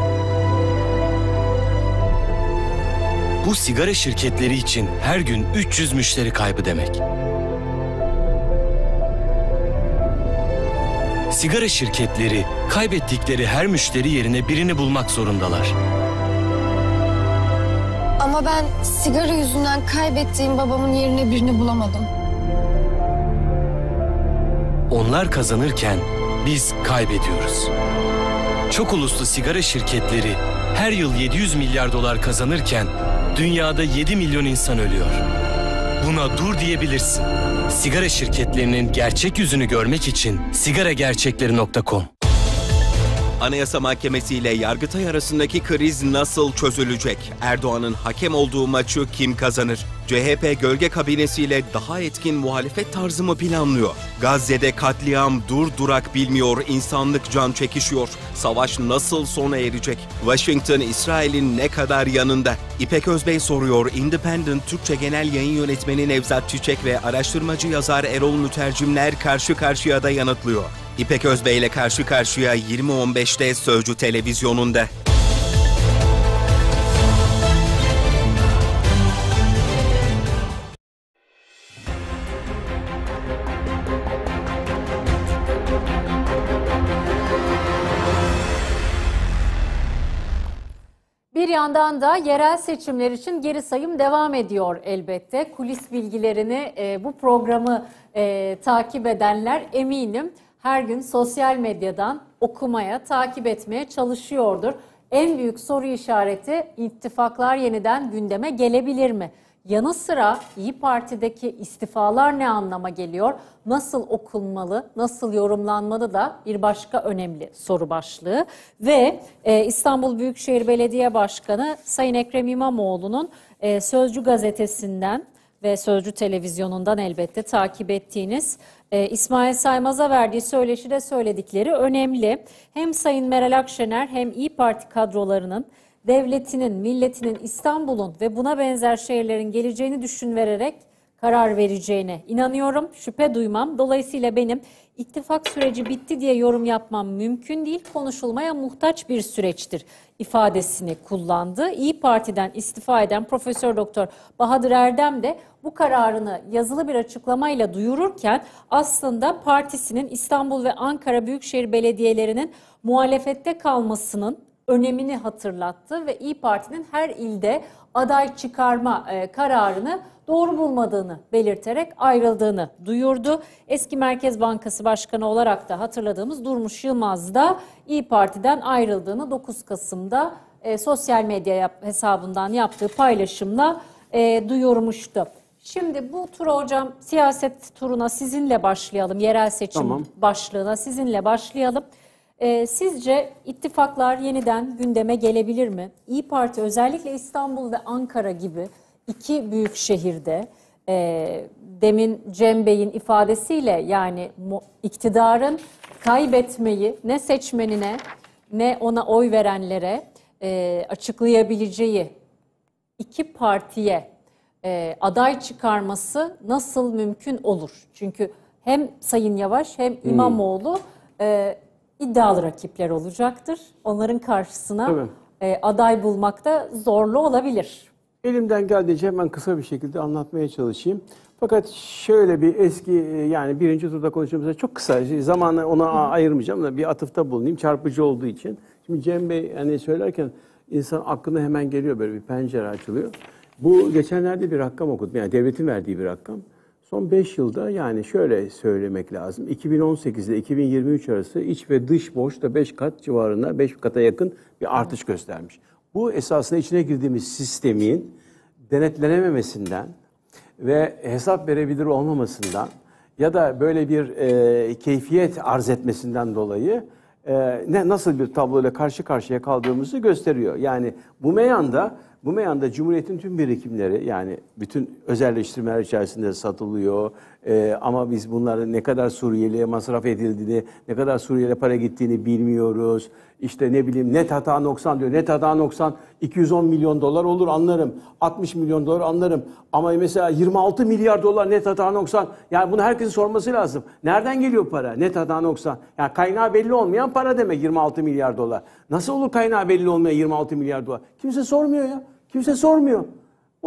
[SPEAKER 3] Bu sigara şirketleri için her gün 300 müşteri kaybı demek. Sigara şirketleri kaybettikleri her müşteri yerine birini bulmak zorundalar.
[SPEAKER 4] Ama ben sigara yüzünden kaybettiğim babamın yerine birini bulamadım.
[SPEAKER 3] Onlar kazanırken biz kaybediyoruz. Çok uluslu sigara şirketleri her yıl 700 milyar dolar kazanırken Dünyada 7 milyon insan ölüyor. Buna dur diyebilirsin. Sigara şirketlerinin gerçek yüzünü görmek için sigaragerçekleri.com
[SPEAKER 2] Anayasa Mahkemesi ile Yargıtay arasındaki kriz nasıl çözülecek? Erdoğan'ın hakem olduğu maçı kim kazanır? CHP gölge kabinesiyle daha etkin muhalefet tarzı mı planlıyor? Gazze'de katliam dur durak bilmiyor, insanlık can çekişiyor. Savaş nasıl sona erecek? Washington, İsrail'in ne kadar yanında? İpek Özbey soruyor, Independent Türkçe Genel Yayın Yönetmeni Nevzat Çiçek ve araştırmacı yazar Erol Mütercimler karşı karşıya da yanıtlıyor. İpek Özbey ile karşı karşıya 20.15'te Sözcü Televizyonu'nda.
[SPEAKER 1] Bir yandan da yerel seçimler için geri sayım devam ediyor elbette. Kulis bilgilerini e, bu programı e, takip edenler eminim her gün sosyal medyadan okumaya, takip etmeye çalışıyordur. En büyük soru işareti ittifaklar yeniden gündeme gelebilir mi? Yanı sıra İyi Parti'deki istifalar ne anlama geliyor? Nasıl okunmalı, nasıl yorumlanmalı da bir başka önemli soru başlığı. Ve e, İstanbul Büyükşehir Belediye Başkanı Sayın Ekrem İmamoğlu'nun e, Sözcü gazetesinden ve Sözcü Televizyonu'ndan elbette takip ettiğiniz e, İsmail Saymaz'a verdiği söyleşide söyledikleri önemli. Hem Sayın Meral Akşener hem İyi Parti kadrolarının devletinin, milletinin, İstanbul'un ve buna benzer şehirlerin geleceğini düşünvererek karar vereceğine inanıyorum. Şüphe duymam. Dolayısıyla benim ittifak süreci bitti diye yorum yapmam mümkün değil. Konuşulmaya muhtaç bir süreçtir ifadesini kullandı. İyi Parti'den istifa eden Profesör Doktor Bahadır Erdem de bu kararını yazılı bir açıklamayla duyururken aslında partisinin İstanbul ve Ankara Büyükşehir Belediyelerinin muhalefette kalmasının önemini hatırlattı ve İyi Parti'nin her ilde aday çıkarma e, kararını doğru bulmadığını belirterek ayrıldığını duyurdu. Eski Merkez Bankası Başkanı olarak da hatırladığımız Durmuş Yılmaz da İyi Parti'den ayrıldığını 9 Kasım'da e, sosyal medya hesabından yaptığı paylaşımla e, duyurmuştu. Şimdi bu tur hocam siyaset turuna sizinle başlayalım. Yerel seçim tamam. başlığına sizinle başlayalım. E, sizce ittifaklar yeniden gündeme gelebilir mi? İyi Parti özellikle İstanbul ve Ankara gibi iki büyük şehirde e, demin Cem Bey'in ifadesiyle yani iktidarın kaybetmeyi ne seçmenine ne ona oy verenlere e, açıklayabileceği iki partiye e, aday çıkarması nasıl mümkün olur? Çünkü hem Sayın Yavaş hem hmm. İmamoğlu hmm. e, iddialı rakipler olacaktır. Onların karşısına Tabii. e, aday bulmakta zorlu olabilir.
[SPEAKER 3] Elimden geldiğince hemen kısa bir şekilde anlatmaya çalışayım. Fakat şöyle bir eski e, yani birinci turda konuştuğumuzda çok kısa zamanı ona ayırmayacağım da bir atıfta bulunayım çarpıcı olduğu için. Şimdi Cem Bey hani söylerken insan aklına hemen geliyor böyle bir pencere açılıyor. Bu geçenlerde bir rakam okudum yani devletin verdiği bir rakam. Son 5 yılda yani şöyle söylemek lazım. 2018 ile 2023 arası iç ve dış borçta 5 kat civarında 5 kata yakın bir artış göstermiş. Bu esasında içine girdiğimiz sistemin denetlenememesinden ve hesap verebilir olmamasından ya da böyle bir e, keyfiyet arz etmesinden dolayı e, ne nasıl bir tabloyla karşı karşıya kaldığımızı gösteriyor. Yani bu meyanda bu meyanda Cumhuriyet'in tüm birikimleri yani bütün özelleştirmeler içerisinde satılıyor, ee, ama biz bunları ne kadar Suriyeli'ye masraf edildiğini, ne kadar Suriyeli'ye para gittiğini bilmiyoruz. İşte ne bileyim net hata 90 diyor. Net hata 90 210 milyon dolar olur anlarım. 60 milyon dolar anlarım. Ama mesela 26 milyar dolar net hata 90. Yani bunu herkesin sorması lazım. Nereden geliyor para? Net hata 90. Yani kaynağı belli olmayan para demek 26 milyar dolar. Nasıl olur kaynağı belli olmayan 26 milyar dolar? Kimse sormuyor ya. Kimse sormuyor.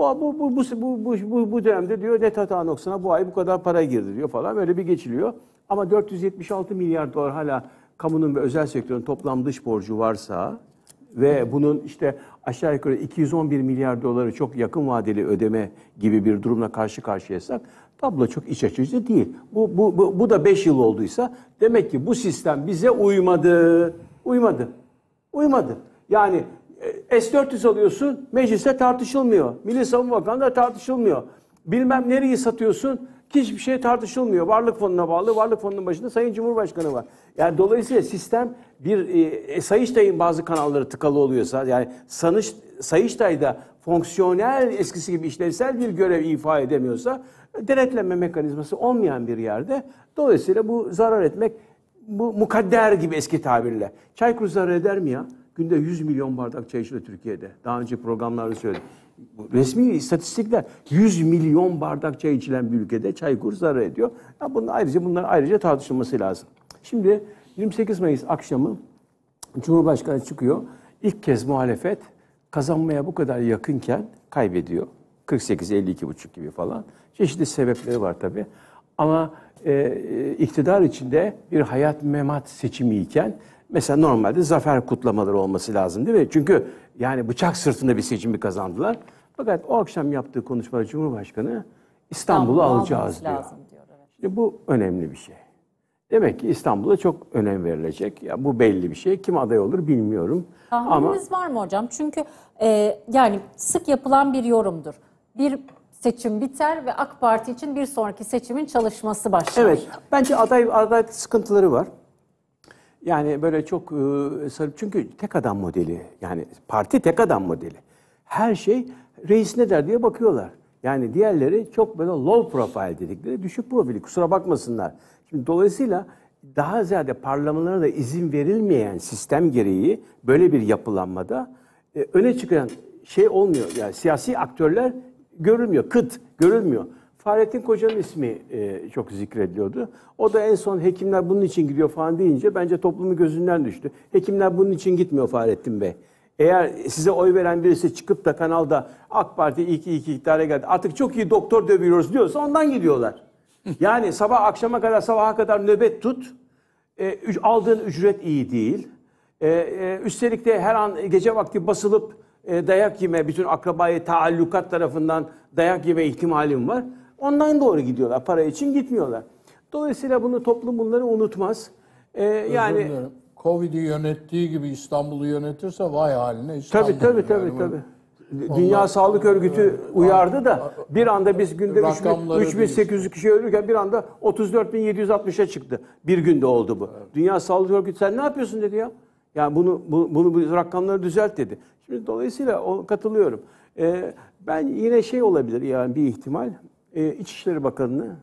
[SPEAKER 3] Bu bu bu bu bu bu, bu, dönemde diyor net hata noksanına bu ay bu kadar para girdi diyor falan böyle bir geçiliyor. Ama 476 milyar dolar hala kamunun ve özel sektörün toplam dış borcu varsa ve bunun işte aşağı yukarı 211 milyar doları çok yakın vadeli ödeme gibi bir durumla karşı karşıyaysak tablo çok iç açıcı değil. Bu, bu, bu, bu da 5 yıl olduysa demek ki bu sistem bize uymadı. Uymadı. Uymadı. Yani e, S-400 alıyorsun, mecliste tartışılmıyor. Milli Savunma Bakanı'nda tartışılmıyor. Bilmem nereyi satıyorsun, hiçbir şey tartışılmıyor. Varlık fonuna bağlı, varlık fonunun başında Sayın Cumhurbaşkanı var. Yani dolayısıyla sistem bir e, e Sayıştay'ın bazı kanalları tıkalı oluyorsa, yani sanış, Sayıştay'da fonksiyonel eskisi gibi işlevsel bir görev ifa edemiyorsa, e, denetleme mekanizması olmayan bir yerde dolayısıyla bu zarar etmek bu mukadder gibi eski tabirle. Çaykur zarar eder mi ya? Günde 100 milyon bardak çay içiliyor Türkiye'de. Daha önce programlarda söyledim. Resmi istatistikler 100 milyon bardak çay içilen bir ülkede çay çaykur zarar ediyor. Ya bunun ayrıca bunlar ayrıca tartışılması lazım. Şimdi 28 Mayıs akşamı Cumhurbaşkanı çıkıyor. İlk kez muhalefet kazanmaya bu kadar yakınken kaybediyor. 48 52 buçuk gibi falan. Çeşitli sebepleri var tabii. Ama e, e iktidar içinde bir hayat memat seçimi iken Mesela normalde zafer kutlamaları olması lazım değil mi? Çünkü yani bıçak sırtında bir seçimi kazandılar. Fakat o akşam yaptığı konuşmada Cumhurbaşkanı İstanbul'u İstanbul alacağız diyor. Lazım diyor evet. Şimdi bu önemli bir şey. Demek ki İstanbul'a çok önem verilecek. Ya bu belli bir şey. Kim aday olur bilmiyorum. Tahmininiz
[SPEAKER 1] Ama... var mı hocam? Çünkü e, yani sık yapılan bir yorumdur. Bir seçim biter ve AK Parti için bir sonraki seçimin çalışması başlar. Evet.
[SPEAKER 3] Bence aday aday sıkıntıları var. Yani böyle çok e, sarıp çünkü tek adam modeli yani parti tek adam modeli. Her şey reis ne der diye bakıyorlar. Yani diğerleri çok böyle low profile dedikleri düşük profili kusura bakmasınlar. Şimdi dolayısıyla daha ziyade parlamalara da izin verilmeyen sistem gereği böyle bir yapılanmada e, öne çıkan şey olmuyor. Yani siyasi aktörler görülmüyor, kıt görülmüyor. Fahrettin Koca'nın ismi e, çok zikrediliyordu. O da en son hekimler bunun için gidiyor falan deyince bence toplumu gözünden düştü. Hekimler bunun için gitmiyor Fahrettin Bey. Eğer size oy veren birisi çıkıp da kanalda AK Parti iyi ki iyi ki iktidara geldi artık çok iyi doktor dövüyoruz diyorsa ondan gidiyorlar. Yani sabah akşama kadar sabaha kadar nöbet tut. E, aldığın ücret iyi değil. E, e, üstelik de her an gece vakti basılıp e, dayak yeme bütün akrabayı taallukat tarafından dayak yeme ihtimalim var. Ondan doğru gidiyorlar. Para için gitmiyorlar. Dolayısıyla bunu
[SPEAKER 4] toplum bunları unutmaz. Ee, yani Covid'i yönettiği gibi İstanbul'u yönetirse vay haline İstanbul. Tabii tabii tabii yani. tabii. Dünya Sağlık Örgütü
[SPEAKER 3] uyardı da bir anda
[SPEAKER 4] biz günde 3800 kişi ölürken bir anda
[SPEAKER 3] 34.760'a çıktı. Bir günde oldu bu. Evet. Dünya Sağlık Örgütü sen ne yapıyorsun dedi ya. Yani bunu bu, bunu bu rakamları düzelt dedi. Şimdi dolayısıyla o, katılıyorum. Ee, ben yine şey olabilir yani bir ihtimal e, İçişleri Bakanı'nı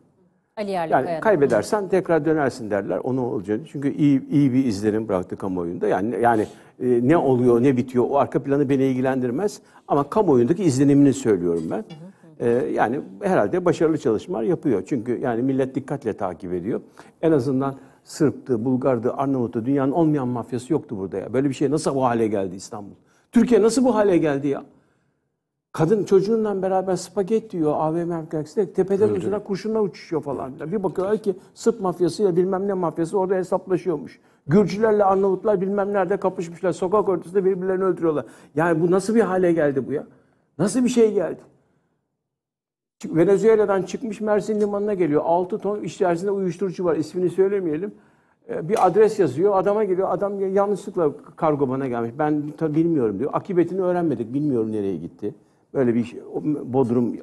[SPEAKER 1] Ali Yani
[SPEAKER 3] kaybedersen tekrar dönersin derler. Onu olacağını. Çünkü iyi iyi bir izlenim bıraktı kamuoyunda. Yani yani e, ne oluyor, ne bitiyor o arka planı beni ilgilendirmez ama kamuoyundaki izlenimini söylüyorum ben. E, yani herhalde başarılı çalışmalar yapıyor. Çünkü yani millet dikkatle takip ediyor. En azından Sırp'tı, Bulgar'dı, Arnavut'tu dünyanın olmayan mafyası yoktu burada ya. Böyle bir şey nasıl bu hale geldi İstanbul? Türkiye nasıl bu hale geldi ya? Kadın çocuğunla beraber spagetti diyor, AVM enfeksinde. Tepeden Öldü. ucuna kurşunla uçuşuyor falan. Öldü. Bir bakıyorlar ki Sırp mafyasıyla bilmem ne mafyası orada hesaplaşıyormuş. Gürcülerle Arnavutlar bilmem nerede kapışmışlar. Sokak ortasında birbirlerini öldürüyorlar. Yani bu nasıl bir hale geldi bu ya? Nasıl bir şey geldi? Venezuela'dan çıkmış Mersin limanına geliyor. 6 ton içerisinde uyuşturucu var. İsmini söylemeyelim. Ee, bir adres yazıyor. Adama geliyor. Adam yanlışlıkla kargo bana gelmiş. Ben bilmiyorum diyor. Akıbetini öğrenmedik. Bilmiyorum nereye gitti. Böyle bir şey, Bodrum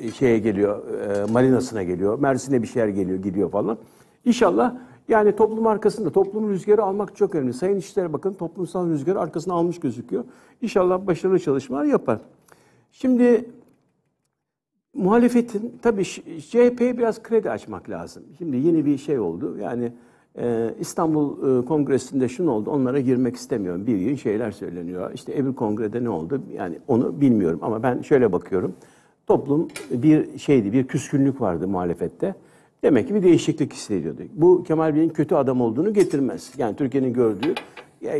[SPEAKER 3] e, şeye geliyor, e, marinasına geliyor, Mersin'e bir şeyler geliyor, gidiyor falan. İnşallah yani toplum arkasında, toplumun rüzgarı almak çok önemli. Sayın İşler bakın toplumsal rüzgarı arkasına almış gözüküyor. İnşallah başarılı çalışmalar yapar. Şimdi muhalefetin, tabii CHP'ye biraz kredi açmak lazım. Şimdi yeni bir şey oldu. Yani ee, İstanbul e, Kongresi'nde şunu oldu, onlara girmek istemiyorum. Bir yığın şeyler söyleniyor. İşte Ebru Kongre'de ne oldu? Yani onu bilmiyorum ama ben şöyle bakıyorum. Toplum bir şeydi, bir küskünlük vardı muhalefette. Demek ki bir değişiklik hissediyordu. Bu Kemal Bey'in kötü adam olduğunu getirmez. Yani Türkiye'nin gördüğü,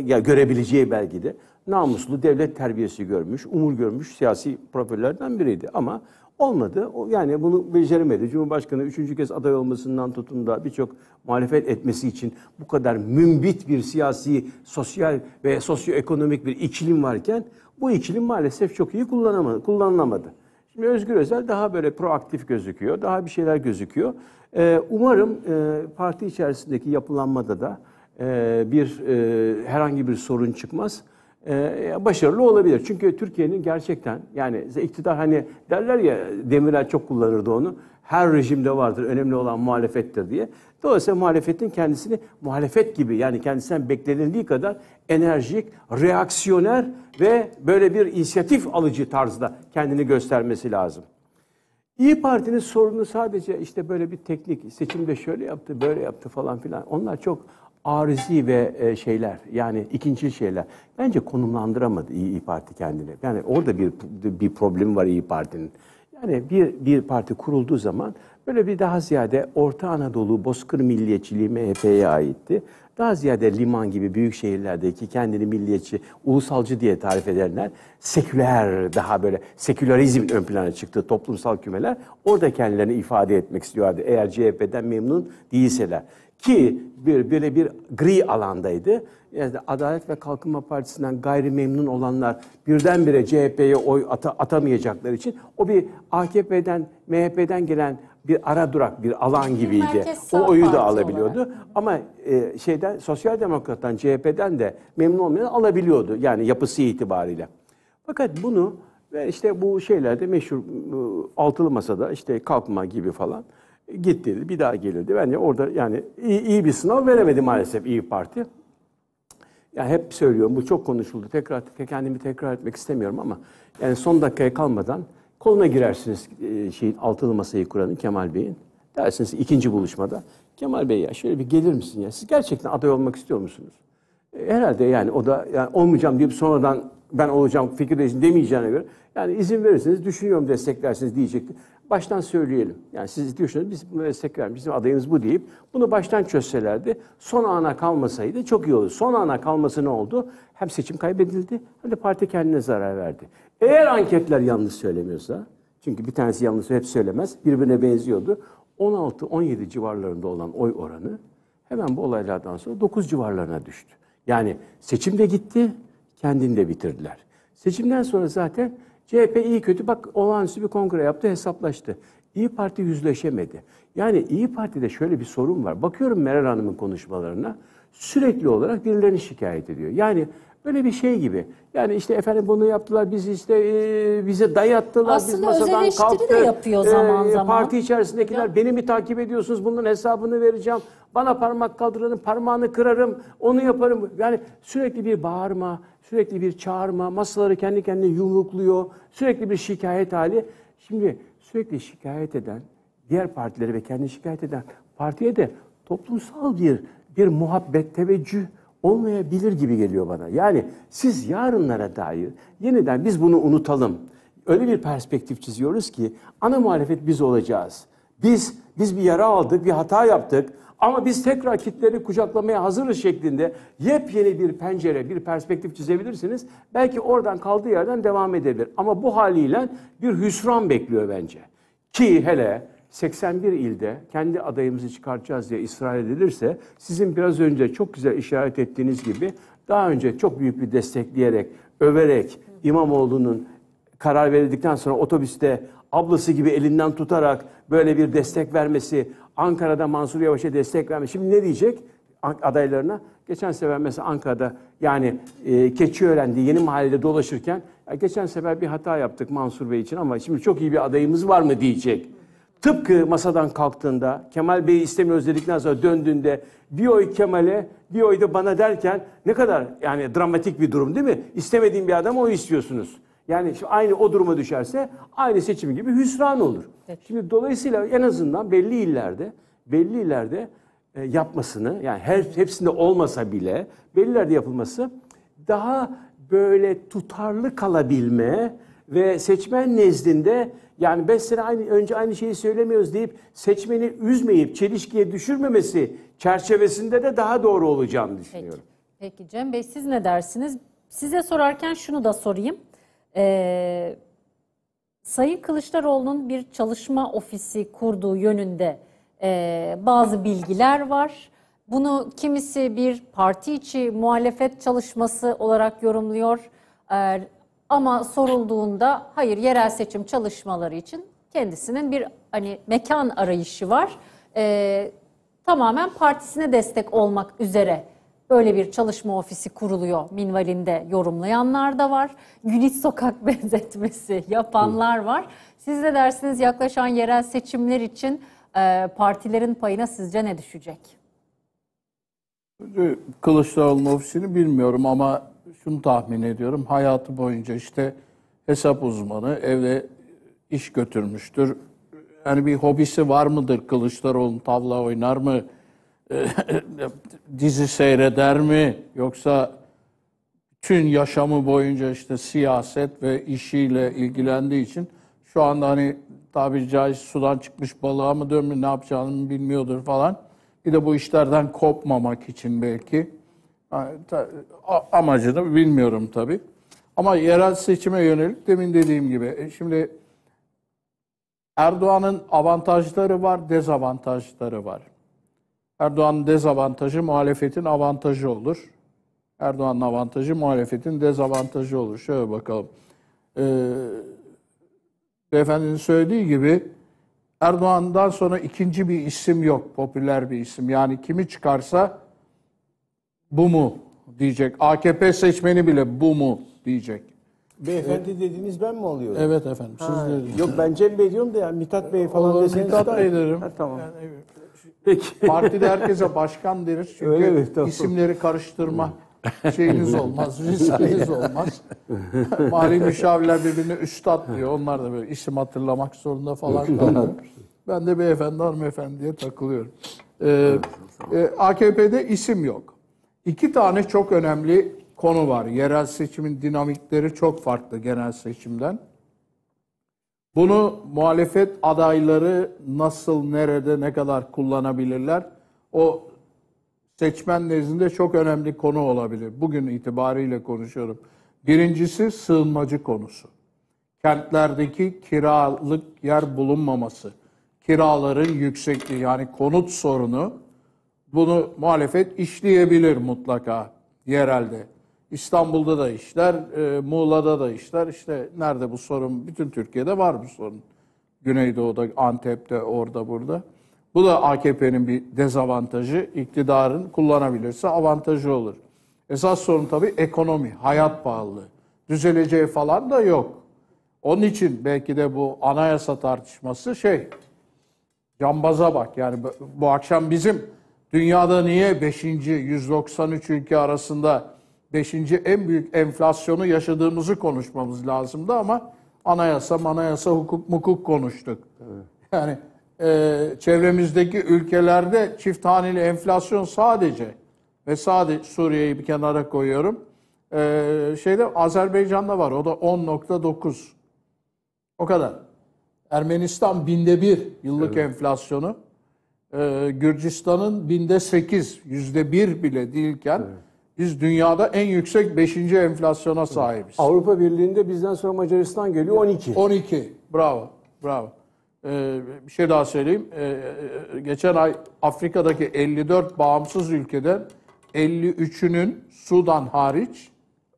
[SPEAKER 3] ya görebileceği belki de namuslu devlet terbiyesi görmüş, umur görmüş siyasi profillerden biriydi. Ama Olmadı. o Yani bunu beceremedi. Cumhurbaşkanı üçüncü kez aday olmasından tutun da birçok muhalefet etmesi için bu kadar mümbit bir siyasi, sosyal ve sosyoekonomik bir ikilim varken bu ikilim maalesef çok iyi kullanamadı, kullanılamadı. Şimdi Özgür Özel daha böyle proaktif gözüküyor, daha bir şeyler gözüküyor. Ee, umarım e, parti içerisindeki yapılanmada da e, bir e, herhangi bir sorun çıkmaz. Ee, başarılı olabilir. Çünkü Türkiye'nin gerçekten yani iktidar hani derler ya Demirel çok kullanırdı onu. Her rejimde vardır. Önemli olan muhalefettir diye. Dolayısıyla muhalefetin kendisini muhalefet gibi yani kendisinden beklenildiği kadar enerjik, reaksiyoner ve böyle bir inisiyatif alıcı tarzda kendini göstermesi lazım. İyi Parti'nin sorunu sadece işte böyle bir teknik, seçimde şöyle yaptı, böyle yaptı falan filan. Onlar çok arizi ve e, şeyler yani ikinci şeyler. Bence konumlandıramadı İyi Parti kendini. Yani orada bir bir problem var İyi Parti'nin. Yani bir bir parti kurulduğu zaman böyle bir daha ziyade Orta Anadolu bozkır milliyetçiliği MHP'ye aitti. Daha ziyade liman gibi büyük şehirlerdeki kendini milliyetçi, ulusalcı diye tarif edenler seküler daha böyle sekülerizm ön plana çıktı toplumsal kümeler orada kendilerini ifade etmek istiyordu eğer CHP'den memnun değilseler ki bir böyle bir gri alandaydı. Yani Adalet ve Kalkınma Partisi'nden gayri memnun olanlar birdenbire CHP'ye oy ata, atamayacakları için o bir AKP'den, MHP'den gelen bir ara durak, bir alan gibiydi. O oyu da alabiliyordu. Olarak. Ama e, şeyden Sosyal Demokrat'tan, CHP'den de memnun olmayan alabiliyordu. Yani yapısı itibariyle. Fakat bunu ve işte bu şeylerde meşhur altılı masada işte kalkma gibi falan gittiydi. Bir daha gelirdi. Ben de orada yani iyi, iyi bir sınav veremedi maalesef İyi Parti. Yani hep söylüyorum bu çok konuşuldu. Tekrar kendimi tekrar etmek istemiyorum ama yani son dakikaya kalmadan koluna girersiniz e, şey altılı masayı kuranın Kemal Bey'in. Dersiniz ikinci buluşmada Kemal Bey ya şöyle bir gelir misin ya? Siz gerçekten aday olmak istiyor musunuz? E, herhalde yani o da yani olmayacağım deyip sonradan ben olacağım fikir değişim demeyeceğine göre yani izin verirseniz düşünüyorum desteklersiniz diyecekti baştan söyleyelim. Yani siz diyorsunuz biz meslek vermiş, bizim adayımız bu deyip bunu baştan çözselerdi son ana kalmasaydı çok iyi olur. Son ana kalması ne oldu? Hem seçim kaybedildi hem de parti kendine zarar verdi. Eğer anketler yanlış söylemiyorsa, çünkü bir tanesi yanlış hep söylemez, birbirine benziyordu. 16-17 civarlarında olan oy oranı hemen bu olaylardan sonra 9 civarlarına düştü. Yani seçimde gitti, kendini de bitirdiler. Seçimden sonra zaten CHP iyi kötü bak olağanüstü bir kongre yaptı hesaplaştı. İyi Parti yüzleşemedi. Yani İyi Parti'de şöyle bir sorun var. Bakıyorum Meral Hanım'ın konuşmalarına sürekli olarak birilerini şikayet ediyor. Yani Böyle bir şey gibi. Yani işte efendim bunu yaptılar, biz işte e, bize dayattılar, Aslında biz masadan öz kalktık. de yapıyor e, zaman zaman. Parti içerisindekiler ya. beni mi takip ediyorsunuz, bunun hesabını vereceğim. Bana parmak kaldırın, parmağını kırarım, onu yaparım. Yani sürekli bir bağırma, sürekli bir çağırma, masaları kendi kendine yumrukluyor, sürekli bir şikayet hali. Şimdi sürekli şikayet eden, diğer partileri ve kendi şikayet eden partiye de toplumsal bir bir muhabbet, teveccüh, olmayabilir gibi geliyor bana. Yani siz yarınlara dair yeniden biz bunu unutalım. Öyle bir perspektif çiziyoruz ki ana muhalefet biz olacağız. Biz biz bir yara aldık, bir hata yaptık ama biz tekrar kitleri kucaklamaya hazırız şeklinde yepyeni bir pencere, bir perspektif çizebilirsiniz. Belki oradan kaldığı yerden devam edebilir. Ama bu haliyle bir hüsran bekliyor bence. Ki hele 81 ilde kendi adayımızı çıkartacağız diye ısrar edilirse sizin biraz önce çok güzel işaret ettiğiniz gibi daha önce çok büyük bir destekleyerek, överek İmamoğlu'nun karar verildikten sonra otobüste ablası gibi elinden tutarak böyle bir destek vermesi, Ankara'da Mansur Yavaş'a destek vermesi. Şimdi ne diyecek adaylarına? Geçen sefer mesela Ankara'da yani e, öğrendi yeni mahallede dolaşırken ya geçen sefer bir hata yaptık Mansur Bey için ama şimdi çok iyi bir adayımız var mı diyecek tıpkı masadan kalktığında Kemal Bey'i istemiyoruz dedikten sonra döndüğünde bir oy Kemal'e bir oy da bana derken ne kadar yani dramatik bir durum değil mi? İstemediğim bir adam o istiyorsunuz. Yani şimdi aynı o duruma düşerse aynı seçim gibi hüsran olur. Evet. Şimdi dolayısıyla en azından belli illerde belli illerde e, yapmasını yani her hepsinde olmasa bile belli illerde yapılması daha böyle tutarlı kalabilme ve seçmen nezdinde yani 5 sene aynı, önce aynı şeyi söylemiyoruz deyip seçmeni üzmeyip çelişkiye düşürmemesi çerçevesinde de daha doğru olacağını düşünüyorum.
[SPEAKER 1] Peki, Peki Cem Bey siz ne dersiniz? Size sorarken şunu da sorayım. Ee, Sayın Kılıçdaroğlu'nun bir çalışma ofisi kurduğu yönünde e, bazı bilgiler var. Bunu kimisi bir parti içi muhalefet çalışması olarak yorumluyor. E, ama sorulduğunda hayır yerel seçim çalışmaları için kendisinin bir hani mekan arayışı var. Ee, tamamen partisine destek olmak üzere böyle bir çalışma ofisi kuruluyor minvalinde yorumlayanlar da var. Günit sokak *laughs* benzetmesi yapanlar var. Siz ne dersiniz yaklaşan yerel seçimler için e, partilerin payına sizce ne düşecek?
[SPEAKER 4] Kılıçdaroğlu'nun ofisini bilmiyorum ama şunu tahmin ediyorum. Hayatı boyunca işte hesap uzmanı evde iş götürmüştür. Yani bir hobisi var mıdır Kılıçdaroğlu tavla oynar mı? Ee, *laughs* dizi seyreder mi? Yoksa tüm yaşamı boyunca işte siyaset ve işiyle ilgilendiği için şu anda hani tabi caizse sudan çıkmış balığa mı dönmüş ne yapacağını bilmiyordur falan. Bir de bu işlerden kopmamak için belki amacını bilmiyorum tabii. Ama yerel seçime yönelik demin dediğim gibi. E, şimdi Erdoğan'ın avantajları var, dezavantajları var. Erdoğan'ın dezavantajı muhalefetin avantajı olur. Erdoğan'ın avantajı muhalefetin dezavantajı olur. Şöyle bakalım. Ee, efendinin söylediği gibi Erdoğan'dan sonra ikinci bir isim yok, popüler bir isim. Yani kimi çıkarsa bu mu diyecek. AKP seçmeni bile bu mu diyecek.
[SPEAKER 3] Beyefendi evet. dediğiniz ben mi alıyorum? Evet efendim siz ha, dediniz. Yok ben Cem Bey diyorum da ya Mithat Bey falan Olur, deseniz. Mithat Bey derim.
[SPEAKER 4] Ha, tamam. Yani, Peki. *laughs* Partide herkese başkan deriz çünkü Öyle mi? Tamam. isimleri karıştırma *laughs* şeyiniz olmaz, riskiniz olmaz. *laughs* Mali müşavirler birbirine üstad diyor. Onlar da böyle isim hatırlamak zorunda falan kalıyor. Ben de beyefendi hanımefendiye takılıyorum. Ee, e, AKP'de isim yok. İki tane çok önemli konu var. Yerel seçimin dinamikleri çok farklı genel seçimden. Bunu muhalefet adayları nasıl, nerede, ne kadar kullanabilirler? O seçmen nezdinde çok önemli konu olabilir. Bugün itibariyle konuşuyorum. Birincisi sığınmacı konusu. Kentlerdeki kiralık yer bulunmaması, kiraların yüksekliği yani konut sorunu bunu muhalefet işleyebilir mutlaka yerelde. İstanbul'da da işler, e, Muğla'da da işler. İşte nerede bu sorun? Bütün Türkiye'de var bu sorun. Güneydoğu'da, Antep'te, orada, burada. Bu da AKP'nin bir dezavantajı. İktidarın kullanabilirse avantajı olur. Esas sorun tabii ekonomi, hayat pahalı. Düzeleceği falan da yok. Onun için belki de bu anayasa tartışması şey, cambaza bak. Yani bu akşam bizim Dünyada niye 5. 193 ülke arasında 5. en büyük enflasyonu yaşadığımızı konuşmamız lazımdı ama anayasa manayasa hukuk mukuk konuştuk. Evet. Yani e, çevremizdeki ülkelerde çift haneli enflasyon sadece ve sadece Suriye'yi bir kenara koyuyorum. E, şeyde Azerbaycan'da var o da 10.9 o kadar. Ermenistan binde bir yıllık evet. enflasyonu. Ee, Gürcistan'ın binde 8, yüzde 1 bile değilken evet. biz dünyada en yüksek 5. enflasyona sahibiz. Avrupa Birliği'nde bizden sonra Macaristan geliyor 12. 12, bravo, bravo. Ee, bir şey daha söyleyeyim. Ee, e, geçen ay Afrika'daki 54 bağımsız ülkeden 53'ünün Sudan hariç,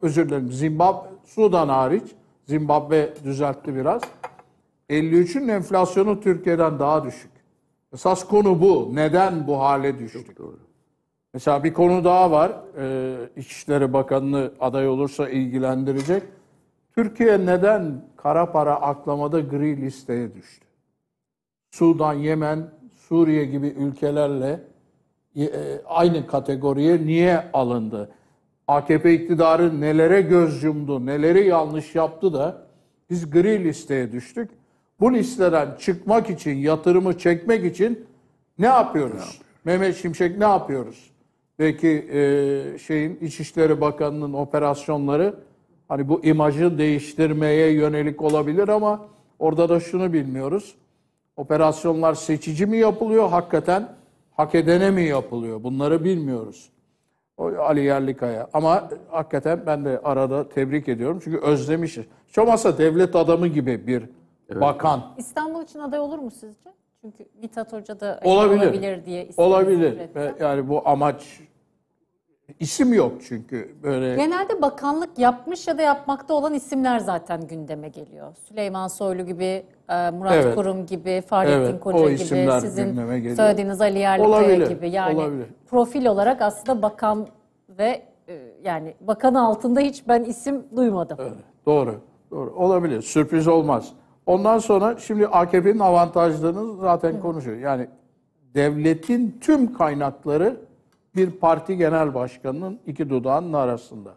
[SPEAKER 4] özür dilerim Zimbabwe, Sudan hariç, Zimbabwe düzeltti biraz. 53'ün enflasyonu Türkiye'den daha düşük. Esas konu bu. Neden bu hale düştük? Çok doğru. Mesela bir konu daha var. Ee, İçişleri Bakanlığı aday olursa ilgilendirecek. Türkiye neden kara para aklamada gri listeye düştü? Sudan, Yemen, Suriye gibi ülkelerle e, e, aynı kategoriye niye alındı? AKP iktidarı nelere göz yumdu, neleri yanlış yaptı da biz gri listeye düştük bu listeden çıkmak için, yatırımı çekmek için ne yapıyoruz? Ne yapıyoruz? Mehmet Şimşek ne yapıyoruz? Peki e, şeyin İçişleri Bakanı'nın operasyonları hani bu imajı değiştirmeye yönelik olabilir ama orada da şunu bilmiyoruz. Operasyonlar seçici mi yapılıyor hakikaten? Hak edene mi yapılıyor? Bunları bilmiyoruz. O Ali Yerlikaya. Ama hakikaten ben de arada tebrik ediyorum. Çünkü özlemişiz. Çomasa devlet adamı gibi bir Evet. Bakan.
[SPEAKER 1] İstanbul için aday olur mu sizce? Çünkü Mithat Hoca da hani olabilir, olabilir diye. Olabilir.
[SPEAKER 4] Üretti. Yani bu amaç isim yok çünkü böyle.
[SPEAKER 1] Genelde bakanlık yapmış ya da yapmakta olan isimler zaten gündeme geliyor. Süleyman Soylu gibi, e, Murat evet. Kurum gibi, Fahrettin evet, Koca gibi, sizin söylediğiniz Ali Yerlikaya gibi. Yani olabilir. profil olarak aslında bakan ve e, yani bakan altında hiç ben isim duymadım. Evet,
[SPEAKER 4] doğru. Doğru. Olabilir. Sürpriz olmaz. Ondan sonra şimdi AKP'nin avantajlarını zaten konuşuyor. Yani devletin tüm kaynakları bir parti genel başkanının iki dudağının arasında.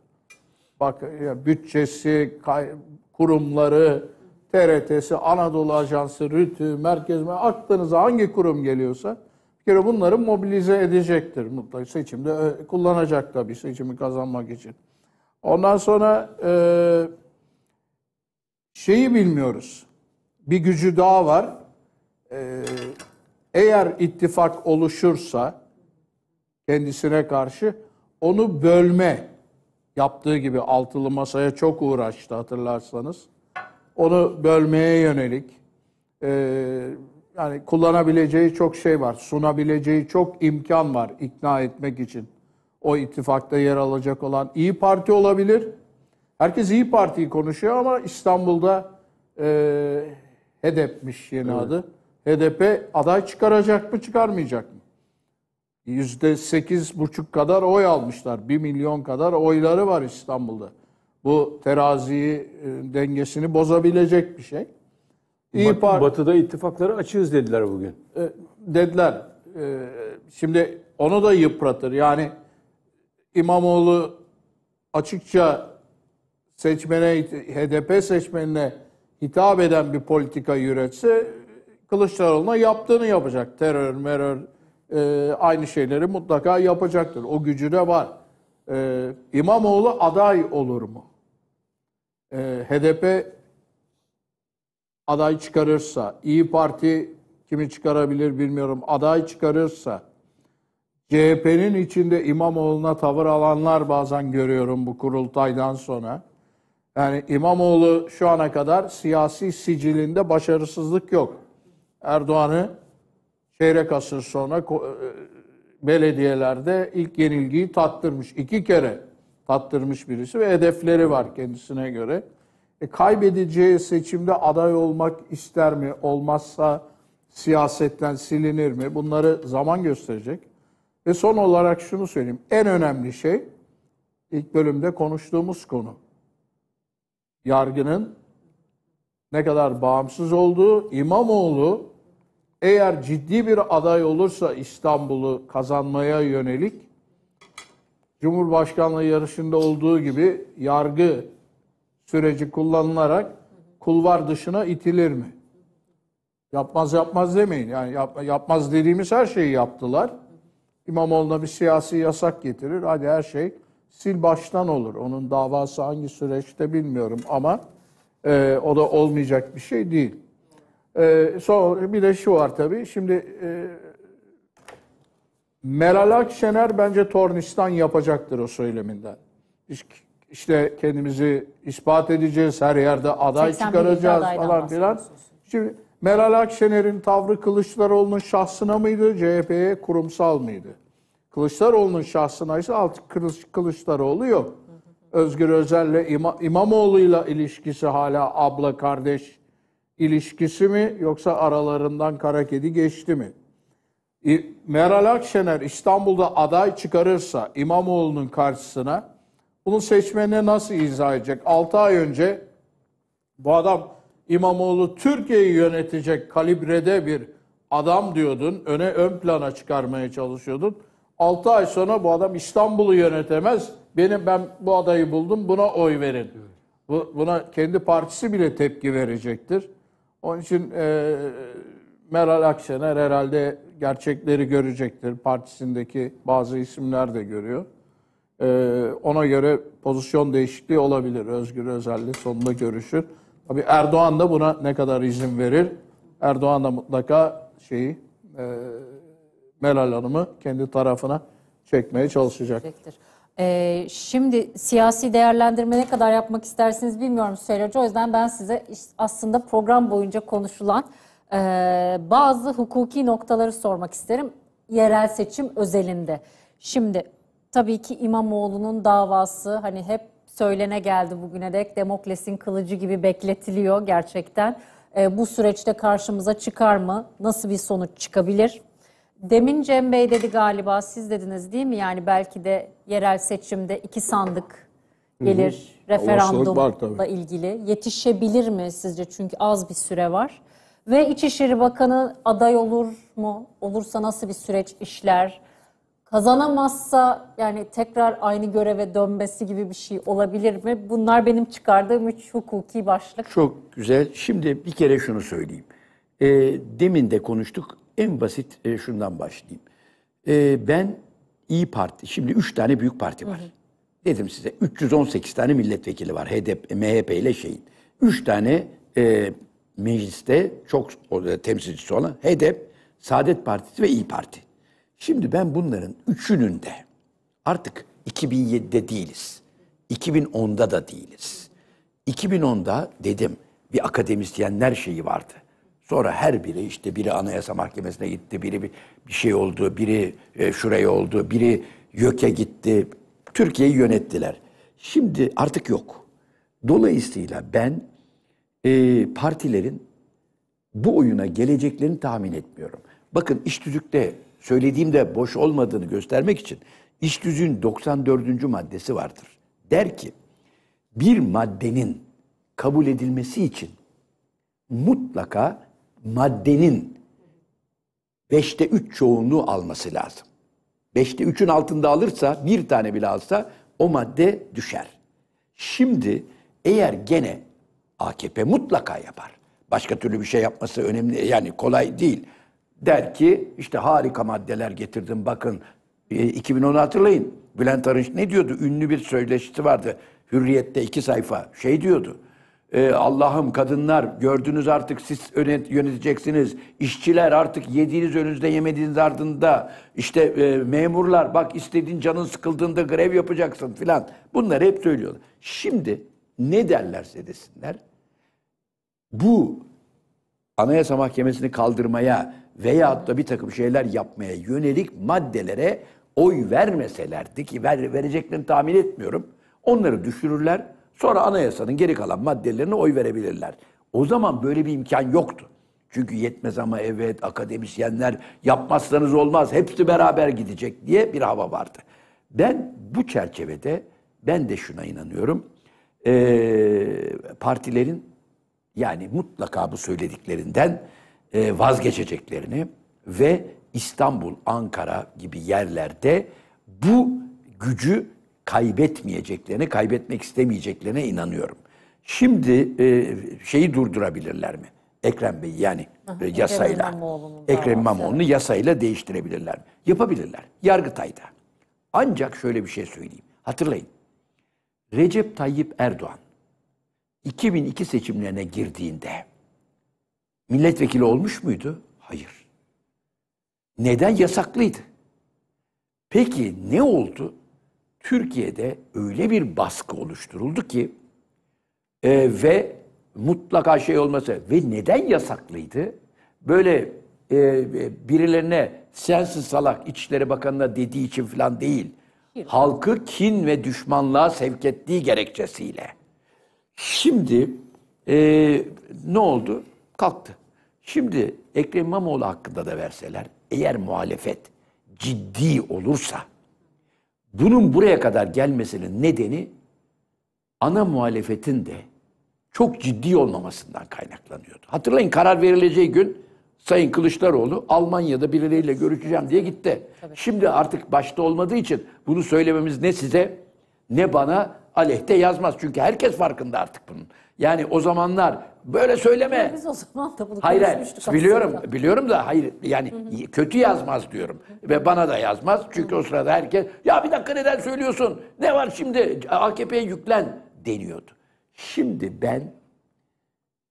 [SPEAKER 4] Bak ya bütçesi, kay, kurumları, TRT'si, Anadolu Ajansı, RÜTÜ, Merkez, aklınıza hangi kurum geliyorsa bir kere bunları mobilize edecektir mutlaka. Seçimde e, kullanacak tabii seçimi kazanmak için. Ondan sonra e, şeyi bilmiyoruz bir gücü daha var. Ee, eğer ittifak oluşursa kendisine karşı onu bölme yaptığı gibi altılı masaya çok uğraştı hatırlarsanız. Onu bölmeye yönelik ee, yani kullanabileceği çok şey var, sunabileceği çok imkan var ikna etmek için. O ittifakta yer alacak olan İyi Parti olabilir. Herkes İyi Parti'yi konuşuyor ama İstanbul'da e, HDP'miş yeni evet. adı. HDP aday çıkaracak mı çıkarmayacak mı? Yüzde sekiz buçuk kadar oy almışlar. Bir milyon kadar oyları var İstanbul'da. Bu teraziyi e, dengesini bozabilecek bir şey. İyi Bat, Parti, Batı'da ittifakları açığız dediler bugün. E, dediler. E, şimdi onu da yıpratır. Yani İmamoğlu açıkça seçmene, HDP seçmenine hitap eden bir politika yüretse Kılıçdaroğlu'na yaptığını yapacak. Terör, merör e, aynı şeyleri mutlaka yapacaktır. O gücü de var. E, İmamoğlu aday olur mu? E, HDP aday çıkarırsa, İyi Parti kimi çıkarabilir bilmiyorum aday çıkarırsa, CHP'nin içinde İmamoğlu'na tavır alanlar bazen görüyorum bu kurultaydan sonra. Yani İmamoğlu şu ana kadar siyasi sicilinde başarısızlık yok. Erdoğan'ı çeyrek asır sonra e, belediyelerde ilk yenilgiyi tattırmış. iki kere tattırmış birisi ve hedefleri var kendisine göre. E, kaybedeceği seçimde aday olmak ister mi? Olmazsa siyasetten silinir mi? Bunları zaman gösterecek. Ve son olarak şunu söyleyeyim. En önemli şey ilk bölümde konuştuğumuz konu yargının ne kadar bağımsız olduğu, İmamoğlu eğer ciddi bir aday olursa İstanbul'u kazanmaya yönelik Cumhurbaşkanlığı yarışında olduğu gibi yargı süreci kullanılarak kulvar dışına itilir mi? Yapmaz yapmaz demeyin. Yani yap, yapmaz dediğimiz her şeyi yaptılar. İmamoğlu'na bir siyasi yasak getirir. Hadi her şey sil baştan olur. Onun davası hangi süreçte bilmiyorum ama e, o da olmayacak bir şey değil. E, sonra bir de şu var tabii. Şimdi e, Meral Akşener bence Tornistan yapacaktır o söyleminden. İşte kendimizi ispat edeceğiz, her yerde aday çıkaracağız falan filan. Şimdi Meral Akşener'in tavrı Kılıçdaroğlu'nun şahsına mıydı, CHP'ye kurumsal mıydı? Kılıçdaroğlu'nun şahsına ise artık Kılıçdaroğlu yok. Özgür Özel'le İma, İmamoğlu'yla ilişkisi hala abla kardeş ilişkisi mi yoksa aralarından kara kedi geçti mi? Meral Akşener İstanbul'da aday çıkarırsa İmamoğlu'nun karşısına bunu seçmenine nasıl izah edecek? 6 ay önce bu adam İmamoğlu Türkiye'yi yönetecek kalibrede bir adam diyordun. Öne ön plana çıkarmaya çalışıyordun. 6 ay sonra bu adam İstanbul'u yönetemez. Benim ben bu adayı buldum buna oy verin. Bu, buna kendi partisi bile tepki verecektir. Onun için e, Meral Akşener herhalde gerçekleri görecektir. Partisindeki bazı isimler de görüyor. E, ona göre pozisyon değişikliği olabilir. Özgür Özel'le sonunda görüşür. Tabii Erdoğan da buna ne kadar izin verir? Erdoğan da mutlaka şeyi... E, Meral Hanım'ı kendi tarafına çekmeye çalışacak.
[SPEAKER 1] Ee, şimdi siyasi değerlendirme ne kadar yapmak istersiniz bilmiyorum Süheyl Hoca. O yüzden ben size aslında program boyunca konuşulan e, bazı hukuki noktaları sormak isterim. Yerel seçim özelinde. Şimdi tabii ki İmamoğlu'nun davası hani hep söylene geldi bugüne dek Demokles'in kılıcı gibi bekletiliyor gerçekten. E, bu süreçte karşımıza çıkar mı? Nasıl bir sonuç çıkabilir? Demin Cem Bey dedi galiba siz dediniz değil mi? Yani belki de yerel seçimde iki sandık gelir Hı hı. referandumla ilgili. Yetişebilir mi sizce? Çünkü az bir süre var. Ve İçişleri Bakanı aday olur mu? Olursa nasıl bir süreç işler? Kazanamazsa yani tekrar aynı göreve dönmesi gibi bir şey olabilir mi? Bunlar benim çıkardığım üç hukuki başlık.
[SPEAKER 2] Çok güzel. Şimdi bir kere şunu söyleyeyim. E, demin de konuştuk. En basit e, şundan başlayayım. E, ben İyi Parti, şimdi üç tane büyük parti var. Hı hı. Dedim size 318 tane milletvekili var HDP, MHP ile şeyin. Üç tane e, mecliste çok orada e, temsilcisi olan HDP, Saadet Partisi ve İyi Parti. Şimdi ben bunların üçünün de artık 2007'de değiliz. 2010'da da değiliz. 2010'da dedim bir akademisyenler şeyi vardı. Sonra her biri işte biri Anayasa Mahkemesi'ne gitti, biri bir şey oldu, biri e, şuraya oldu, biri YÖK'e gitti. Türkiye'yi yönettiler. Şimdi artık yok. Dolayısıyla ben e, partilerin bu oyuna geleceklerini tahmin etmiyorum. Bakın iş tüzükte söylediğimde boş olmadığını göstermek için iş tüzüğün 94. maddesi vardır. Der ki bir maddenin kabul edilmesi için mutlaka maddenin beşte üç çoğunluğu alması lazım. Beşte üçün altında alırsa, bir tane bile alsa o madde düşer. Şimdi eğer gene AKP mutlaka yapar. Başka türlü bir şey yapması önemli yani kolay değil. Der ki işte harika maddeler getirdim bakın. E, 2010'u hatırlayın. Bülent Arınç ne diyordu? Ünlü bir söyleşisi vardı. Hürriyet'te iki sayfa şey diyordu e, Allah'ım kadınlar gördünüz artık siz yönet, yöneteceksiniz. İşçiler artık yediğiniz önünüzde yemediğiniz ardında. işte e, memurlar bak istediğin canın sıkıldığında grev yapacaksın filan. Bunları hep söylüyorlar. Şimdi ne derlerse desinler bu Anayasa Mahkemesi'ni kaldırmaya veya da bir takım şeyler yapmaya yönelik maddelere oy vermeselerdi ki ver, vereceklerini tahmin etmiyorum. Onları düşürürler Sonra anayasanın geri kalan maddelerine oy verebilirler. O zaman böyle bir imkan yoktu. Çünkü yetmez ama evet akademisyenler yapmazsanız olmaz hepsi beraber gidecek diye bir hava vardı. Ben bu çerçevede ben de şuna inanıyorum. Ee, partilerin yani mutlaka bu söylediklerinden e, vazgeçeceklerini ve İstanbul, Ankara gibi yerlerde bu gücü kaybetmeyeceklerine, kaybetmek istemeyeceklerine inanıyorum. Şimdi e, şeyi durdurabilirler mi? Ekrem Bey yani Aha, e, yasayla. Ekrem İmamoğlu'nu yasayla değiştirebilirler mi? Yapabilirler. Yargıtay'da. Ancak şöyle bir şey söyleyeyim. Hatırlayın. Recep Tayyip Erdoğan 2002 seçimlerine girdiğinde milletvekili olmuş muydu? Hayır. Neden yasaklıydı? Peki ne oldu? Türkiye'de öyle bir baskı oluşturuldu ki e, ve mutlaka şey olması ve neden yasaklıydı? Böyle e, e birilerine sensin salak İçişleri Bakanı'na dediği için falan değil. Halkı kin ve düşmanlığa sevk ettiği gerekçesiyle. Şimdi e, ne oldu? Kalktı. Şimdi Ekrem İmamoğlu hakkında da verseler eğer muhalefet ciddi olursa bunun buraya kadar gelmesinin nedeni ana muhalefetin de çok ciddi olmamasından kaynaklanıyordu. Hatırlayın karar verileceği gün Sayın Kılıçdaroğlu Almanya'da birileriyle görüşeceğim diye gitti. Tabii. Şimdi artık başta olmadığı için bunu söylememiz ne size ne bana aleyhte yazmaz. Çünkü herkes farkında artık bunun. Yani o zamanlar böyle söyleme.
[SPEAKER 1] biz o zaman da bunu hayır, konuşmuştuk. Biliyorum,
[SPEAKER 2] biliyorum da hayır yani Hı-hı. kötü yazmaz diyorum. Ve bana da yazmaz. Çünkü Hı-hı. o sırada herkes ya bir dakika neden söylüyorsun? Ne var şimdi AKP'ye yüklen deniyordu. Şimdi ben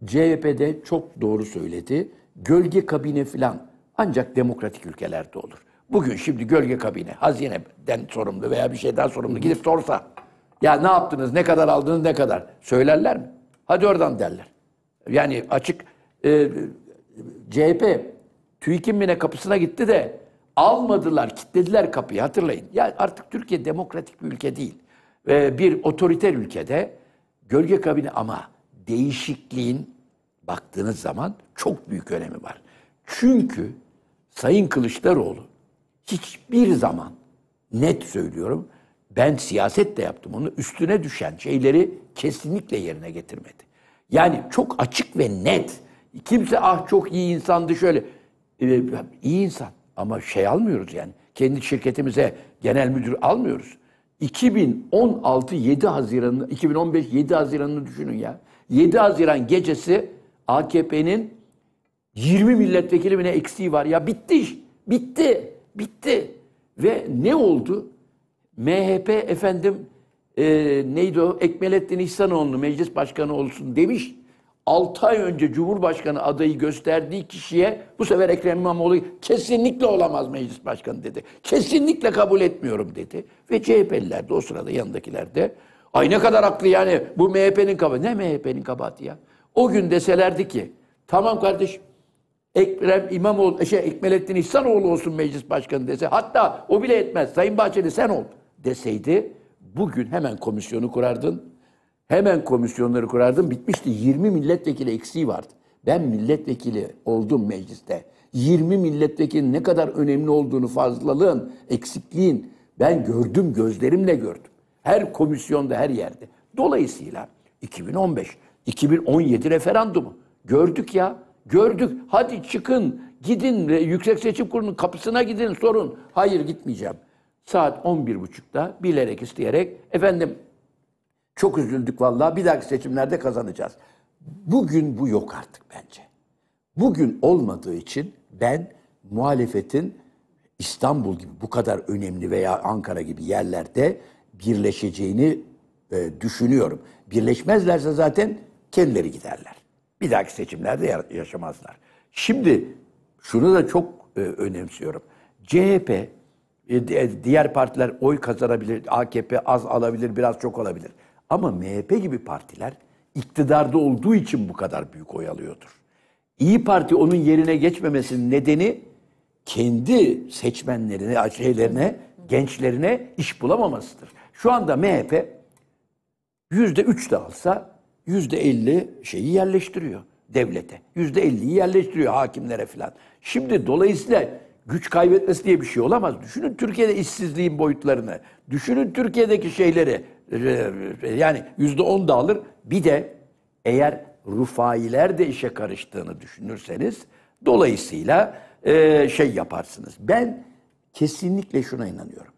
[SPEAKER 2] CHP'de çok doğru söyledi. Gölge kabine filan ancak demokratik ülkelerde olur. Bugün şimdi gölge kabine, hazineden sorumlu veya bir şeyden sorumlu gidip sorsa ya ne yaptınız, ne kadar aldınız, ne kadar söylerler mi? Hadi oradan derler. Yani açık e, CHP TÜİK'in mine kapısına gitti de almadılar, kilitlediler kapıyı hatırlayın. Ya artık Türkiye demokratik bir ülke değil. E, bir otoriter ülkede gölge kabini ama değişikliğin baktığınız zaman çok büyük önemi var. Çünkü Sayın Kılıçdaroğlu hiçbir zaman net söylüyorum ben siyaset de yaptım onu. Üstüne düşen şeyleri kesinlikle yerine getirmedi. Yani çok açık ve net. Kimse ah çok iyi insandı şöyle. Ee, iyi insan ama şey almıyoruz yani. Kendi şirketimize genel müdür almıyoruz. 2016 7 Haziran'ı 2015 7 Haziran'ını düşünün ya. 7 Haziran gecesi AKP'nin 20 milletvekili bile eksiği var ya bitti Bitti. Bitti. Ve ne oldu? MHP efendim e, neydi o? Ekmelettin İhsanoğlu meclis başkanı olsun demiş. 6 ay önce Cumhurbaşkanı adayı gösterdiği kişiye bu sefer Ekrem İmamoğlu kesinlikle olamaz meclis başkanı dedi. Kesinlikle kabul etmiyorum dedi. Ve CHP'liler de o sırada yanındakiler de ay ne kadar haklı yani bu MHP'nin kabahati. Ne MHP'nin kabahati ya? O gün deselerdi ki tamam kardeş Ekrem İmamoğlu, şey Ekmelettin İhsanoğlu olsun meclis başkanı dese hatta o bile etmez. Sayın Bahçeli sen ol deseydi bugün hemen komisyonu kurardın. Hemen komisyonları kurardın. Bitmişti. 20 milletvekili eksiği vardı. Ben milletvekili oldum mecliste. 20 milletvekili ne kadar önemli olduğunu fazlalığın, eksikliğin ben gördüm, gözlerimle gördüm. Her komisyonda, her yerde. Dolayısıyla 2015, 2017 referandumu gördük ya. Gördük. Hadi çıkın, gidin Yüksek Seçim Kurulu'nun kapısına gidin, sorun. Hayır gitmeyeceğim saat 11.30'da bilerek isteyerek efendim çok üzüldük vallahi bir dahaki seçimlerde kazanacağız. Bugün bu yok artık bence. Bugün olmadığı için ben muhalefetin İstanbul gibi bu kadar önemli veya Ankara gibi yerlerde birleşeceğini e, düşünüyorum. Birleşmezlerse zaten kendileri giderler. Bir dahaki seçimlerde yaşamazlar. Şimdi şunu da çok e, önemsiyorum. CHP e, e, diğer partiler oy kazanabilir, AKP az alabilir, biraz çok alabilir. Ama MHP gibi partiler iktidarda olduğu için bu kadar büyük oy alıyordur. İyi Parti onun yerine geçmemesinin nedeni kendi seçmenlerine, şeylerine, gençlerine iş bulamamasıdır. Şu anda MHP yüzde üç de alsa yüzde elli şeyi yerleştiriyor devlete. Yüzde elliyi yerleştiriyor hakimlere filan. Şimdi dolayısıyla güç kaybetmesi diye bir şey olamaz. Düşünün Türkiye'de işsizliğin boyutlarını, düşünün Türkiye'deki şeyleri ee, yani yüzde on dağılır. Bir de eğer rufailer de işe karıştığını düşünürseniz dolayısıyla e, şey yaparsınız. Ben kesinlikle şuna inanıyorum.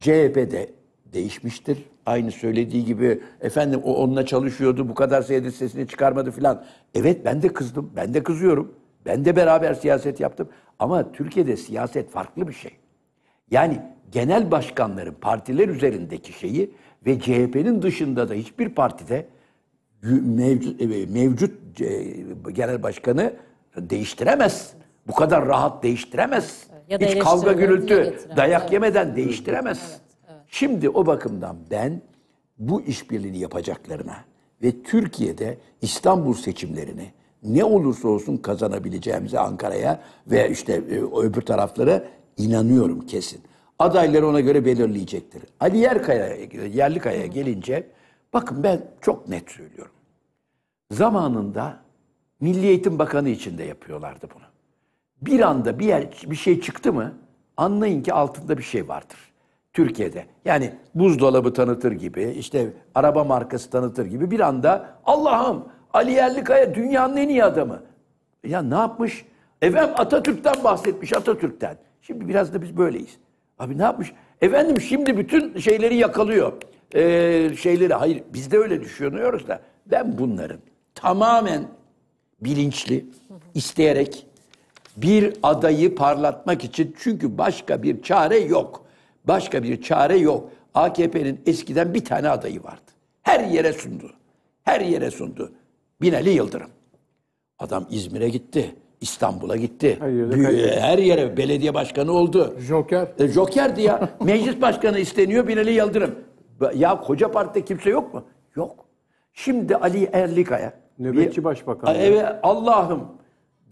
[SPEAKER 2] CHP de değişmiştir. Aynı söylediği gibi efendim o onunla çalışıyordu bu kadar sayıda sesini çıkarmadı filan. Evet ben de kızdım. Ben de kızıyorum. Ben de beraber siyaset yaptım. Ama Türkiye'de siyaset farklı bir şey. Yani genel başkanların partiler üzerindeki şeyi ve CHP'nin dışında da hiçbir partide mevcut, e, mevcut e, genel başkanı değiştiremez. Bu kadar rahat değiştiremez.
[SPEAKER 1] Ya da Hiç kavga gürültü,
[SPEAKER 2] dayak evet. yemeden değiştiremez. Evet, evet. Şimdi o bakımdan ben bu işbirliğini yapacaklarına ve Türkiye'de İstanbul seçimlerini ne olursa olsun kazanabileceğimize Ankara'ya ve işte e, öbür taraflara inanıyorum kesin. Adayları ona göre belirleyecektir. Ali Yerkaya, Yerlikaya gelince bakın ben çok net söylüyorum. Zamanında Milli Eğitim Bakanı için de yapıyorlardı bunu. Bir anda bir yer bir şey çıktı mı anlayın ki altında bir şey vardır. Türkiye'de. Yani buzdolabı tanıtır gibi, işte araba markası tanıtır gibi bir anda Allah'ım Ali Yerlikaya dünyanın en iyi adamı. Ya ne yapmış? Efendim Atatürk'ten bahsetmiş, Atatürk'ten. Şimdi biraz da biz böyleyiz. Abi ne yapmış? Efendim şimdi bütün şeyleri yakalıyor. Ee, şeyleri, hayır biz de öyle düşünüyoruz da. Ben bunların tamamen bilinçli, isteyerek bir adayı parlatmak için çünkü başka bir çare yok. Başka bir çare yok. AKP'nin eskiden bir tane adayı vardı. Her yere sundu. Her yere sundu. Binali Yıldırım. Adam İzmir'e gitti. İstanbul'a gitti. Her yere, Büyü, her yere. belediye başkanı oldu. Joker. E, Jokerdi ya. *laughs* Meclis başkanı isteniyor Binali Yıldırım. Ya koca partide kimse yok mu? Yok. Şimdi Ali Erlikaya. Nöbetçi bir, başbakan. Evet Allah'ım.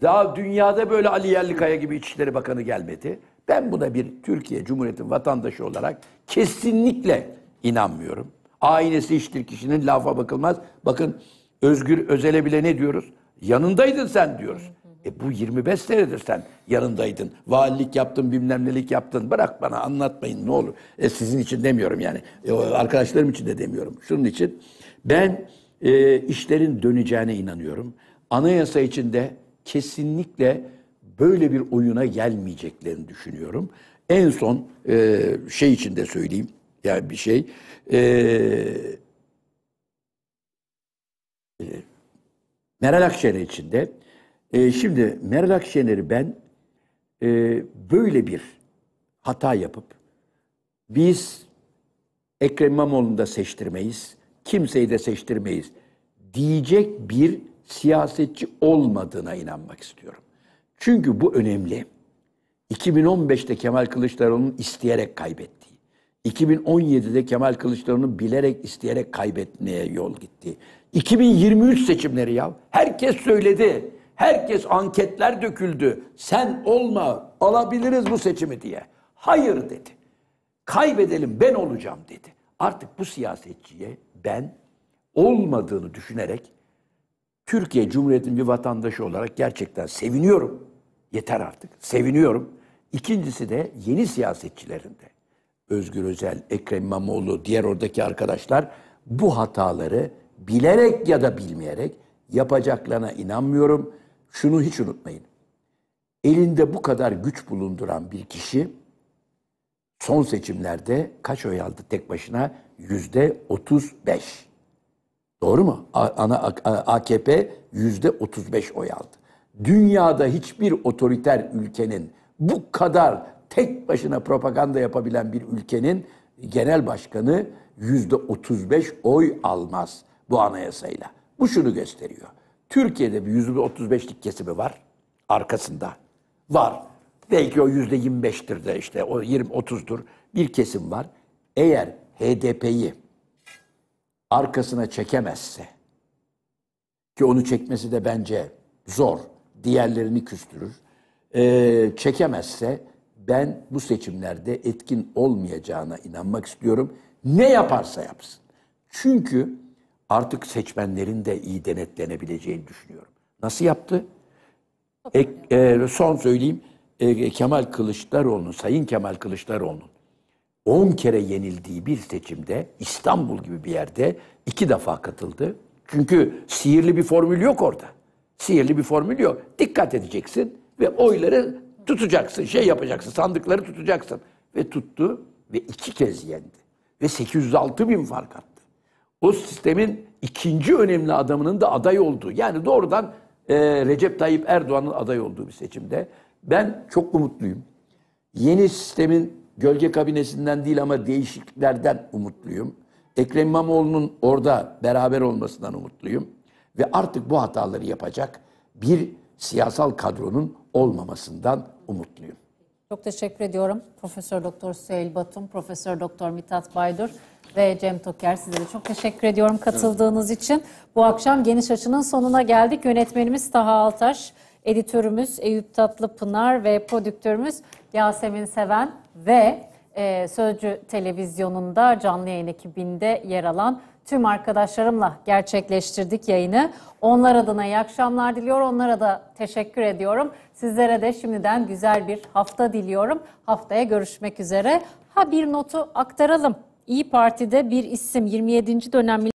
[SPEAKER 2] Daha dünyada böyle Ali Yerlikaya gibi İçişleri Bakanı gelmedi. Ben buna bir Türkiye Cumhuriyeti vatandaşı olarak kesinlikle inanmıyorum. Aynesi iştir kişinin lafa bakılmaz. Bakın Özgür Özel'e bile ne diyoruz? Yanındaydın sen diyoruz. E bu 25 senedir sen yanındaydın. Valilik yaptın, bilmem nelik yaptın. Bırak bana anlatmayın ne olur. E sizin için demiyorum yani. E, arkadaşlarım için de demiyorum. Şunun için ben e, işlerin döneceğine inanıyorum. Anayasa içinde kesinlikle böyle bir oyuna gelmeyeceklerini düşünüyorum. En son e, şey için de söyleyeyim. Yani bir şey. Eee ee, Meral Akşener için E, ee, şimdi Meral Akşener'i ben e, böyle bir hata yapıp biz Ekrem İmamoğlu'nu da seçtirmeyiz, kimseyi de seçtirmeyiz diyecek bir siyasetçi olmadığına inanmak istiyorum. Çünkü bu önemli. 2015'te Kemal Kılıçdaroğlu'nun isteyerek kaybetti. 2017'de Kemal Kılıçdaroğlu bilerek isteyerek kaybetmeye yol gitti. 2023 seçimleri ya. Herkes söyledi. Herkes anketler döküldü. Sen olma alabiliriz bu seçimi diye. Hayır dedi. Kaybedelim ben olacağım dedi. Artık bu siyasetçiye ben olmadığını düşünerek Türkiye Cumhuriyeti'nin bir vatandaşı olarak gerçekten seviniyorum. Yeter artık. Seviniyorum. İkincisi de yeni siyasetçilerinde. Özgür Özel, Ekrem İmamoğlu, diğer oradaki arkadaşlar bu hataları bilerek ya da bilmeyerek yapacaklarına inanmıyorum. Şunu hiç unutmayın. Elinde bu kadar güç bulunduran bir kişi son seçimlerde kaç oy aldı tek başına? Yüzde 35. Doğru mu? Ana AKP yüzde 35 oy aldı. Dünyada hiçbir otoriter ülkenin bu kadar tek başına propaganda yapabilen bir ülkenin genel başkanı yüzde 35 oy almaz bu anayasayla. Bu şunu gösteriyor. Türkiye'de bir yüzde 35'lik kesimi var. Arkasında var. Belki o yüzde 25'tir de işte o 20 30'dur bir kesim var. Eğer HDP'yi arkasına çekemezse ki onu çekmesi de bence zor. Diğerlerini küstürür. Ee, çekemezse ben bu seçimlerde etkin olmayacağına inanmak istiyorum. Ne yaparsa yapsın. Çünkü artık seçmenlerin de iyi denetlenebileceğini düşünüyorum. Nasıl yaptı? E, e, son söyleyeyim. E, Kemal Kılıçdaroğlu'nun, Sayın Kemal Kılıçdaroğlu'nun 10 kere yenildiği bir seçimde İstanbul gibi bir yerde iki defa katıldı. Çünkü sihirli bir formül yok orada. Sihirli bir formül yok. Dikkat edeceksin ve oyları tutacaksın, şey yapacaksın, sandıkları tutacaksın. Ve tuttu ve iki kez yendi. Ve 806 bin fark attı. O sistemin ikinci önemli adamının da aday olduğu, yani doğrudan e, Recep Tayyip Erdoğan'ın aday olduğu bir seçimde. Ben çok umutluyum. Yeni sistemin gölge kabinesinden değil ama değişikliklerden umutluyum. Ekrem İmamoğlu'nun orada beraber olmasından umutluyum. Ve artık bu hataları yapacak bir siyasal kadronun olmamasından umutluyum.
[SPEAKER 1] Çok teşekkür ediyorum. Profesör Doktor Süheyl Batum, Profesör Doktor Mithat Baydur ve Cem Toker size de çok teşekkür ediyorum katıldığınız için. Bu akşam Geniş Açı'nın sonuna geldik. Yönetmenimiz Taha Altaş, editörümüz Eyüp Tatlıpınar ve prodüktörümüz Yasemin Seven ve e, Sözcü Televizyonu'nda canlı yayın ekibinde yer alan tüm arkadaşlarımla gerçekleştirdik yayını. Onlar adına iyi akşamlar diliyor, onlara da teşekkür ediyorum. Sizlere de şimdiden güzel bir hafta diliyorum. Haftaya görüşmek üzere. Ha bir notu aktaralım. İyi Parti'de bir isim 27. dönem